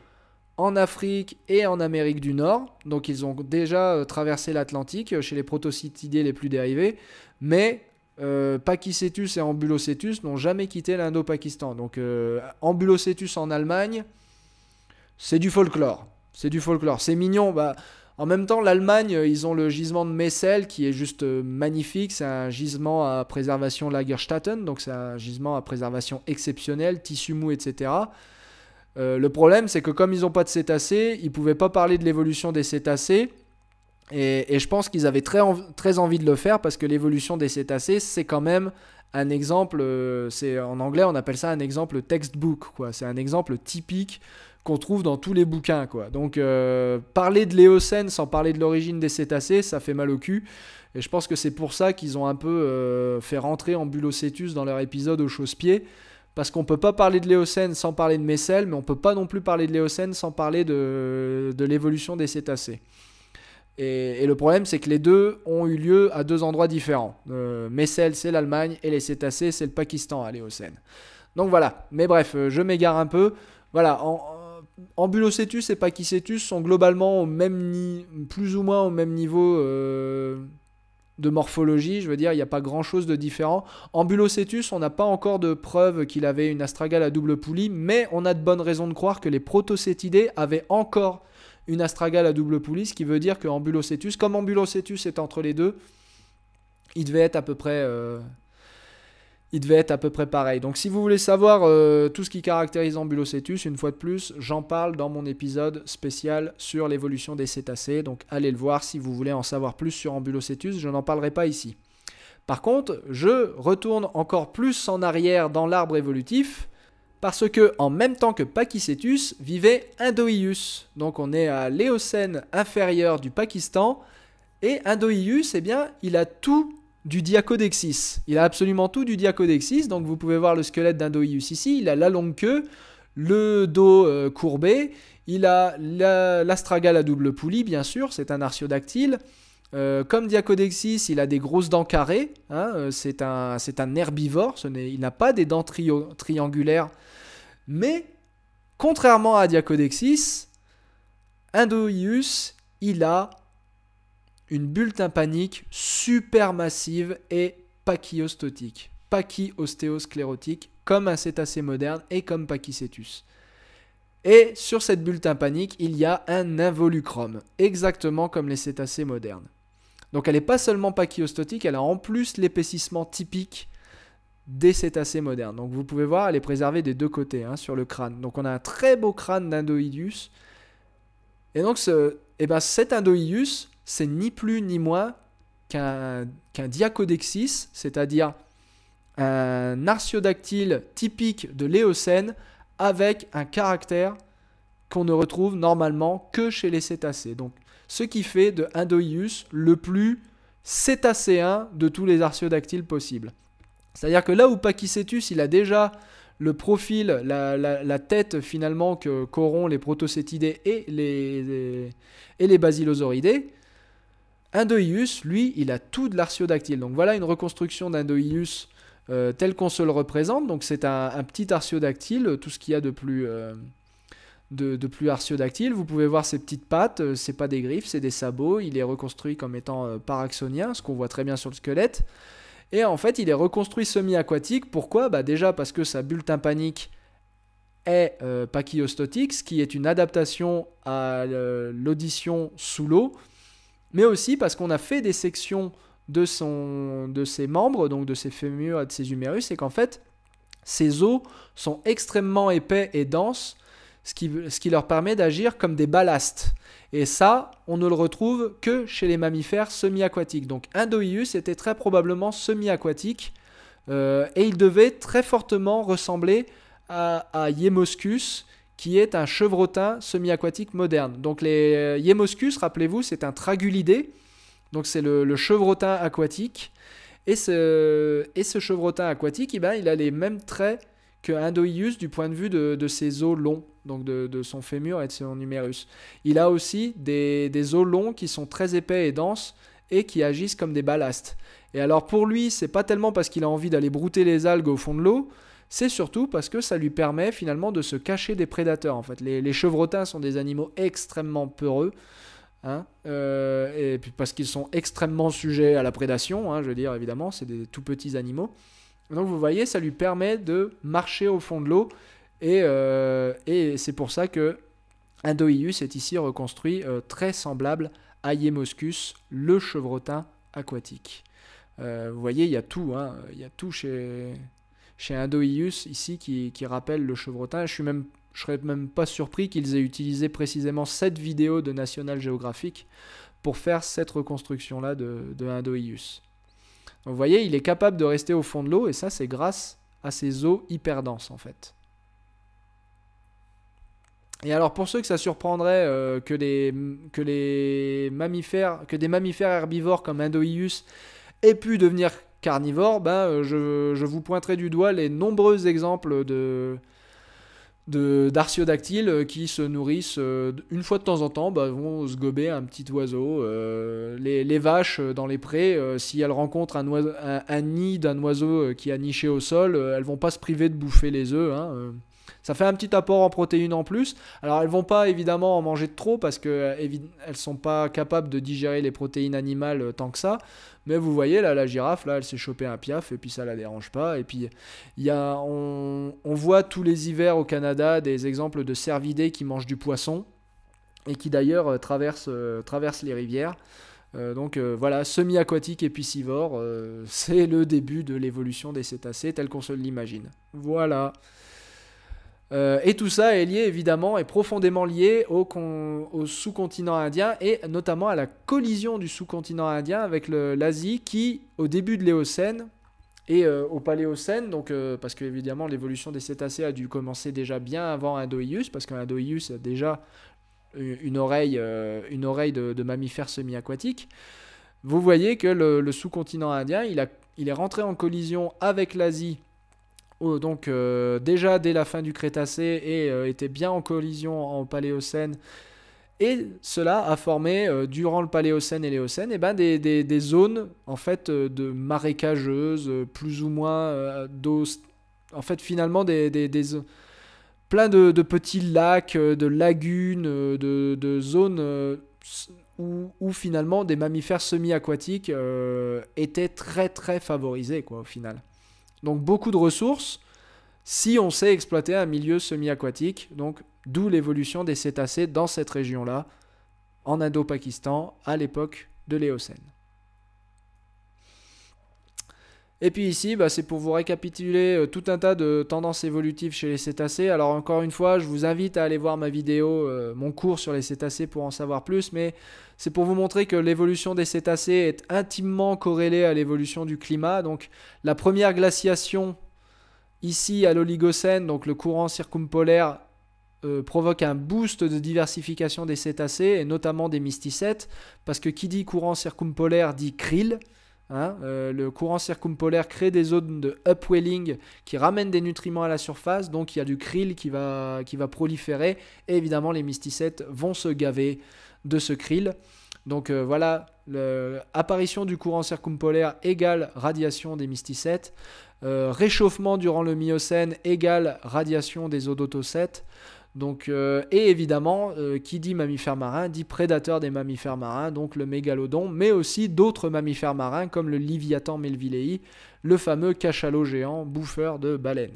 en Afrique et en Amérique du Nord. Donc ils ont déjà euh, traversé l'Atlantique chez les protocétidés les plus dérivés. Mais euh, et Ambulocetus n'ont jamais quitté l'Indo-Pakistan. Donc Ambulocetus en Allemagne, c'est du folklore. C'est du folklore. C'est mignon. Bah, en même temps, l'Allemagne, euh, ils ont le gisement de Messel qui est juste euh, magnifique. C'est un gisement à préservation Lagerstätten, donc c'est un gisement à préservation exceptionnelle, tissu mou, etc. Euh, le problème, c'est que comme ils n'ont pas de cétacés, ils ne pouvaient pas parler de l'évolution des cétacés. Et, je pense qu'ils avaient très, très envie de le faire parce que l'évolution des cétacés, c'est quand même un exemple. c'est en anglais, on appelle ça un exemple textbook. C'est un exemple typique qu'on trouve dans tous les bouquins. Quoi. Donc euh, parler de l'Éocène sans parler de l'origine des cétacés, ça fait mal au cul. Et je pense que c'est pour ça qu'ils ont un peu euh, fait rentrer Ambulocetus dans leur épisode aux chausse pieds. Parce qu'on peut pas parler de l'Éocène sans parler de Messel, mais on peut pas non plus parler de l'Éocène sans parler de, l'évolution des cétacés. Et, le problème, c'est que les deux ont eu lieu à deux endroits différents. Euh, Messel, c'est l'Allemagne, et les cétacés, c'est le Pakistan à l'Éocène. Donc voilà. Mais bref, je m'égare un peu. Voilà, en, Ambulocetus et Pachycetus sont globalement au même ni plus ou moins au même niveau euh, de morphologie. Je veux dire, il n'y a pas grand chose de différent. Ambulocetus, on n'a pas encore de preuve qu'il avait une astragale à double poulie, mais on a de bonnes raisons de croire que les protocétidés avaient encore une astragale à double poulie, ce qui veut dire que Ambulocetus, comme Ambulocetus est entre les deux, il devait être à peu près. Euh, il devait être à peu près pareil. Donc si vous voulez savoir euh, tout ce qui caractérise Ambulocetus, une fois de plus, j'en parle dans mon épisode spécial sur l'évolution des cétacés. Donc allez le voir si vous voulez en savoir plus sur Ambulocetus, je n'en parlerai pas ici. Par contre, je retourne encore plus en arrière dans l'arbre évolutif parce que en même temps que Pachycetus, vivait Indoïus. Donc on est à l'Éocène inférieur du Pakistan et Indoius, eh bien, il a tout du diacodexis. Il a absolument tout du diacodexis, donc vous pouvez voir le squelette d'un ici, il a la longue queue, le dos euh, courbé, il a l'astragale à double poulie, bien sûr, c'est un artiodactyle. Euh, comme Diacodexis, il a des grosses dents carrées, hein, euh, c'est un, herbivore, ce il n'a pas des dents triangulaires, mais contrairement à Diacodexis, Indoius, il a une bulle tympanique super massive et pachyostotique, pachyostéosclérotique, comme un cétacé moderne et comme pachycétus. Et sur cette bulle tympanique, il y a un involucrome, exactement comme les cétacés modernes. Donc elle n'est pas seulement pachyostotique, elle a en plus l'épaississement typique des cétacés modernes. Donc vous pouvez voir, elle est préservée des deux côtés hein, sur le crâne. Donc on a un très beau crâne d'Indoidus. Et donc ce, eh ben cet Indoidus, c'est ni plus ni moins qu'un diacodexis, c'est-à-dire un artiodactyle typique de l'Éocène avec un caractère qu'on ne retrouve normalement que chez les cétacés. Donc, ce qui fait de Indoius le plus cétacéen de tous les artiodactyles possibles. C'est-à-dire que là où Pachycetus, il a déjà le profil, la, tête finalement que qu'auront les protocétidés et les, les, et les basilosauridés, Indoius, lui, il a tout de l'artiodactyle. Donc voilà une reconstruction d'Indoius euh, tel qu'on se le représente. Donc c'est un, petit artiodactyle, tout ce qu'il y a de plus, euh, de, artiodactyle. Vous pouvez voir ses petites pattes, euh, c'est pas des griffes, c'est des sabots. Il est reconstruit comme étant paraxonien, ce qu'on voit très bien sur le squelette. Et en fait, il est reconstruit semi-aquatique. Pourquoi bah Déjà parce que sa bulle tympanique est pachyostotique, ce qui est une adaptation à l'audition sous l'eau mais aussi parce qu'on a fait des sections de, ses membres, donc de ses fémurs et de ses humérus, et qu'en fait, ses os sont extrêmement épais et denses, ce qui, leur permet d'agir comme des ballastes. Et ça, on ne le retrouve que chez les mammifères semi-aquatiques. Donc Indoïus était très probablement semi-aquatique, euh, et il devait très fortement ressembler à, à Yemoscus, qui est un chevrotin semi-aquatique moderne. Donc les euh, Yemoscus, rappelez-vous, c'est un tragulidé, donc c'est le, le, chevrotin aquatique. Et ce, et chevrotin aquatique, eh ben, il a les mêmes traits que Doïus du point de vue de, ses os longs, donc de, son fémur et de son humérus. Il a aussi des, des os longs qui sont très épais et denses et qui agissent comme des ballastes. Et alors pour lui, c'est pas tellement parce qu'il a envie d'aller brouter les algues au fond de l'eau, c'est surtout parce que ça lui permet finalement de se cacher des prédateurs. En fait, les, chevrotins sont des animaux extrêmement peureux. Hein, euh, et puis parce qu'ils sont extrêmement sujets à la prédation, hein, je veux dire évidemment, c'est des tout petits animaux. Donc vous voyez, ça lui permet de marcher au fond de l'eau, et, euh, c'est pour ça que Indoius est ici reconstruit euh, très semblable à Iemoscus, le chevrotin aquatique. vous voyez, il y a tout, hein, il y a tout chez, chez Indoïus, ici qui, rappelle le chevrotin. Je suis serais même pas surpris qu'ils aient utilisé précisément cette vidéo de National Geographic pour faire cette reconstruction là de, de vous voyez, il est capable de rester au fond de l'eau et ça c'est grâce à ses eaux hyper denses en fait. Et alors pour ceux que ça surprendrait euh, que, des mammifères herbivores comme Indoius aient pu devenir carnivore, bah, euh, je, vous pointerai du doigt les nombreux exemples de d'artiodactyles euh, qui se nourrissent euh, une fois de temps en temps, bah, vont se gober un petit oiseau. les, vaches dans les prés, si elles rencontrent un, nid d'un oiseau qui a niché au sol, elles vont pas se priver de bouffer les œufs. Hein, ça fait un petit apport en protéines en plus. Alors elles vont pas évidemment en manger de trop parce qu'elles euh, ne sont pas capables de digérer les protéines animales euh, tant que ça. Mais vous voyez là, la girafe, là, elle s'est chopée un piaf et puis ça la dérange pas. Et puis y a, on, voit tous les hivers au Canada des exemples de cervidés qui mangent du poisson et qui d'ailleurs euh, traversent, les rivières. donc voilà, semi-aquatique et piscivore, c'est le début de l'évolution des cétacés telle qu'on se l'imagine. Voilà. Euh, et tout ça est lié évidemment et profondément lié au, sous-continent indien et notamment à la collision du sous-continent indien avec l'Asie qui, au début de l'Éocène et euh, au Paléocène, donc, euh, parce que évidemment l'évolution des cétacés a dû commencer déjà bien avant Indoïus, parce qu'Indoius a déjà une oreille, une oreille de, mammifères mammifère semi-aquatique. Vous voyez que le, sous-continent indien, il est rentré en collision avec l'Asie euh, donc euh, déjà dès la fin du Crétacé et euh, était bien en collision en Paléocène. Et cela a formé, durant le Paléocène et l'Éocène, eh ben, des, zones en fait de marécageuses, plus ou moins d'eau. En fait, finalement, des, des plein de, petits lacs, de lagunes, de, zones où, où, finalement des mammifères semi-aquatiques étaient très très favorisés, quoi, au final. Donc beaucoup de ressources si on sait exploiter un milieu semi-aquatique, donc d'où l'évolution des cétacés dans cette région-là, en Indo-Pakistan à l'époque de l'Éocène. Et puis ici, bah, c'est pour vous récapituler euh, tout un tas de tendances évolutives chez les cétacés. Alors encore une fois, je vous invite à aller voir ma vidéo, euh, mon cours sur les cétacés pour en savoir plus, mais c'est pour vous montrer que l'évolution des cétacés est intimement corrélée à l'évolution du climat. Donc la première glaciation ici à l'Oligocène, donc le courant circumpolaire, euh, provoque un boost de diversification des cétacés et notamment des mysticètes, parce que qui dit courant circumpolaire dit krill. Hein, euh, le courant circumpolaire crée des zones de upwelling qui ramènent des nutriments à la surface, donc il y a du krill qui va, qui va proliférer, et évidemment les mysticètes vont se gaver de ce krill. Donc euh, voilà, apparition du courant circumpolaire égale radiation des mysticètes, euh, réchauffement durant le Miocène égale radiation des odotocètes, donc, euh, et évidemment, euh, qui dit mammifère marin dit prédateur des mammifères marins, donc le mégalodon, mais aussi d'autres mammifères marins comme le Liviathan melvillei, le fameux cachalot géant, bouffeur de baleines.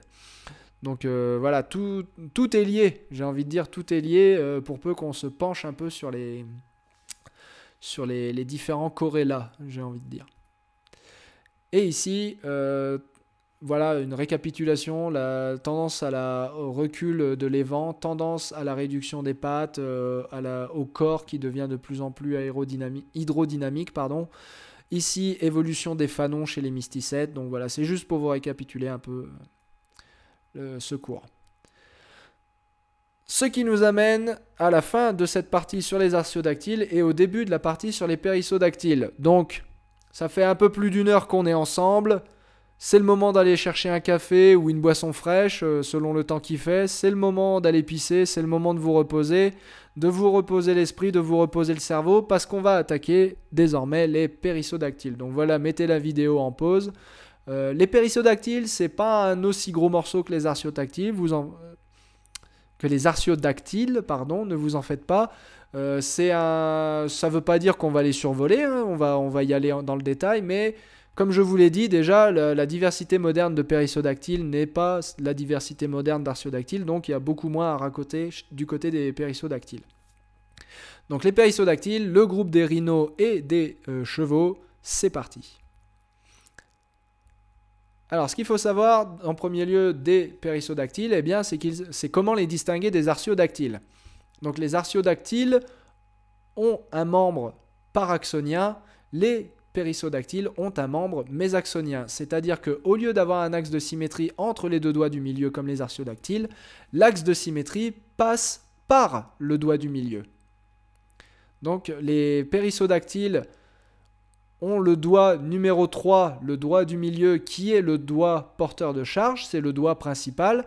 Donc euh, voilà, tout, tout, est lié, j'ai envie de dire, tout est lié pour peu qu'on se penche un peu sur les, sur les, différents corélas, j'ai envie de dire. Et ici, voilà une récapitulation, la tendance à la, au recul de l'évent, tendance à la réduction des pattes, euh, à la, au corps qui devient de plus en plus aérodynamique, hydrodynamique. Pardon. Ici, évolution des fanons chez les mysticètes. Donc voilà, c'est juste pour vous récapituler un peu euh, le, ce cours. Ce qui nous amène à la fin de cette partie sur les artiodactyles et au début de la partie sur les périssodactyles. Donc, ça fait un peu plus d'une heure qu'on est ensemble. C'est le moment d'aller chercher un café ou une boisson fraîche euh, selon le temps qu'il fait. C'est le moment d'aller pisser, c'est le moment de vous reposer, de vous reposer l'esprit, de vous reposer le cerveau parce qu'on va attaquer désormais les périssodactyles. Donc voilà, mettez la vidéo en pause. Euh, les périssodactyles, c'est pas un aussi gros morceau que les artiodactyles. Vous en... que les artiodactyles, pardon, ne vous en faites pas. Euh, c'est un... ça veut pas dire qu'on va les survoler, hein. on, va, on va y aller dans le détail, mais comme je vous l'ai dit déjà, la, diversité moderne de périssodactyles n'est pas la diversité moderne d'arciodactyles, donc il y a beaucoup moins à raconter du côté des périssodactyles. Donc les périssodactyles, le groupe des rhinos et des euh, chevaux, c'est parti. Alors ce qu'il faut savoir en premier lieu des périssodactyles, eh bien, c'est, comment les distinguer des artiodactyles. Donc les artiodactyles ont un membre paraxonien, les périssodactyles ont un membre mésaxonien, c'est-à-dire qu'au lieu d'avoir un axe de symétrie entre les deux doigts du milieu comme les artiodactyles, l'axe de symétrie passe par le doigt du milieu. Donc les périssodactyles ont le doigt numéro 3, le doigt du milieu, qui est le doigt porteur de charge, c'est le doigt principal.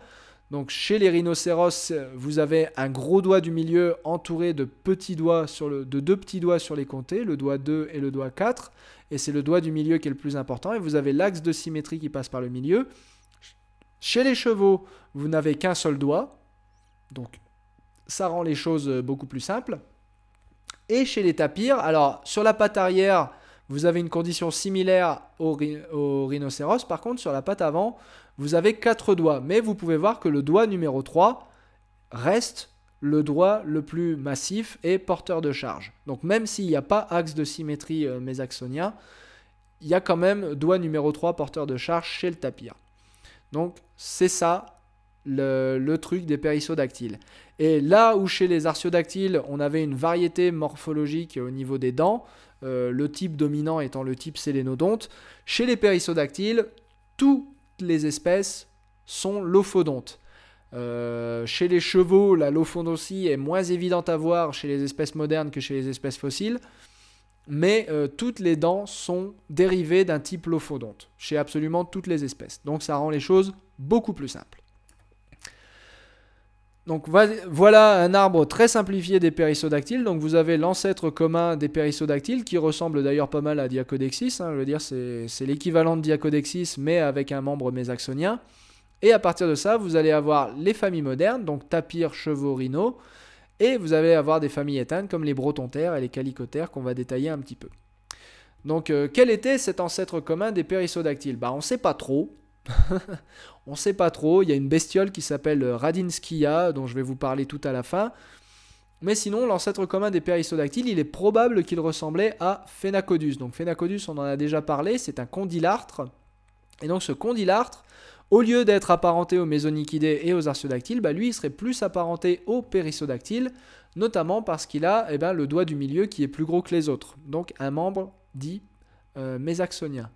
Donc chez les rhinocéros, euh, vous avez un gros doigt du milieu entouré de petits doigts sur le, de deux petits doigts sur les comtés, le doigt 2 et le doigt 4, et c'est le doigt du milieu qui est le plus important, et vous avez l'axe de symétrie qui passe par le milieu. Chez les chevaux, vous n'avez qu'un seul doigt, donc ça rend les choses beaucoup plus simples. Et chez les tapirs, alors sur la patte arrière, vous avez une condition similaire au, rhinocéros. Par contre, sur la patte avant, vous avez quatre doigts. Mais vous pouvez voir que le doigt numéro 3 reste le doigt le plus massif et porteur de charge. Donc même s'il n'y a pas axe de symétrie euh, mésaxonia, il y a quand même doigt numéro 3 porteur de charge chez le tapir. Donc c'est ça le, le, truc des périssodactyles. Et là où chez les artiodactyles, on avait une variété morphologique au niveau des dents, euh, le type dominant étant le type sélénodonte. Chez les périssodactyles, toutes les espèces sont lophodontes. Euh, chez les chevaux, la Lophodontie est moins évidente à voir chez les espèces modernes que chez les espèces fossiles, mais euh, toutes les dents sont dérivées d'un type lophodonte chez absolument toutes les espèces. Donc ça rend les choses beaucoup plus simples. Donc voilà un arbre très simplifié des périssodactyles. Donc vous avez l'ancêtre commun des périssodactyles qui ressemble d'ailleurs pas mal à Diacodexis. Hein. je veux dire, c'est l'équivalent de Diacodexis mais avec un membre mésaxonien. Et à partir de ça, vous allez avoir les familles modernes, donc tapirs, chevaux, rhinos. Et vous allez avoir des familles éteintes comme les brotontaires et les calicotères qu'on va détailler un petit peu. Donc euh, quel était cet ancêtre commun des périssodactyles Bah on sait pas trop. on ne sait pas trop, il y a une bestiole qui s'appelle euh, Radinskia, dont je vais vous parler tout à la fin. Mais sinon, l'ancêtre commun des périssodactyles, il est probable qu'il ressemblait à Phénacodus. Donc Phénacodus, on en a déjà parlé, c'est un condylartre. Et donc ce condylartre, au lieu d'être apparenté aux mésonychidés et aux Arsiodactyles, bah, lui, il serait plus apparenté aux périssodactyles, notamment parce qu'il a eh ben, le doigt du milieu qui est plus gros que les autres. Donc un membre dit euh, mésaxonien.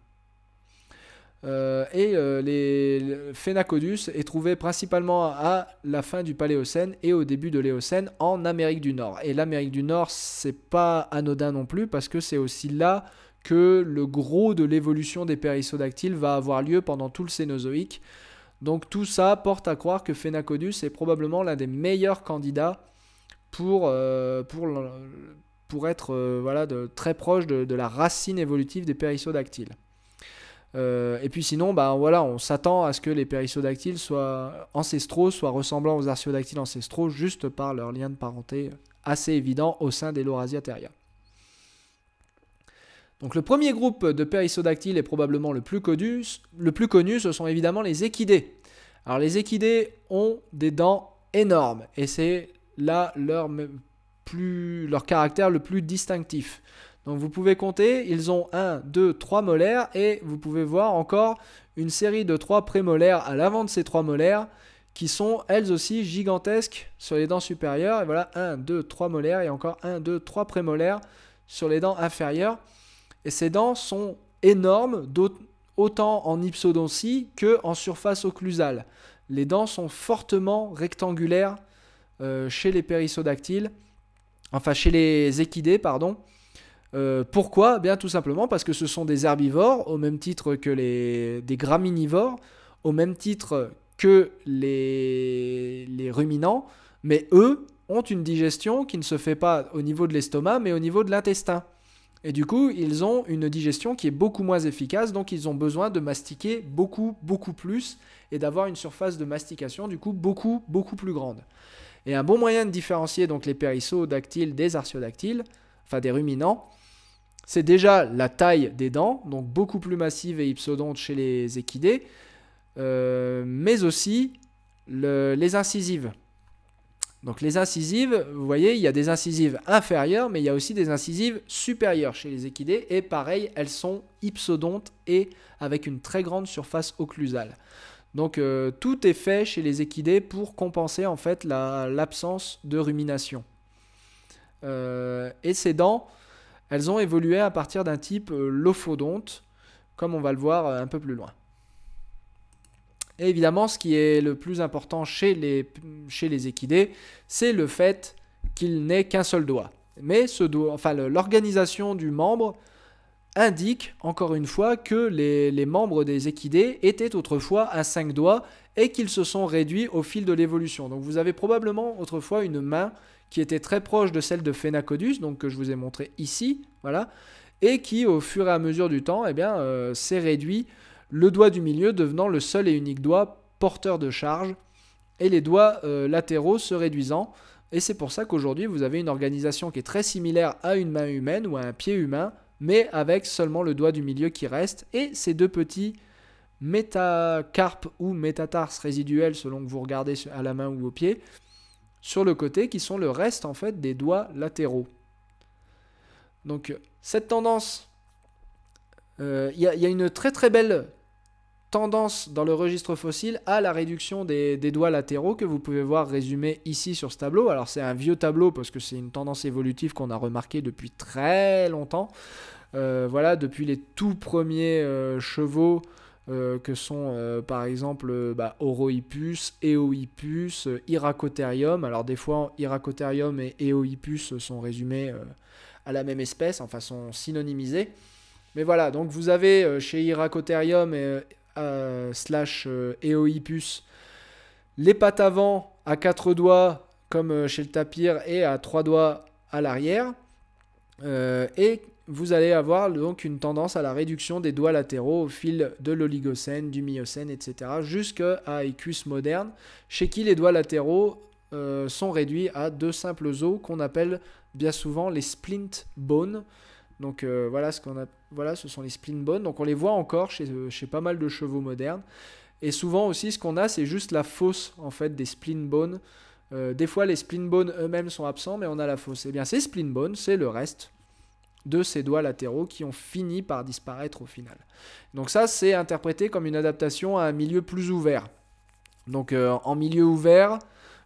Euh, et euh, les, Phénacodus est trouvé principalement à la fin du Paléocène et au début de l'Éocène en Amérique du Nord. Et l'Amérique du Nord, c'est pas anodin non plus parce que c'est aussi là que le gros de l'évolution des périssodactyles va avoir lieu pendant tout le Cénozoïque. Donc tout ça porte à croire que Phénacodus est probablement l'un des meilleurs candidats pour, euh, pour, pour être voilà, très proche de la racine évolutive des périssodactyles. Euh, et puis sinon, bah, voilà, on s'attend à ce que les périssodactyles soient ancestraux, soient ressemblants aux arciodactyles ancestraux, juste par leur lien de parenté assez évident au sein des Lorasiateria. Donc le premier groupe de périssodactyles est probablement le plus, connu, le plus connu, ce sont évidemment les équidés. Alors les équidés ont des dents énormes et c'est là leur caractère le plus distinctif. Donc vous pouvez compter, ils ont 1, 2, 3 molaires et vous pouvez voir encore une série de 3 prémolaires à l'avant de ces 3 molaires qui sont elles aussi gigantesques sur les dents supérieures. Et voilà, 1, 2, 3 molaires et encore 1, 2, 3 prémolaires sur les dents inférieures. Et ces dents sont énormes, autant en ipsodoncie que en surface occlusale. Les dents sont fortement rectangulaires euh, chez les périssodactyles, enfin chez les équidés, pardon. Euh, pourquoi Bien tout simplement parce que ce sont des herbivores au même titre que les graminivores, au même titre que les, les ruminants, mais eux ont une digestion qui ne se fait pas au niveau de l'estomac, mais au niveau de l'intestin. Et du coup, ils ont une digestion qui est beaucoup moins efficace, donc ils ont besoin de mastiquer beaucoup, beaucoup plus, et d'avoir une surface de mastication, du coup, beaucoup, beaucoup plus grande. Et un bon moyen de différencier donc les périssodactyles des artiodactyles, enfin des ruminants, c'est déjà la taille des dents, donc beaucoup plus massive et hypsodontes chez les équidés, euh, mais aussi les incisives. Donc les incisives, vous voyez, il y a des incisives inférieures, mais il y a aussi des incisives supérieures chez les équidés, et pareil, elles sont hypsodontes et avec une très grande surface occlusale. Donc euh, tout est fait chez les équidés pour compenser en fait l'absence de rumination. Euh, et ces dents, elles ont évolué à partir d'un type euh, lophodonte, comme on va le voir euh, un peu plus loin. Et évidemment, ce qui est le plus important chez les, équidés, c'est le fait qu'il n'ait qu'un seul doigt. Mais l'organisation du membre indique, encore une fois, que les, les, membres des équidés étaient autrefois à cinq doigts et qu'ils se sont réduits au fil de l'évolution. Donc vous avez probablement autrefois une main qui était très proche de celle de Phénacodus, donc que je vous ai montré ici, voilà, et qui au fur et à mesure du temps, eh bien, euh, s'est réduit, le doigt du milieu devenant le seul et unique doigt porteur de charge, et les doigts euh, latéraux se réduisant. Et c'est pour ça qu'aujourd'hui, vous avez une organisation qui est très similaire à une main humaine ou à un pied humain, mais avec seulement le doigt du milieu qui reste, et ces deux petits métacarpes ou métatarses résiduels, selon que vous regardez à la main ou au pied, sur le côté qui sont le reste en fait des doigts latéraux. Donc cette tendance, euh, il y, a une très très belle tendance dans le registre fossile à la réduction des, doigts latéraux que vous pouvez voir résumé ici sur ce tableau. Alors c'est un vieux tableau parce que c'est une tendance évolutive qu'on a remarqué depuis très longtemps. Euh, voilà, depuis les tout premiers euh, chevaux euh, que sont euh, par exemple euh, bah, Eoipus, Eohippus, Iracotherium. Alors des fois, Iracotherium et Eoipus sont résumés à la même espèce, en façon synonymisée, Mais voilà, donc vous avez chez Iracotherium et, slash Eoipus les pattes avant à quatre doigts comme chez le tapir et à trois doigts à l'arrière. et vous allez avoir donc une tendance à la réduction des doigts latéraux au fil de l'Oligocène, du Miocène, etc., jusqu'à écus moderne, chez qui les doigts latéraux euh, sont réduits à deux simples os qu'on appelle bien souvent les splint bones. Donc euh, voilà, ce qu'on a, voilà, ce sont les splint bones. Donc on les voit encore euh, chez, pas mal de chevaux modernes. Et souvent aussi, ce qu'on a, c'est juste la fosse en fait des splint bones. des fois, les splint bones eux-mêmes sont absents, mais on a la fosse. Eh bien, ces splint bones, c'est le reste de ces doigts latéraux qui ont fini par disparaître au final. Donc ça, c'est interprété comme une adaptation à un milieu plus ouvert. Donc euh, en milieu ouvert,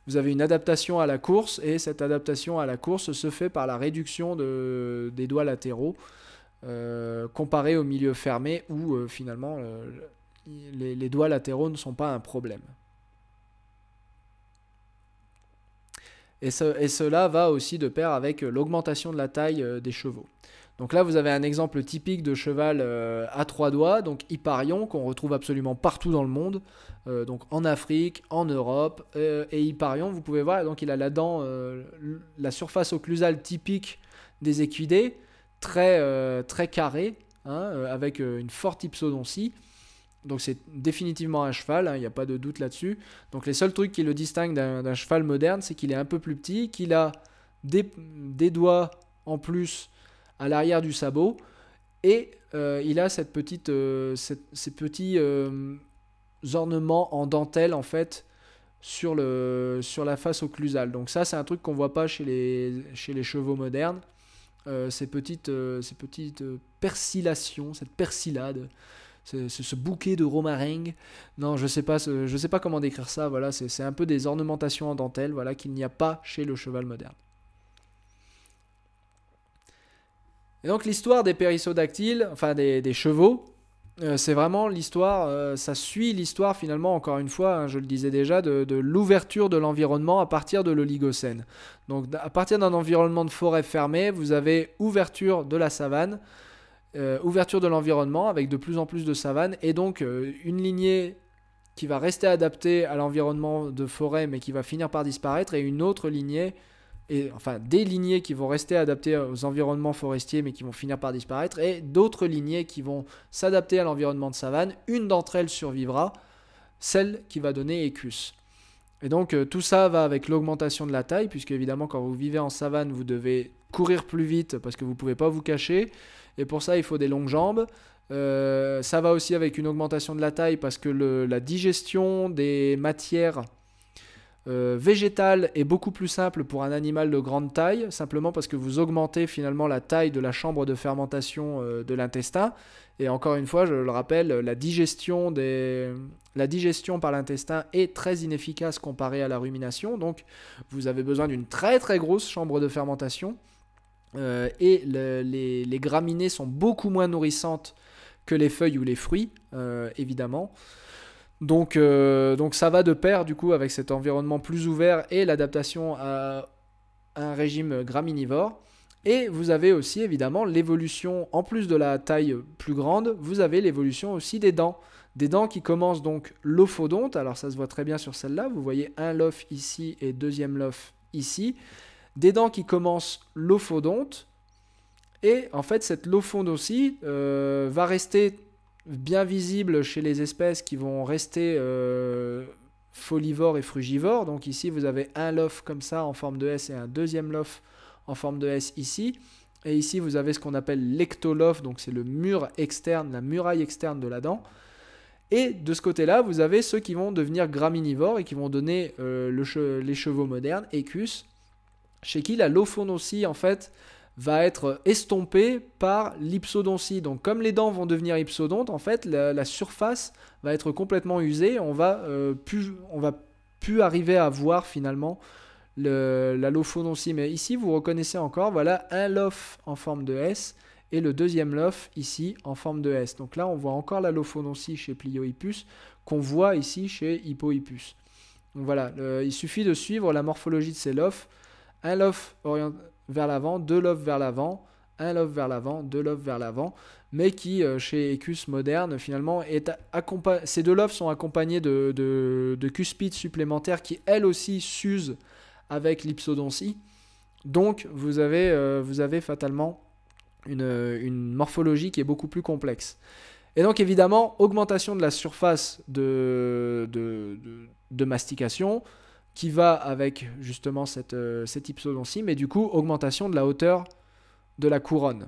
vous avez une adaptation à la course et cette adaptation à la course se fait par la réduction de, des doigts latéraux euh, comparé au milieu fermé où euh, finalement les, doigts latéraux ne sont pas un problème. et, cela va aussi de pair avec l'augmentation de la taille des chevaux. Donc là, vous avez un exemple typique de cheval euh, à trois doigts, donc Hyparion, qu'on retrouve absolument partout dans le monde, euh, donc en Afrique, en Europe. Euh, et Hyparion, vous pouvez voir, donc il a la dent, la surface occlusale typique des équidés, très, très carrée, hein, avec une forte hypsodoncie. Donc c'est définitivement un cheval, hein, il n'y a pas de doute là-dessus. Donc les seuls trucs qui le distinguent d'un cheval moderne, c'est qu'il est un peu plus petit, qu'il a des doigts en plus à l'arrière du sabot. Et euh, il a cette petite, euh, ces petits euh, ornements en dentelle, en fait, sur, le, sur la face occlusale. Donc ça, c'est un truc qu'on voit pas chez les, chez les chevaux modernes. ces petites, ces petites persilations, cette persilade. Ce, bouquet de romaringue. Non, je sais pas, je sais pas comment décrire ça. Voilà, c'est un peu des ornementations en dentelle, voilà, qu'il n'y a pas chez le cheval moderne. Et donc l'histoire des périssodactyles, enfin des, chevaux, euh, c'est vraiment l'histoire, euh, ça suit l'histoire finalement, encore une fois, hein, je le disais déjà, de, l'ouverture de l'environnement à partir de l'Oligocène. Donc à partir d'un environnement de forêt fermée, vous avez ouverture de la savane, euh, ouverture de l'environnement avec de plus en plus de savane, et donc une lignée qui va rester adaptée à l'environnement de forêt mais qui va finir par disparaître, et une autre lignée enfin des lignées qui vont rester adaptées aux environnements forestiers mais qui vont finir par disparaître, et d'autres lignées qui vont s'adapter à l'environnement de savane. Une d'entre elles survivra, celle qui va donner Écus. Et donc euh, tout ça va avec l'augmentation de la taille, puisque évidemment quand vous vivez en savane, vous devez courir plus vite parce que vous ne pouvez pas vous cacher. Et pour ça, il faut des longues jambes. Euh, ça va aussi avec une augmentation de la taille parce que la digestion des matières euh, végétal est beaucoup plus simple pour un animal de grande taille, simplement parce que vous augmentez finalement la taille de la chambre de fermentation euh, de l'intestin. Et encore une fois, je le rappelle, la digestion, des... la digestion par l'intestin est très inefficace comparée à la rumination, donc vous avez besoin d'une très très grosse chambre de fermentation. Euh, et les, les, graminées sont beaucoup moins nourrissantes que les feuilles ou les fruits, évidemment. Donc, euh, donc ça va de pair du coup avec cet environnement plus ouvert et l'adaptation à un régime graminivore. Et vous avez aussi évidemment l'évolution, en plus de la taille plus grande, vous avez l'évolution aussi des dents. Des dents qui commencent donc l'ophodonte, alors ça se voit très bien sur celle-là, vous voyez un lof ici et deuxième lof ici. Des dents qui commencent l'ophodonte, et en fait cette lofonde aussi euh, va rester bien visible chez les espèces qui vont rester euh, folivores et frugivores. Donc ici, vous avez un lof comme ça en forme de S et un deuxième lof en forme de S ici. Et ici, vous avez ce qu'on appelle l'ectolof, donc c'est le mur externe, la muraille externe de la dent. Et de ce côté-là, vous avez ceux qui vont devenir graminivores et qui vont donner euh, les chevaux modernes, écus, chez qui la lofonocie en fait, va être estompé par l'hypsodontie. Donc comme les dents vont devenir hypsodontes, en fait la, surface va être complètement usée, on va euh, plus on va plus arriver à voir finalement le, la Mais ici vous reconnaissez encore, voilà un lof en forme de S et le deuxième lof, ici en forme de S. Donc là on voit encore la lophononcie chez Pliohippus qu'on voit ici chez Hippohippus. Donc voilà, il suffit de suivre la morphologie de ces lofs. Un lof orient vers l'avant, deux lobes vers l'avant, un lobe vers l'avant, deux lobes vers l'avant, mais qui, euh, chez Ecus moderne, finalement, est ces deux lobes sont accompagnés de, de, cuspides supplémentaires qui, elles aussi, s'usent avec l'hypsodontie. Donc, vous avez, euh, vous avez fatalement une, morphologie qui est beaucoup plus complexe. Et donc, évidemment, augmentation de la surface de, de, de mastication, qui va avec justement cette, euh, cet ipsodon-ci, mais du coup, augmentation de la hauteur de la couronne.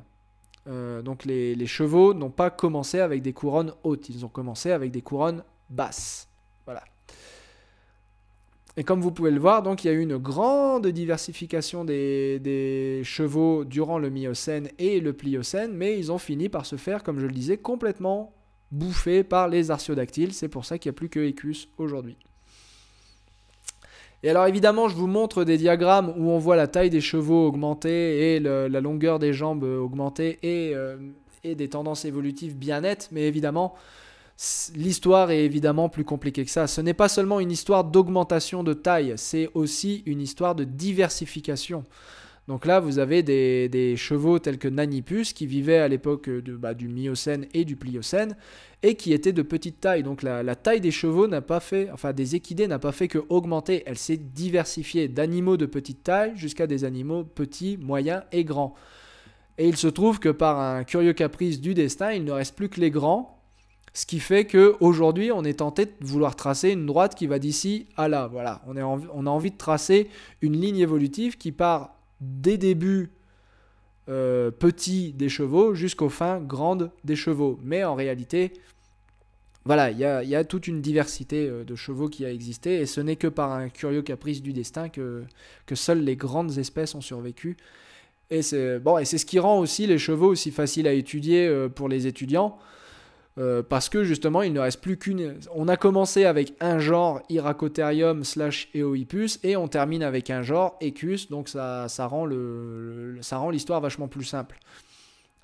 Euh, donc les, chevaux n'ont pas commencé avec des couronnes hautes, ils ont commencé avec des couronnes basses. Voilà. Et comme vous pouvez le voir, donc il y a eu une grande diversification des, chevaux durant le Miocène et le Pliocène, mais ils ont fini par se faire, comme je le disais, complètement bouffés par les artiodactyles. C'est pour ça qu'il n'y a plus que écus aujourd'hui. Et alors évidemment, je vous montre des diagrammes où on voit la taille des chevaux augmenter et la longueur des jambes augmenter et, euh, et des tendances évolutives bien nettes, mais évidemment, l'histoire est évidemment plus compliquée que ça. Ce n'est pas seulement une histoire d'augmentation de taille, c'est aussi une histoire de diversification. Donc là, vous avez des, chevaux tels que Nanipus qui vivaient à l'époque euh, bah, du Miocène et du Pliocène et qui étaient de petite taille. Donc la, taille des chevaux n'a pas fait, enfin des équidés n'a pas fait que augmenter. Elle s'est diversifiée d'animaux de petite taille jusqu'à des animaux petits, moyens et grands. Et il se trouve que par un curieux caprice du destin, il ne reste plus que les grands ce qui fait que aujourd'hui, on est tenté de vouloir tracer une droite qui va d'ici à là. Voilà, on, a envie de tracer une ligne évolutive qui part des débuts euh, petits des chevaux jusqu'aux fins grandes des chevaux. Mais en réalité, voilà, il y, a, toute une diversité euh, de chevaux qui a existé, et ce n'est que par un curieux caprice du destin que, seules les grandes espèces ont survécu. Et c'est bon, et c'est ce qui rend aussi les chevaux aussi faciles à étudier euh, pour les étudiants, euh, parce que justement il ne reste plus qu'une... On a commencé avec un genre Iracotherium slash Eohippus et on termine avec un genre Ecus, donc ça, ça rend l'histoire vachement plus simple.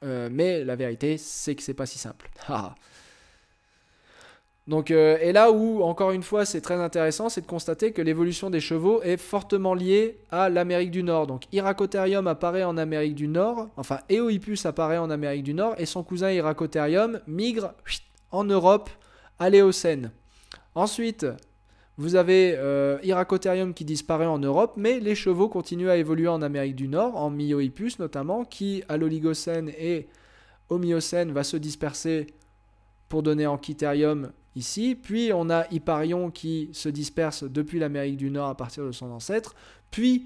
Euh, mais la vérité c'est que c'est pas si simple. Ah. Donc, euh, et là où, encore une fois, c'est très intéressant, c'est de constater que l'évolution des chevaux est fortement liée à l'Amérique du Nord. Donc, Iracotherium apparaît en Amérique du Nord, enfin, Eohippus apparaît en Amérique du Nord, et son cousin Iracotherium migre en Europe à l'Éocène. Ensuite, vous avez euh, Iracotherium qui disparaît en Europe, mais les chevaux continuent à évoluer en Amérique du Nord, en Myohippus notamment, qui à l'Oligocène et au Miocène va se disperser pour donner en Anchitherium ici. Puis on a Hyparion qui se disperse depuis l'Amérique du Nord à partir de son ancêtre. Puis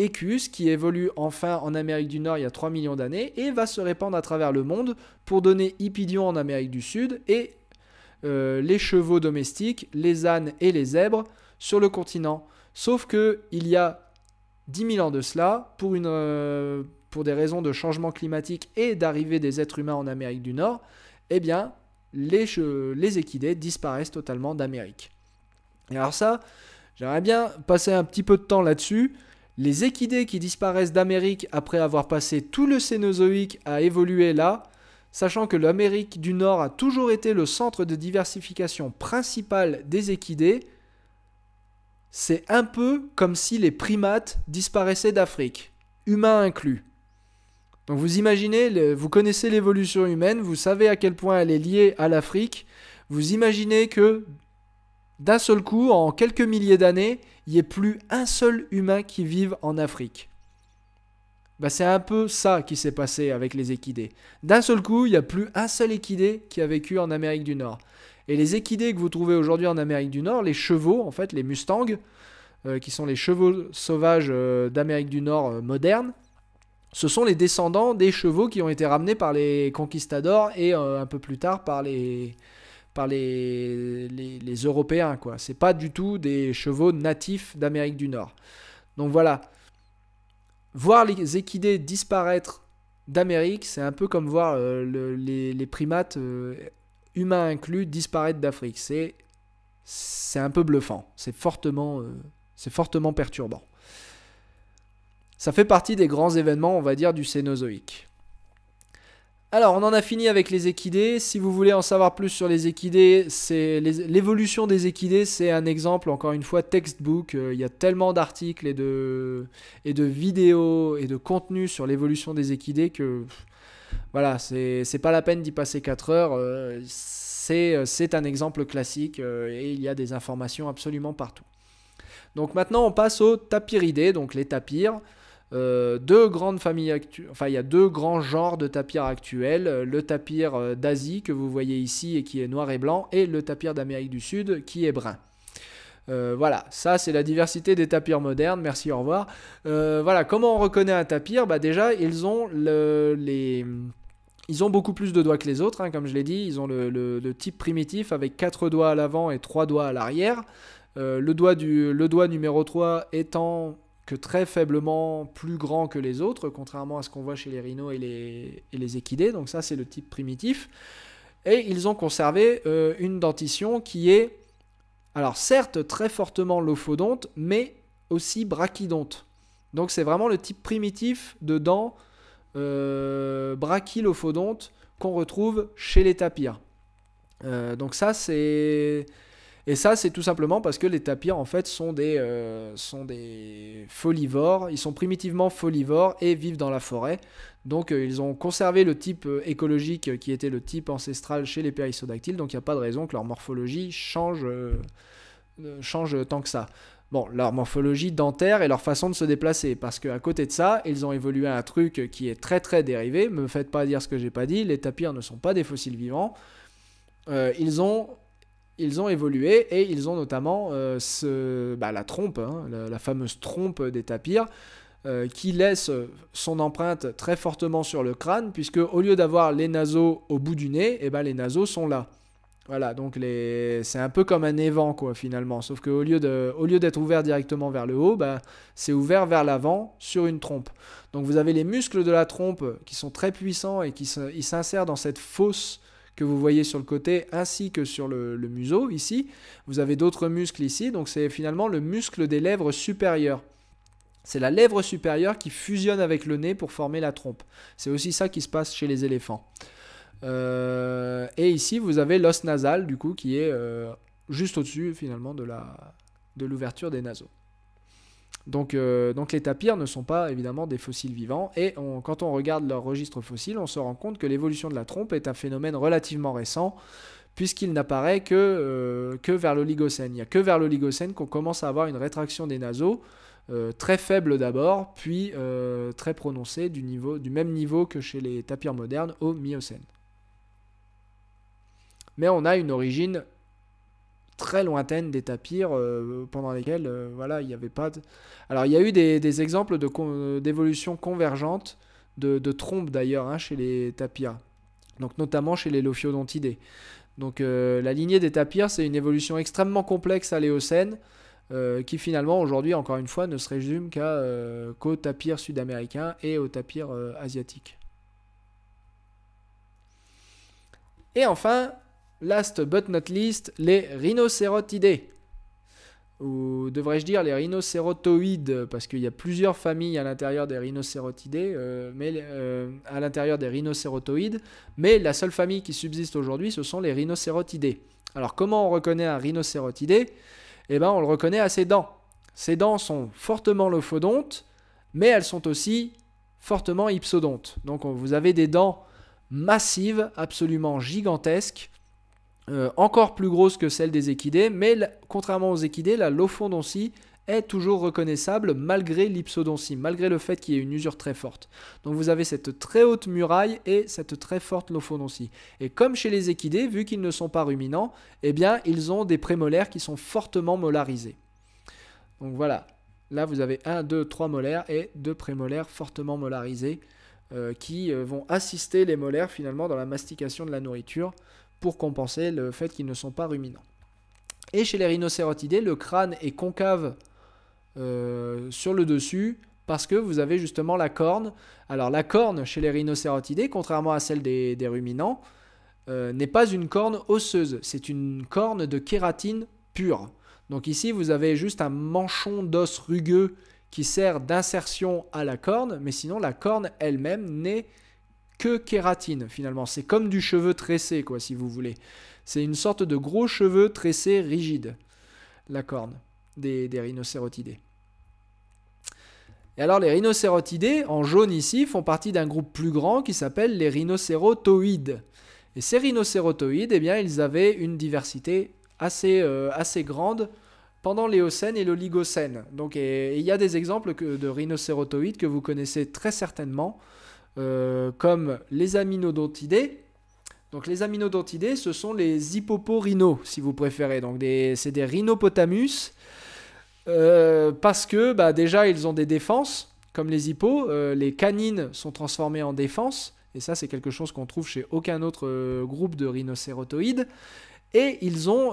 Ecus qui évolue enfin en Amérique du Nord il y a 3 millions d'années et va se répandre à travers le monde pour donner Hippidion en Amérique du Sud et euh, les chevaux domestiques, les ânes et les zèbres sur le continent. Sauf que il y a 10 000 ans de cela, pour, une, euh, pour des raisons de changement climatique et d'arrivée des êtres humains en Amérique du Nord, eh bien, les, équidés disparaissent totalement d'Amérique. Et alors ça, j'aimerais bien passer un petit peu de temps là-dessus. Les équidés qui disparaissent d'Amérique après avoir passé tout le Cénozoïque à évoluer là, sachant que l'Amérique du Nord a toujours été le centre de diversification principale des équidés, c'est un peu comme si les primates disparaissaient d'Afrique, humains inclus. Donc vous imaginez, vous connaissez l'évolution humaine, vous savez à quel point elle est liée à l'Afrique. Vous imaginez que d'un seul coup, en quelques milliers d'années, il n'y ait plus un seul humain qui vive en Afrique. Bah, c'est un peu ça qui s'est passé avec les équidés. D'un seul coup, il n'y a plus un seul équidé qui a vécu en Amérique du Nord. Et les équidés que vous trouvez aujourd'hui en Amérique du Nord, les chevaux, en fait, les mustangs, euh, qui sont les chevaux sauvages euh, d'Amérique du Nord modernes, euh, moderne, ce sont les descendants des chevaux qui ont été ramenés par les conquistadors et euh, un peu plus tard par les, par les, Européens. Ce n'est pas du tout des chevaux natifs d'Amérique du Nord. Donc voilà, voir les équidés disparaître d'Amérique, c'est un peu comme voir euh, les, primates euh, humains inclus disparaître d'Afrique. C'est un peu bluffant, c'est fortement, fortement perturbant. Ça fait partie des grands événements, on va dire, du Cénozoïque. Alors, on en a fini avec les équidés. Si vous voulez en savoir plus sur les équidés, c'est l'évolution des équidés, c'est un exemple, encore une fois, textbook. Euh, il y a tellement d'articles et de, vidéos et de contenus sur l'évolution des équidés que voilà, c'est pas la peine d'y passer 4 heures. Euh, euh, c'est un exemple classique et il y a des informations absolument partout. Donc maintenant, on passe aux tapiridés, donc les tapirs. Euh, deux grandes familles enfin il y a deux grands genres de tapirs actuels, euh, le tapir euh, d'Asie que vous voyez ici et qui est noir et blanc, et le tapir d'Amérique du Sud qui est brun. voilà, ça c'est la diversité des tapirs modernes, merci, au revoir. voilà, comment on reconnaît un tapir Bah déjà, ils ont les... Ils ont beaucoup plus de doigts que les autres, hein. comme je l'ai dit, ils ont le, type primitif avec quatre doigts à l'avant et trois doigts à l'arrière. le, doigt du, le doigt numéro 3 étant que très faiblement plus grand que les autres, contrairement à ce qu'on voit chez les rhinos et les, les équidés. Donc ça, c'est le type primitif. Et ils ont conservé euh, une dentition qui est, alors certes, très fortement lophodonte, mais aussi brachydonte. Donc c'est vraiment le type primitif de dents euh, brachylophodonte qu'on retrouve chez les tapirs. Euh, donc ça, c'est et ça, c'est tout simplement parce que les tapirs, en fait, sont des, euh, sont des folivores. Ils sont primitivement folivores et vivent dans la forêt. Donc, euh, ils ont conservé le type euh, écologique qui était le type ancestral chez les périssodactyles. Donc, il n'y a pas de raison que leur morphologie change, change tant que ça. Bon, leur morphologie dentaire et leur façon de se déplacer. Parce qu'à côté de ça, ils ont évolué à un truc qui est très très dérivé. Me faites pas dire ce que j'ai pas dit. Les tapirs ne sont pas des fossiles vivants. ils ont ils ont évolué et ils ont notamment euh, ce, bah, la trompe, hein, la, fameuse trompe des tapirs, euh, qui laisse son empreinte très fortement sur le crâne, puisque au lieu d'avoir les naseaux au bout du nez, eh ben, les naseaux sont là. Voilà, donc c'est un peu comme un évent, quoi, finalement. Sauf qu'au lieu, Au lieu d'être ouvert directement vers le haut, bah, c'est ouvert vers l'avant sur une trompe. Donc vous avez les muscles de la trompe qui sont très puissants et qui s'insèrent dans cette fosse que vous voyez sur le côté ainsi que sur le, museau ici. Vous avez d'autres muscles ici, donc c'est finalement le muscle des lèvres supérieures. C'est la lèvre supérieure qui fusionne avec le nez pour former la trompe. C'est aussi ça qui se passe chez les éléphants. Euh, et ici, vous avez l'os nasal, du coup, qui est euh, juste au-dessus, finalement, de l'ouverture de des naseaux. Euh, donc, les tapirs ne sont pas évidemment des fossiles vivants et quand on regarde leur registre fossile, on se rend compte que l'évolution de la trompe est un phénomène relativement récent puisqu'il n'apparaît que, euh, que vers l'Oligocène. Il n'y a que vers l'Oligocène qu'on commence à avoir une rétraction des naseaux, euh, très faible d'abord, puis très prononcée du, du même niveau que chez les tapirs modernes au Miocène. Mais on a une origine très lointaine des tapirs euh, pendant lesquels euh, voilà il n'y avait pas de... alors il y a eu des, exemples de d'évolution convergente de, trompes d'ailleurs hein, chez les tapirs donc notamment chez les Lophiodontidés. donc euh, la lignée des tapirs c'est une évolution extrêmement complexe à l'éocène qui finalement aujourd'hui encore une fois ne se résume qu'à qu'aux tapirs sud-américains et aux tapirs asiatiques et enfin Last but not least, les rhinocérotidés. Ou devrais-je dire les rhinocérotoïdes, parce qu'il y a plusieurs familles à l'intérieur des rhinocérotidés, euh, mais euh, à l'intérieur des rhinocérotoïdes, mais la seule famille qui subsiste aujourd'hui, ce sont les rhinocérotidés. Alors comment on reconnaît un rhinocérotidé Eh bien on le reconnaît à ses dents. Ses dents sont fortement lophodontes, mais elles sont aussi fortement hypsodontes. Donc vous avez des dents massives, absolument gigantesques, euh, encore plus grosse que celle des équidés, mais contrairement aux équidés, la lophodontie est toujours reconnaissable malgré l'ipsodontie, malgré le fait qu'il y ait une usure très forte. Donc vous avez cette très haute muraille et cette très forte lofondoncie. Et comme chez les équidés, vu qu'ils ne sont pas ruminants, eh bien ils ont des prémolaires qui sont fortement molarisés. Donc voilà, là vous avez 1, 2, 3 molaires et deux prémolaires fortement molarisés euh, qui euh, vont assister les molaires finalement dans la mastication de la nourriture pour compenser le fait qu'ils ne sont pas ruminants. Et chez les rhinocérotidés, le crâne est concave euh, sur le dessus parce que vous avez justement la corne. Alors la corne chez les rhinocérotidés, contrairement à celle des, ruminants, euh, n'est pas une corne osseuse, c'est une corne de kératine pure. Donc ici, vous avez juste un manchon d'os rugueux qui sert d'insertion à la corne, mais sinon la corne elle-même n'est que kératine finalement. C'est comme du cheveu tressé, quoi, si vous voulez. C'est une sorte de gros cheveu tressé rigide, la corne des, des rhinocérotidés. Et alors les rhinocérotidés, en jaune ici, font partie d'un groupe plus grand qui s'appelle les rhinocérotoïdes. Et ces rhinocérotoïdes, eh bien, ils avaient une diversité assez, euh, assez grande pendant l'Éocène et l'Oligocène. Donc il y a des exemples de rhinocérotoïdes que vous connaissez très certainement. Euh, comme les aminodontidés. Donc les aminodontidés, ce sont les hippoporhinos, si vous préférez. Donc c'est des rhinopotamus, euh, parce que bah, déjà ils ont des défenses, comme les hippos. Euh, les canines sont transformées en défenses, et ça c'est quelque chose qu'on trouve chez aucun autre groupe de rhinocérotoïdes et ils ont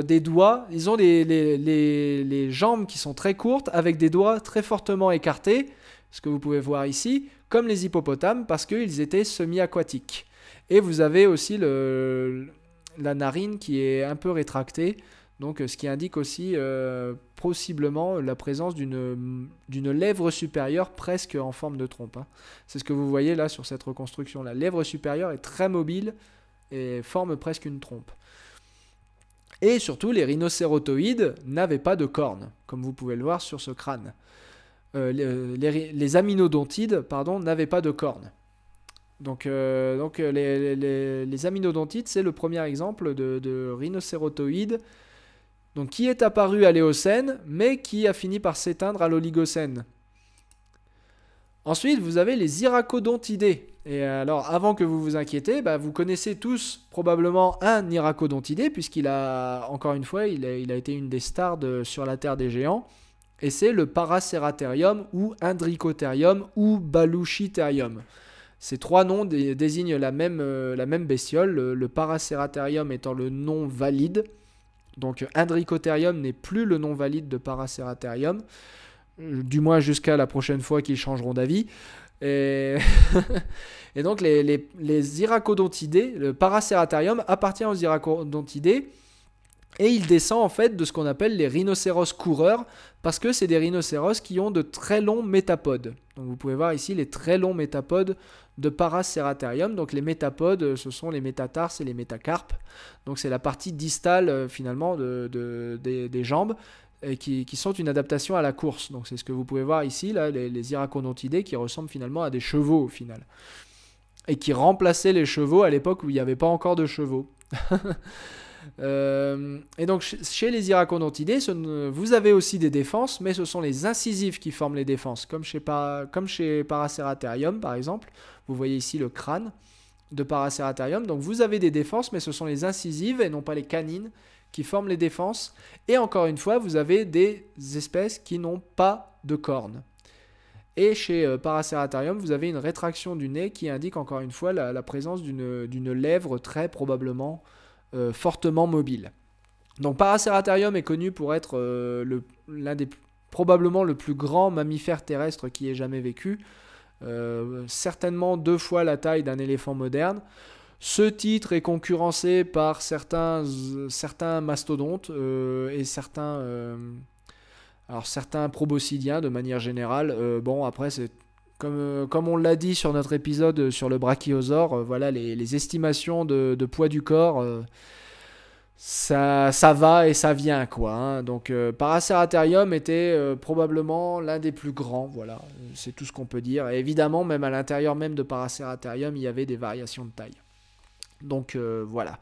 des doigts, ils ont les, les, jambes qui sont très courtes avec des doigts très fortement écartés, ce que vous pouvez voir ici, comme les hippopotames, parce qu'ils étaient semi-aquatiques. Et vous avez aussi la narine qui est un peu rétractée, donc euh, ce qui indique aussi euh, possiblement la présence d'une lèvre supérieure presque en forme de trompe. Hein. C'est ce que vous voyez là sur cette reconstruction. La lèvre supérieure est très mobile et forme presque une trompe. Et surtout, les rhinocérotoïdes n'avaient pas de cornes, comme vous pouvez le voir sur ce crâne. Euh, les, euh, aminodontides pardon, n'avaient pas de cornes. Donc, euh, les, les, aminodontides, c'est le premier exemple de, de rhinocérotoïde donc, qui est apparu à l'Éocène, mais qui a fini par s'éteindre à l'Oligocène. Ensuite, vous avez les iracodontidés. Et alors, avant que vous vous inquiétez, bah, vous connaissez tous probablement un iracodontidé, puisqu'il a, encore une fois, il a, il a été une des stars de, sur la Terre des Géants. Et c'est le Paraceratherium ou Indricotherium ou Baluchitherium. Ces trois noms désignent la même, euh, la même bestiole, le, le étant le nom valide. Donc Indricotherium n'est plus le nom valide de Paraceratherium, euh, du moins jusqu'à la prochaine fois qu'ils changeront d'avis. Et... donc les, Iracodontidés, le Paraceratherium appartient aux Iracodontidés et il descend en fait de ce qu'on appelle les rhinocéros coureurs, parce que c'est des rhinocéros qui ont de très longs métapodes. Donc vous pouvez voir ici les très longs métapodes de Paraceratarium. Donc les métapodes, ce sont les métatarses et les métacarpes. Donc c'est la partie distale euh, finalement des, jambes. Et qui, sont une adaptation à la course. Donc c'est ce que vous pouvez voir ici, là, les, les qui ressemblent finalement à des chevaux au final. Et qui remplaçaient les chevaux à l'époque où il n'y avait pas encore de chevaux. Euh, et donc chez les Iracondontidés, vous avez aussi des défenses, mais ce sont les incisives qui forment les défenses, comme chez, comme chez Paraceratherium par exemple. Vous voyez ici le crâne de Paraceratherium. Donc vous avez des défenses, mais ce sont les incisives et non pas les canines qui forment les défenses. Et encore une fois, vous avez des espèces qui n'ont pas de cornes. Et chez Paraceratarium, Paraceratherium, vous avez une rétraction du nez qui indique encore une fois la présence d'une lèvre très probablement euh, fortement mobile. Donc Paraceratherium est connu pour être euh, l'un des probablement le plus grand mammifère terrestre qui ait jamais vécu, euh, certainement deux fois la taille d'un éléphant moderne. Ce titre est concurrencé par certains, certains mastodontes et certains alors certains proboscidiens de manière générale, bon après c'est euh, comme, on l'a dit sur notre épisode euh, sur le brachiosaure, euh, voilà, les, estimations de, poids du corps, ça, ça va et ça vient, quoi. Hein. Donc, Paraceratherium était probablement l'un des plus grands, voilà. C'est tout ce qu'on peut dire. Et évidemment, même à l'intérieur même de Paraceratherium, il y avait des variations de taille. Donc euh, voilà.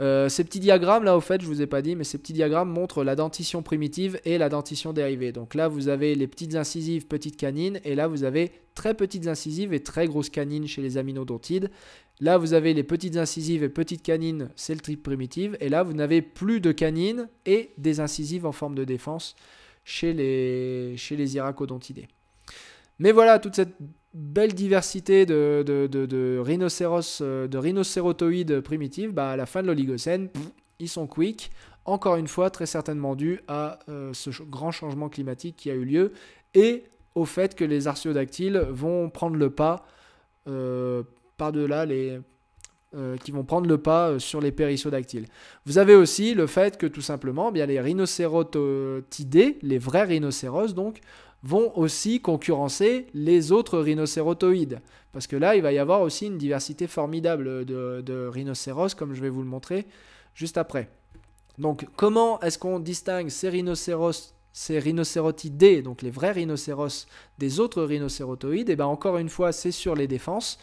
Euh, ces petits diagrammes là, au fait, je vous ai pas dit, mais ces petits diagrammes montrent la dentition primitive et la dentition dérivée. Donc là, vous avez les petites incisives, petites canines, et là, vous avez très petites incisives et très grosses canines chez les aminodontides. Là, vous avez les petites incisives et petites canines, c'est le type primitive, et là, vous n'avez plus de canines et des incisives en forme de défense chez les, chez les Mais voilà, toute cette belle diversité de, de, rhinocéros, euh, de rhinocérotoïdes primitifs, bah, à la fin de l'Oligocène, ils sont quick. Encore une fois, très certainement dû à euh, ce grand changement climatique qui a eu lieu et au fait que les artiodactyles vont prendre le pas euh, par-delà les. qui vont prendre le pas sur les périssodactyles. Vous avez aussi le fait que tout simplement, eh bien, les rhinocérotidés, les vrais rhinocéros, donc, vont aussi concurrencer les autres rhinocérotoïdes. Parce que là, il va y avoir aussi une diversité formidable de, rhinocéros, comme je vais vous le montrer juste après. Donc, comment est-ce qu'on distingue ces rhinocéros ces rhinocérotidés, donc les vrais rhinocéros des autres rhinocérotoïdes, et eh bien encore une fois, c'est sur les défenses.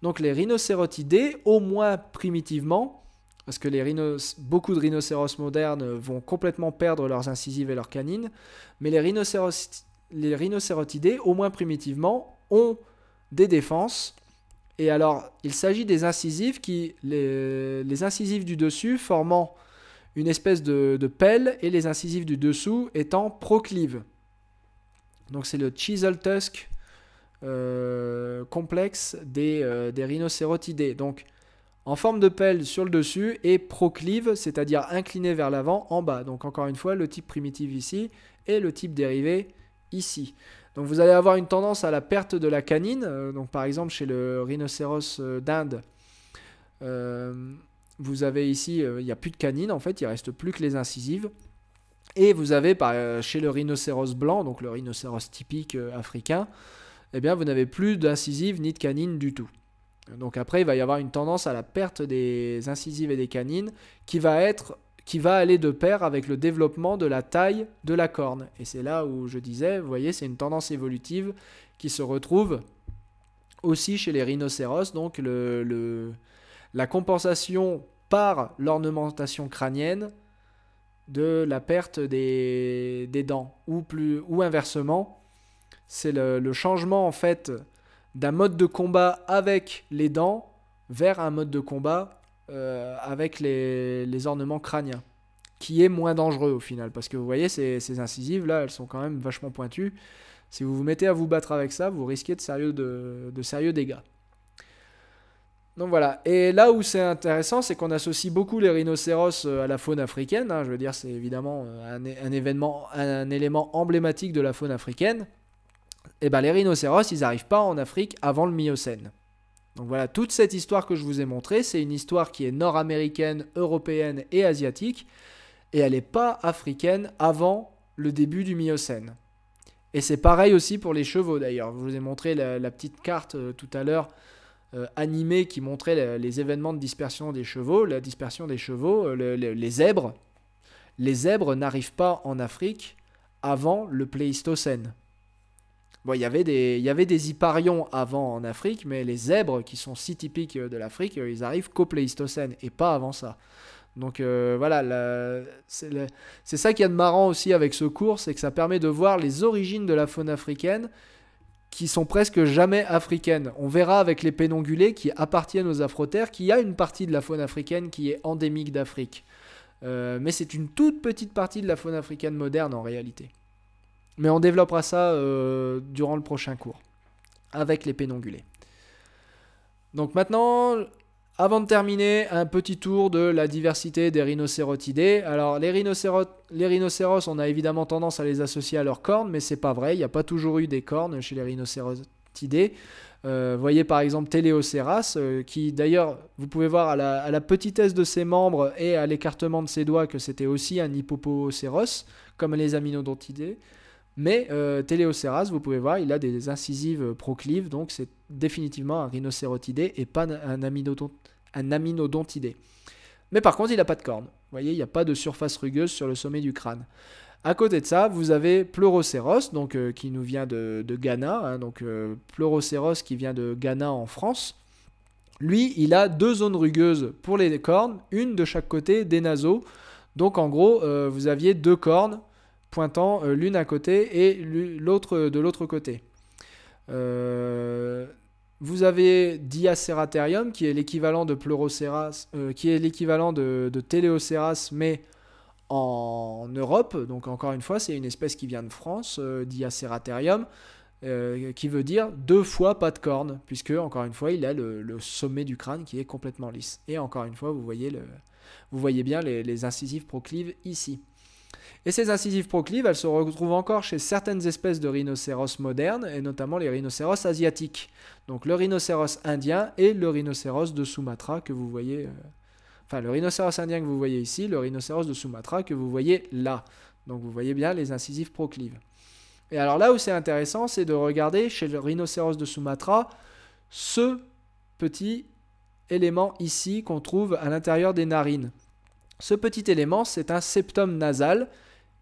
Donc les rhinocérotidés, au moins primitivement, parce que les beaucoup de rhinocéros modernes vont complètement perdre leurs incisives et leurs canines, mais les rhinocéros les rhinocérotidés, au moins primitivement, ont des défenses. Et alors, il s'agit des incisives qui, les, incisives du dessus formant une espèce de, pelle et les incisives du dessous étant proclives. Donc c'est le chisel tusk euh, complexe des, euh, rhinocérotidés. Donc en forme de pelle sur le dessus et proclive, c'est-à-dire incliné vers l'avant en bas. Donc encore une fois, le type primitif ici et le type dérivé donc vous allez avoir une tendance à la perte de la canine. Euh, donc par exemple chez le rhinocéros euh, d'Inde, euh, vous avez ici, il n'y a plus de canine en fait, il reste plus que les incisives. Et vous avez par, chez le rhinocéros blanc, donc le rhinocéros typique africain, eh bien vous n'avez plus d'incisives ni de canines du tout. Donc après, il va y avoir une tendance à la perte des incisives et des canines qui va être qui va aller de pair avec le développement de la taille de la corne. Et c'est là où je disais, vous voyez, c'est une tendance évolutive qui se retrouve aussi chez les rhinocéros, donc le, la compensation par l'ornementation crânienne de la perte des, des, dents, ou, plus, ou inversement, c'est le, le changement en fait d'un mode de combat avec les dents vers un mode de combat euh, avec les, ornements crâniens, qui est moins dangereux au final, parce que vous voyez, ces, incisives là, elles sont quand même vachement pointues. Si vous vous mettez à vous battre avec ça, vous risquez de sérieux, de, sérieux dégâts. Donc voilà. Et là où c'est intéressant, c'est qu'on associe beaucoup les rhinocéros euh, à la faune africaine. Hein. Je veux dire, c'est évidemment euh, un, événement, un élément emblématique de la faune africaine. Et eh bien les rhinocéros, ils n'arrivent pas en Afrique avant le Miocène. Donc voilà, toute cette histoire que je vous ai montrée, c'est une histoire qui est nord-américaine, européenne et asiatique, et elle n'est pas africaine avant le début du Miocène. Et c'est pareil aussi pour les chevaux d'ailleurs. Je vous ai montré la, petite carte euh, tout à l'heure euh, animée qui montrait les événements de dispersion des chevaux, la dispersion des chevaux, euh, les zèbres. Les zèbres n'arrivent pas en Afrique avant le Pléistocène il y avait des, il avant en Afrique, mais les zèbres qui sont si typiques euh, de l'Afrique, euh, ils arrivent qu'au Pléistocène et pas avant ça. Donc euh, voilà, c'est ça qui est de marrant aussi avec ce cours, c'est que ça permet de voir les origines de la faune africaine qui sont presque jamais africaines. On verra avec les pénongulés qui appartiennent aux afrotères, qu'il y a une partie de la faune africaine qui est endémique d'Afrique. mais c'est une toute petite partie de la faune africaine moderne en réalité. Mais on développera ça euh, durant le prochain cours, avec les pénongulés. Donc maintenant, avant de terminer, un petit tour de la diversité des rhinocérotidés. Alors les, rhinocéros, on a évidemment tendance à les associer à leurs cornes, mais c'est pas vrai, il n'y a pas toujours eu des cornes chez les rhinocérotidés. Euh, voyez par exemple Téléocéras, euh, qui d'ailleurs, vous pouvez voir à la, à petitesse de ses membres et à l'écartement de ses doigts que c'était aussi un hippopocéros, comme les aminodontidés. Mais euh, vous pouvez voir, il a des incisives proclives, donc c'est définitivement un rhinocérotidé et pas un, aminodont, aminodontidé. Mais par contre, il n'a pas de cornes. Vous voyez, il n'y a pas de surface rugueuse sur le sommet du crâne. À côté de ça, vous avez Pleurocéros, donc, euh, qui nous vient de, Ghana, hein, donc euh, qui vient de Ghana en France. Lui, il a deux zones rugueuses pour les cornes, une de chaque côté des naseaux. Donc en gros, euh, vous aviez deux cornes pointant euh, l'une à côté et l'autre euh, de l'autre côté. Euh, vous avez Diaceratherium, qui est l'équivalent de Pleuroceras, qui est l'équivalent de, de mais en Europe. Donc encore une fois, c'est une espèce qui vient de France, euh, qui veut dire deux fois pas de corne, puisque encore une fois, il a le, sommet du crâne qui est complètement lisse. Et encore une fois, vous voyez, le, vous voyez bien les, les incisives proclives ici. Et ces incisives proclives, elles se retrouvent encore chez certaines espèces de rhinocéros modernes, et notamment les rhinocéros asiatiques. Donc le rhinocéros indien et le rhinocéros de Sumatra que vous voyez... Euh, enfin, le rhinocéros indien que vous voyez ici, le rhinocéros de Sumatra que vous voyez là. Donc vous voyez bien les incisives proclives. Et alors là où c'est intéressant, c'est de regarder chez le rhinocéros de Sumatra ce petit élément ici qu'on trouve à l'intérieur des narines. Ce petit élément, c'est un septum nasal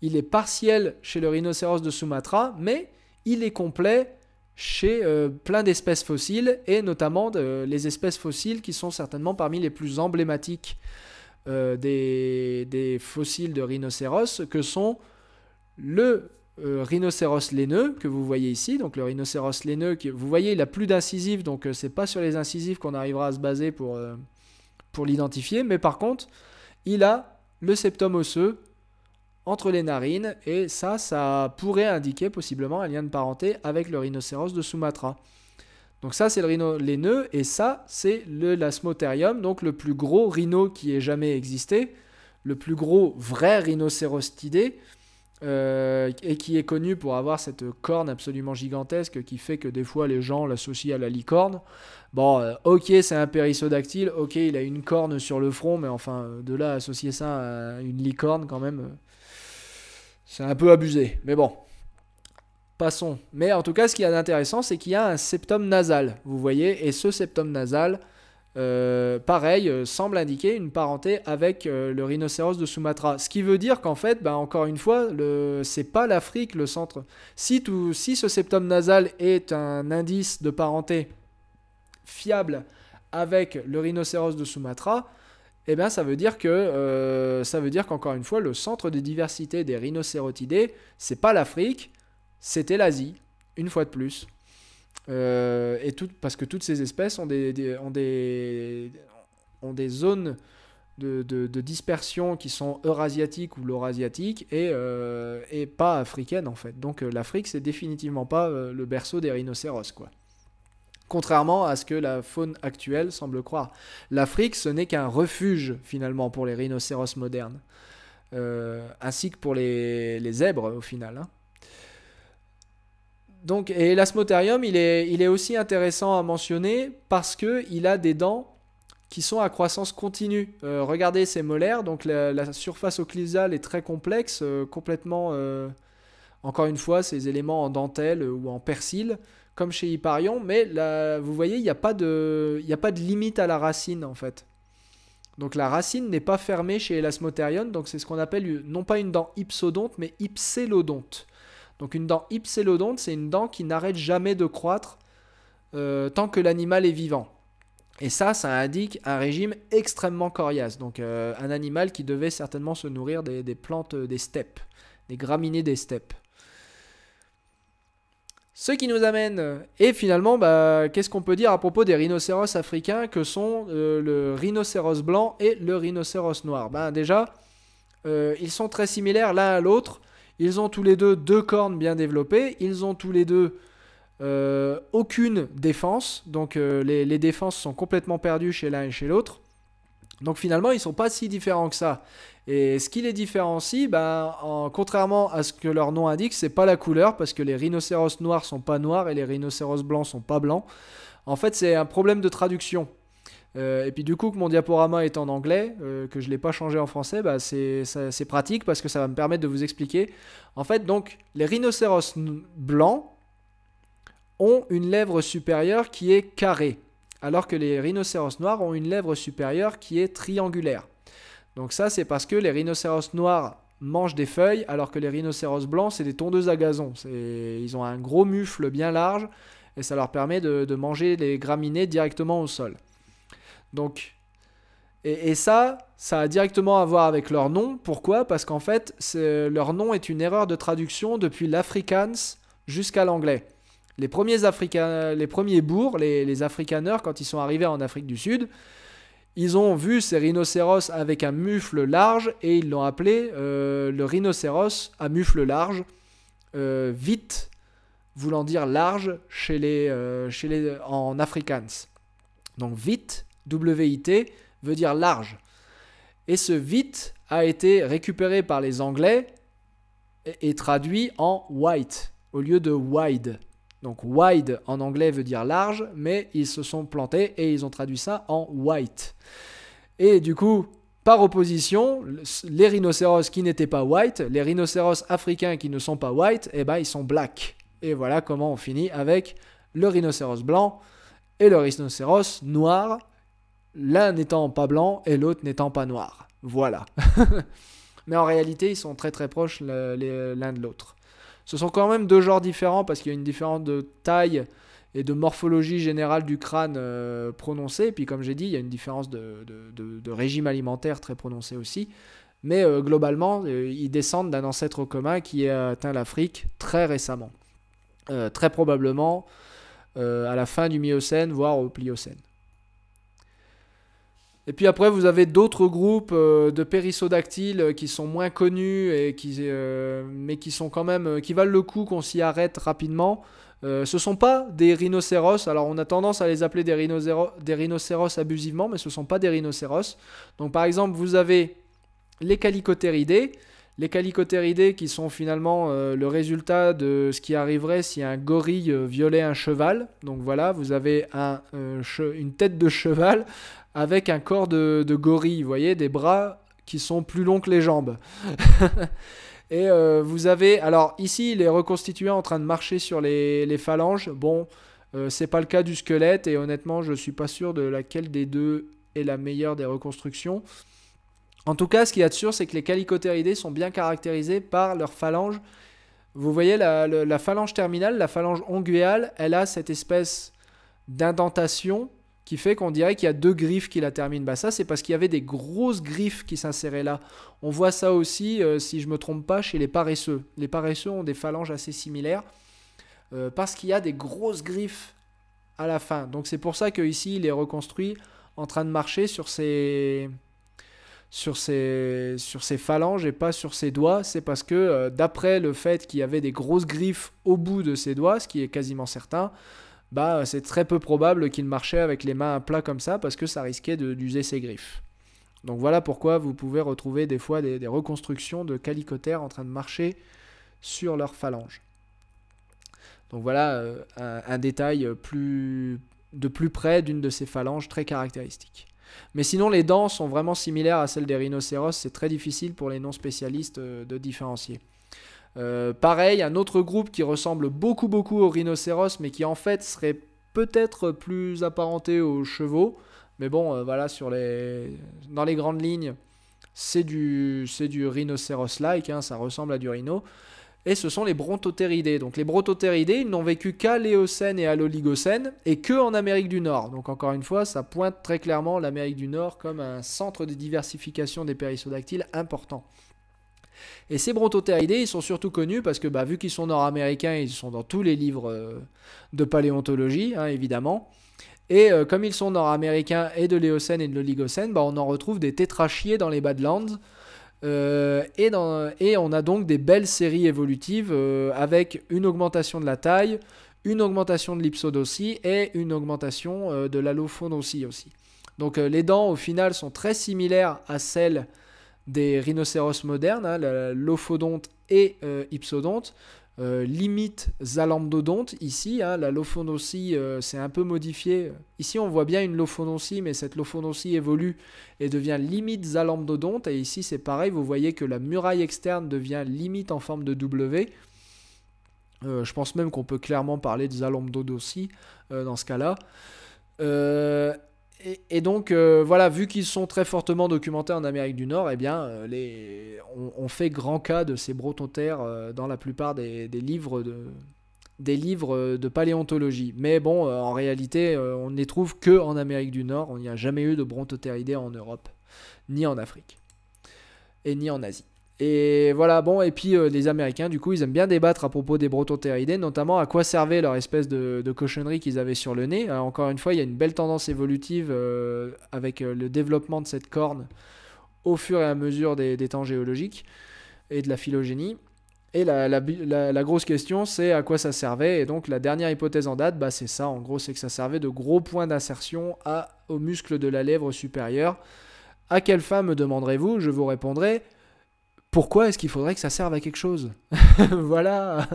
il est partiel chez le rhinocéros de Sumatra, mais il est complet chez euh, plein d'espèces fossiles, et notamment euh, les espèces fossiles qui sont certainement parmi les plus emblématiques euh, des, fossiles de rhinocéros, que sont le rhinocéros laineux que vous voyez ici. Donc le rhinocéros laineux, vous voyez, il n'a plus d'incisives, donc c'est pas sur les incisives qu'on arrivera à se baser pour, pour l'identifier, mais par contre, il a le septum osseux entre les narines et ça, ça pourrait indiquer possiblement un lien de parenté avec le rhinocéros de Sumatra. Donc ça, c'est le rhino, les nœuds et ça, c'est le lasmotherium, donc le plus gros rhino qui ait jamais existé, le plus gros vrai rhinocérostidé. Euh, et qui est connu pour avoir cette corne absolument gigantesque qui fait que des fois les gens l'associent à la licorne. Bon, euh, ok, c'est un périssodactyle, ok, il a une corne sur le front, mais enfin, de là associer ça à une licorne quand même, euh, c'est un peu abusé, mais bon. Passons. Mais en tout cas, ce qu'il y a d'intéressant, c'est qu'il y a un septum nasal, vous voyez, et ce septum nasal, euh, pareil, euh, semble indiquer une parenté avec euh, le rhinocéros de Sumatra. Ce qui veut dire qu'en fait, ben, encore une fois, le... c'est pas l'Afrique le centre. Si, si ce septum nasal est un indice de parenté fiable avec le rhinocéros de Sumatra, eh bien ça veut dire que euh, ça veut dire qu'encore une fois le centre de diversité des rhinocérotidés, c'est pas l'Afrique, c'était l'Asie, une fois de plus. Euh, et tout, parce que toutes ces espèces ont des, des, zones de, dispersion qui sont eurasiatiques ou l'eurasiatique et, euh, et pas africaines en fait. Donc l'Afrique, c'est définitivement pas le berceau des rhinocéros quoi contrairement à ce que la faune actuelle semble croire. L'Afrique, ce n'est qu'un refuge finalement pour les rhinocéros modernes, euh, ainsi que pour les, zèbres au final. Hein. Donc, et l'asmotherium, il est, aussi intéressant à mentionner parce qu'il a des dents qui sont à croissance continue. Euh, regardez ces molaires, donc la, surface occlusale est très complexe, euh, complètement, encore une fois, ces éléments en dentelle ou en persil comme chez Hipparion, mais là, vous voyez, il n'y a, pas de, a pas de limite à la racine en fait. Donc la racine n'est pas fermée chez Elasmotherion, donc c'est ce qu'on appelle non pas une dent hypsodonte, mais hypsélodonte. Donc une dent hypsélodonte, c'est une dent qui n'arrête jamais de croître euh, tant que l'animal est vivant. Et ça, ça indique un régime extrêmement coriace. Donc euh, un animal qui devait certainement se nourrir des, des plantes euh, des steppes, des graminées des steppes. Ce qui nous amène, et finalement, bah, qu'est-ce qu'on peut dire à propos des rhinocéros africains que sont euh, le rhinocéros blanc et le rhinocéros noir bah, Déjà, euh, ils sont très similaires l'un à l'autre. Ils ont tous les deux deux cornes bien développées. Ils ont tous les deux euh, aucune défense. Donc les, défenses sont complètement perdues chez l'un et chez l'autre. Donc finalement, ils ne sont pas si différents que ça. Et ce qui les différencie, ben, en, contrairement à ce que leur nom indique, c'est pas la couleur, parce que les rhinocéros noirs sont pas noirs et les rhinocéros blancs sont pas blancs. En fait, c'est un problème de traduction. Euh, et puis du coup, que mon diaporama est en anglais, euh, que je ne l'ai pas changé en français, bah, c'est pratique parce que ça va me permettre de vous expliquer. En fait, donc, les rhinocéros blancs ont une lèvre supérieure qui est carrée, alors que les rhinocéros noirs ont une lèvre supérieure qui est triangulaire. Donc ça, c'est parce que les rhinocéros noirs mangent des feuilles, alors que les rhinocéros blancs, c'est des tondeuses à gazon. Ils ont un gros mufle bien large, et ça leur permet de, manger les graminées directement au sol. Donc, et, ça, ça a directement à voir avec leur nom. Pourquoi Parce qu'en fait, leur nom est une erreur de traduction depuis l'afrikaans jusqu'à l'anglais. Les premiers, les premiers bourgs, les, les Afrikaners, quand ils sont arrivés en Afrique du Sud, ils ont vu ces rhinocéros avec un mufle large et ils l'ont appelé euh, le rhinocéros à mufle large, euh, vite, voulant dire large chez les, euh, chez les, en afrikaans. Donc vite, W-I-T, veut dire large. Et ce vite a été récupéré par les Anglais et traduit en white au lieu de wide. Donc wide en anglais veut dire large, mais ils se sont plantés et ils ont traduit ça en white. Et du coup, par opposition, les rhinocéros qui n'étaient pas white, les rhinocéros africains qui ne sont pas white, eh ben ils sont black. Et voilà comment on finit avec le rhinocéros blanc et le rhinocéros noir, l'un n'étant pas blanc et l'autre n'étant pas noir. Voilà. Mais en réalité, ils sont très très proches l'un de l'autre. Ce sont quand même deux genres différents parce qu'il y a une différence de taille et de morphologie générale du crâne euh, prononcée. Et puis comme j'ai dit, il y a une différence de, régime alimentaire très prononcée aussi. Mais euh, globalement, euh, ils descendent d'un ancêtre commun qui a atteint l'Afrique très récemment. très probablement à la fin du Miocène, voire au Pliocène. Et puis après, vous avez d'autres groupes euh, de périssodactyles euh, qui sont moins connus, et qui, euh, mais qui sont quand même, qui valent le coup qu'on s'y arrête rapidement. Ce ce sont pas des rhinocéros, alors on a tendance à les appeler des, rhinocéros, des rhinocéros abusivement, mais ce sont pas des rhinocéros. Donc par exemple, vous avez les calicotéridés, les calicotéridés qui sont finalement le résultat de ce qui arriverait si un gorille violait un cheval. Donc voilà, vous avez un, une tête de cheval avec un corps de, gorille, vous voyez, des bras qui sont plus longs que les jambes. Et euh, vous avez, alors ici, les est en train de marcher sur les, phalanges. Bon, euh, c'est pas le cas du squelette, et honnêtement, je suis pas sûr de laquelle des deux est la meilleure des reconstructions. En tout cas, ce qu'il y a de sûr, c'est que les calicotéridés sont bien caractérisés par leurs phalanges. Vous voyez, la, la phalange terminale, la phalange onguéale, elle a cette espèce d'indentation qui fait qu'on dirait qu'il y a deux griffes qui la terminent. Bah ça, c'est parce qu'il y avait des grosses griffes qui s'inséraient là. On voit ça aussi, euh, si je ne me trompe pas, chez les paresseux. Les paresseux ont des phalanges assez similaires euh, parce qu'il y a des grosses griffes à la fin. Donc c'est pour ça que ici, il est reconstruit en train de marcher sur ses sur ses sur phalanges et pas sur ses doigts. C'est parce que euh, d'après le fait qu'il y avait des grosses griffes au bout de ses doigts, ce qui est quasiment certain. Bah, c'est très peu probable qu'il marchait avec les mains à plat comme ça parce que ça risquait d'user ses griffes. Donc voilà pourquoi vous pouvez retrouver des fois des, reconstructions de calicotères en train de marcher sur leurs phalanges. Donc voilà euh, un, détail de plus près d'une de ces phalanges très caractéristiques. Mais sinon, les dents sont vraiment similaires à celles des rhinocéros, c'est très difficile pour les non-spécialistes euh, de différencier. Euh, pareil, un autre groupe qui ressemble beaucoup beaucoup au rhinocéros, mais qui en fait serait peut-être plus apparenté aux chevaux. Mais bon, euh, voilà, sur dans les grandes lignes, c'est du, rhinocéros-like, hein, ça ressemble à du rhino. Et ce sont les brontothéridés. Donc les brontothéridés, ils n'ont vécu qu'à l'Éocène et à l'Oligocène, et que en Amérique du Nord. Donc encore une fois, ça pointe très clairement l'Amérique du Nord comme un centre de diversification des périssodactyles important. Et ces brontothéridés, ils sont surtout connus parce que, bah, vu qu'ils sont nord-américains, ils sont dans tous les livres euh, de paléontologie, hein, évidemment. Et euh, comme ils sont nord-américains et de l'Éocène et de l'Oligocène, bah, on en retrouve des tétrachiers dans les Badlands. Euh, et, on a donc des belles séries évolutives avec une augmentation de la taille, une augmentation de l'ipsode et une augmentation de l'allophone aussi. Donc les dents au final sont très similaires à celles des rhinocéros modernes, hein, la l'ophodonte et euh, hypsodonte. Euh, limite zalambdodonte ici, hein, la lophodoncie euh, c'est s'est un peu modifié, Ici on voit bien une lophononcie, mais cette lophodoncie évolue et devient limite zalambdodonte. Et ici c'est pareil, vous voyez que la muraille externe devient limite en forme de W. Euh, je pense même qu'on peut clairement parler de zalambdodontie dans ce cas-là et, donc, euh, voilà, vu qu'ils sont très fortement documentés en Amérique du Nord, eh bien, euh, les, on, fait grand cas de ces brontothères euh, dans la plupart des, livres de des livres de paléontologie. Mais bon, en réalité, on ne les trouve que en Amérique du Nord. On n'y a jamais eu de brontothéridés en Europe, ni en Afrique, et ni en Asie. Et voilà, bon, et puis euh, les Américains, du coup, ils aiment bien débattre à propos des brototéridés, notamment à quoi servait leur espèce de, cochonnerie qu'ils avaient sur le nez. encore une fois, il y a une belle tendance évolutive euh, avec euh, le développement de cette corne au fur et à mesure des, temps géologiques et de la phylogénie. Et la, la, grosse question, c'est à quoi ça servait. Et donc, la dernière hypothèse en date, bah, c'est ça, en gros, c'est que ça servait de gros points d'insertion aux muscles de la lèvre supérieure. À quelle fin me demanderez-vous Je vous répondrai pourquoi est-ce qu'il faudrait que ça serve à quelque chose Voilà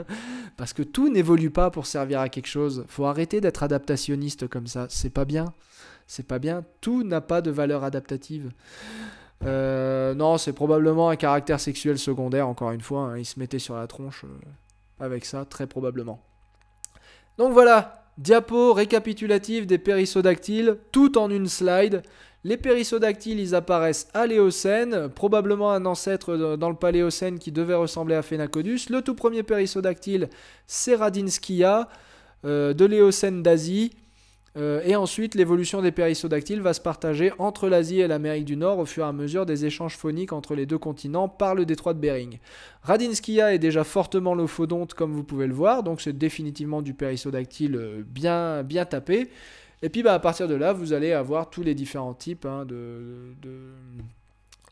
Parce que tout n'évolue pas pour servir à quelque chose. Faut arrêter d'être adaptationniste comme ça. C'est pas bien. C'est pas bien. Tout n'a pas de valeur adaptative. Euh, non, c'est probablement un caractère sexuel secondaire, encore une fois. Hein. Il se mettait sur la tronche euh, avec ça, très probablement. Donc voilà, diapo récapitulative des périssodactyles, tout en une slide. Les périssodactyles, ils apparaissent à l'Éocène, probablement un ancêtre dans le Paléocène qui devait ressembler à Phénacodus. Le tout premier périssodactyle, c'est Radinskia, euh, de l'Éocène d'Asie. Euh, et ensuite, l'évolution des périssodactyles va se partager entre l'Asie et l'Amérique du Nord au fur et à mesure des échanges phoniques entre les deux continents par le détroit de Bering. Radinskia est déjà fortement lophodonte, comme vous pouvez le voir, donc c'est définitivement du périssodactyle euh, bien, bien tapé. Et puis bah, à partir de là, vous allez avoir tous les différents types hein, de,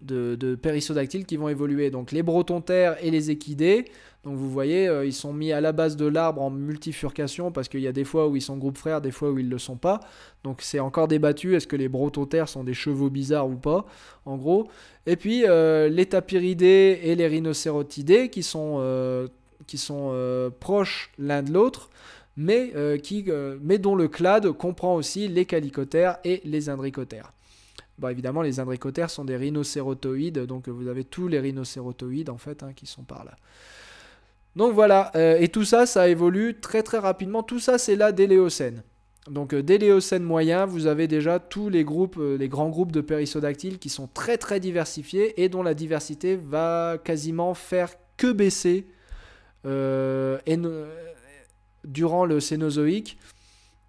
de, périssodactyles qui vont évoluer. Donc les brotontaires et les équidés. Donc vous voyez, euh, ils sont mis à la base de l'arbre en multifurcation parce qu'il y a des fois où ils sont groupes frères, des fois où ils ne le sont pas. Donc c'est encore débattu, est-ce que les brotontères sont des chevaux bizarres ou pas, en gros. Et puis euh, les tapiridés et les rhinocérotidés qui sont, euh, qui sont proches l'un de l'autre mais, euh, qui, euh, dont le clade comprend aussi les calicotères et les indricotères. Bon, évidemment, les indricotères sont des rhinocérotoïdes, donc vous avez tous les rhinocérotoïdes en fait hein, qui sont par là. Donc voilà, euh, et tout ça, ça évolue très très rapidement. Tout ça, c'est là dès Donc déléocène moyen, vous avez déjà tous les groupes, les grands groupes de périssodactyles qui sont très très diversifiés et dont la diversité va quasiment faire que baisser et durant le Cénozoïque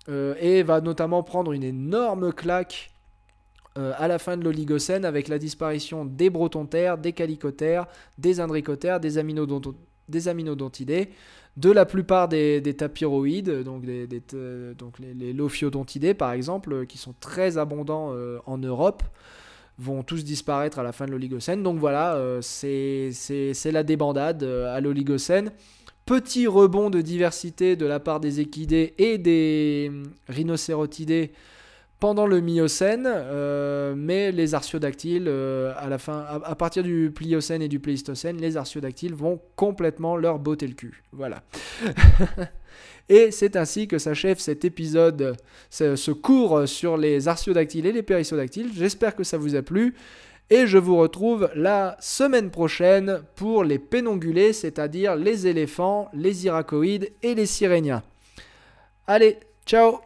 euh, et va notamment prendre une énorme claque euh, à la fin de l'Oligocène avec la disparition des brotontères, des calicotères, des indricotères, des, des aminodontidés, de la plupart des, des tapiroïdes, euh, donc, les, les, par exemple, qui sont très abondants en Europe vont tous disparaître à la fin de l'Oligocène. Donc voilà, c'est la débandade à l'Oligocène. Petit rebond de diversité de la part des équidés et des rhinocérotidés pendant le Miocène, euh, mais les artiodactyles, euh, à, la fin, à, partir du Pliocène et du Pléistocène, les artiodactyles vont complètement leur botter le cul. Voilà. et c'est ainsi que s'achève cet épisode, ce, cours sur les artiodactyles et les périssodactyles. J'espère que ça vous a plu. Et je vous retrouve la semaine prochaine pour les pénongulés, c'est-à-dire les éléphants, les iracoïdes et les siréniens. Allez, ciao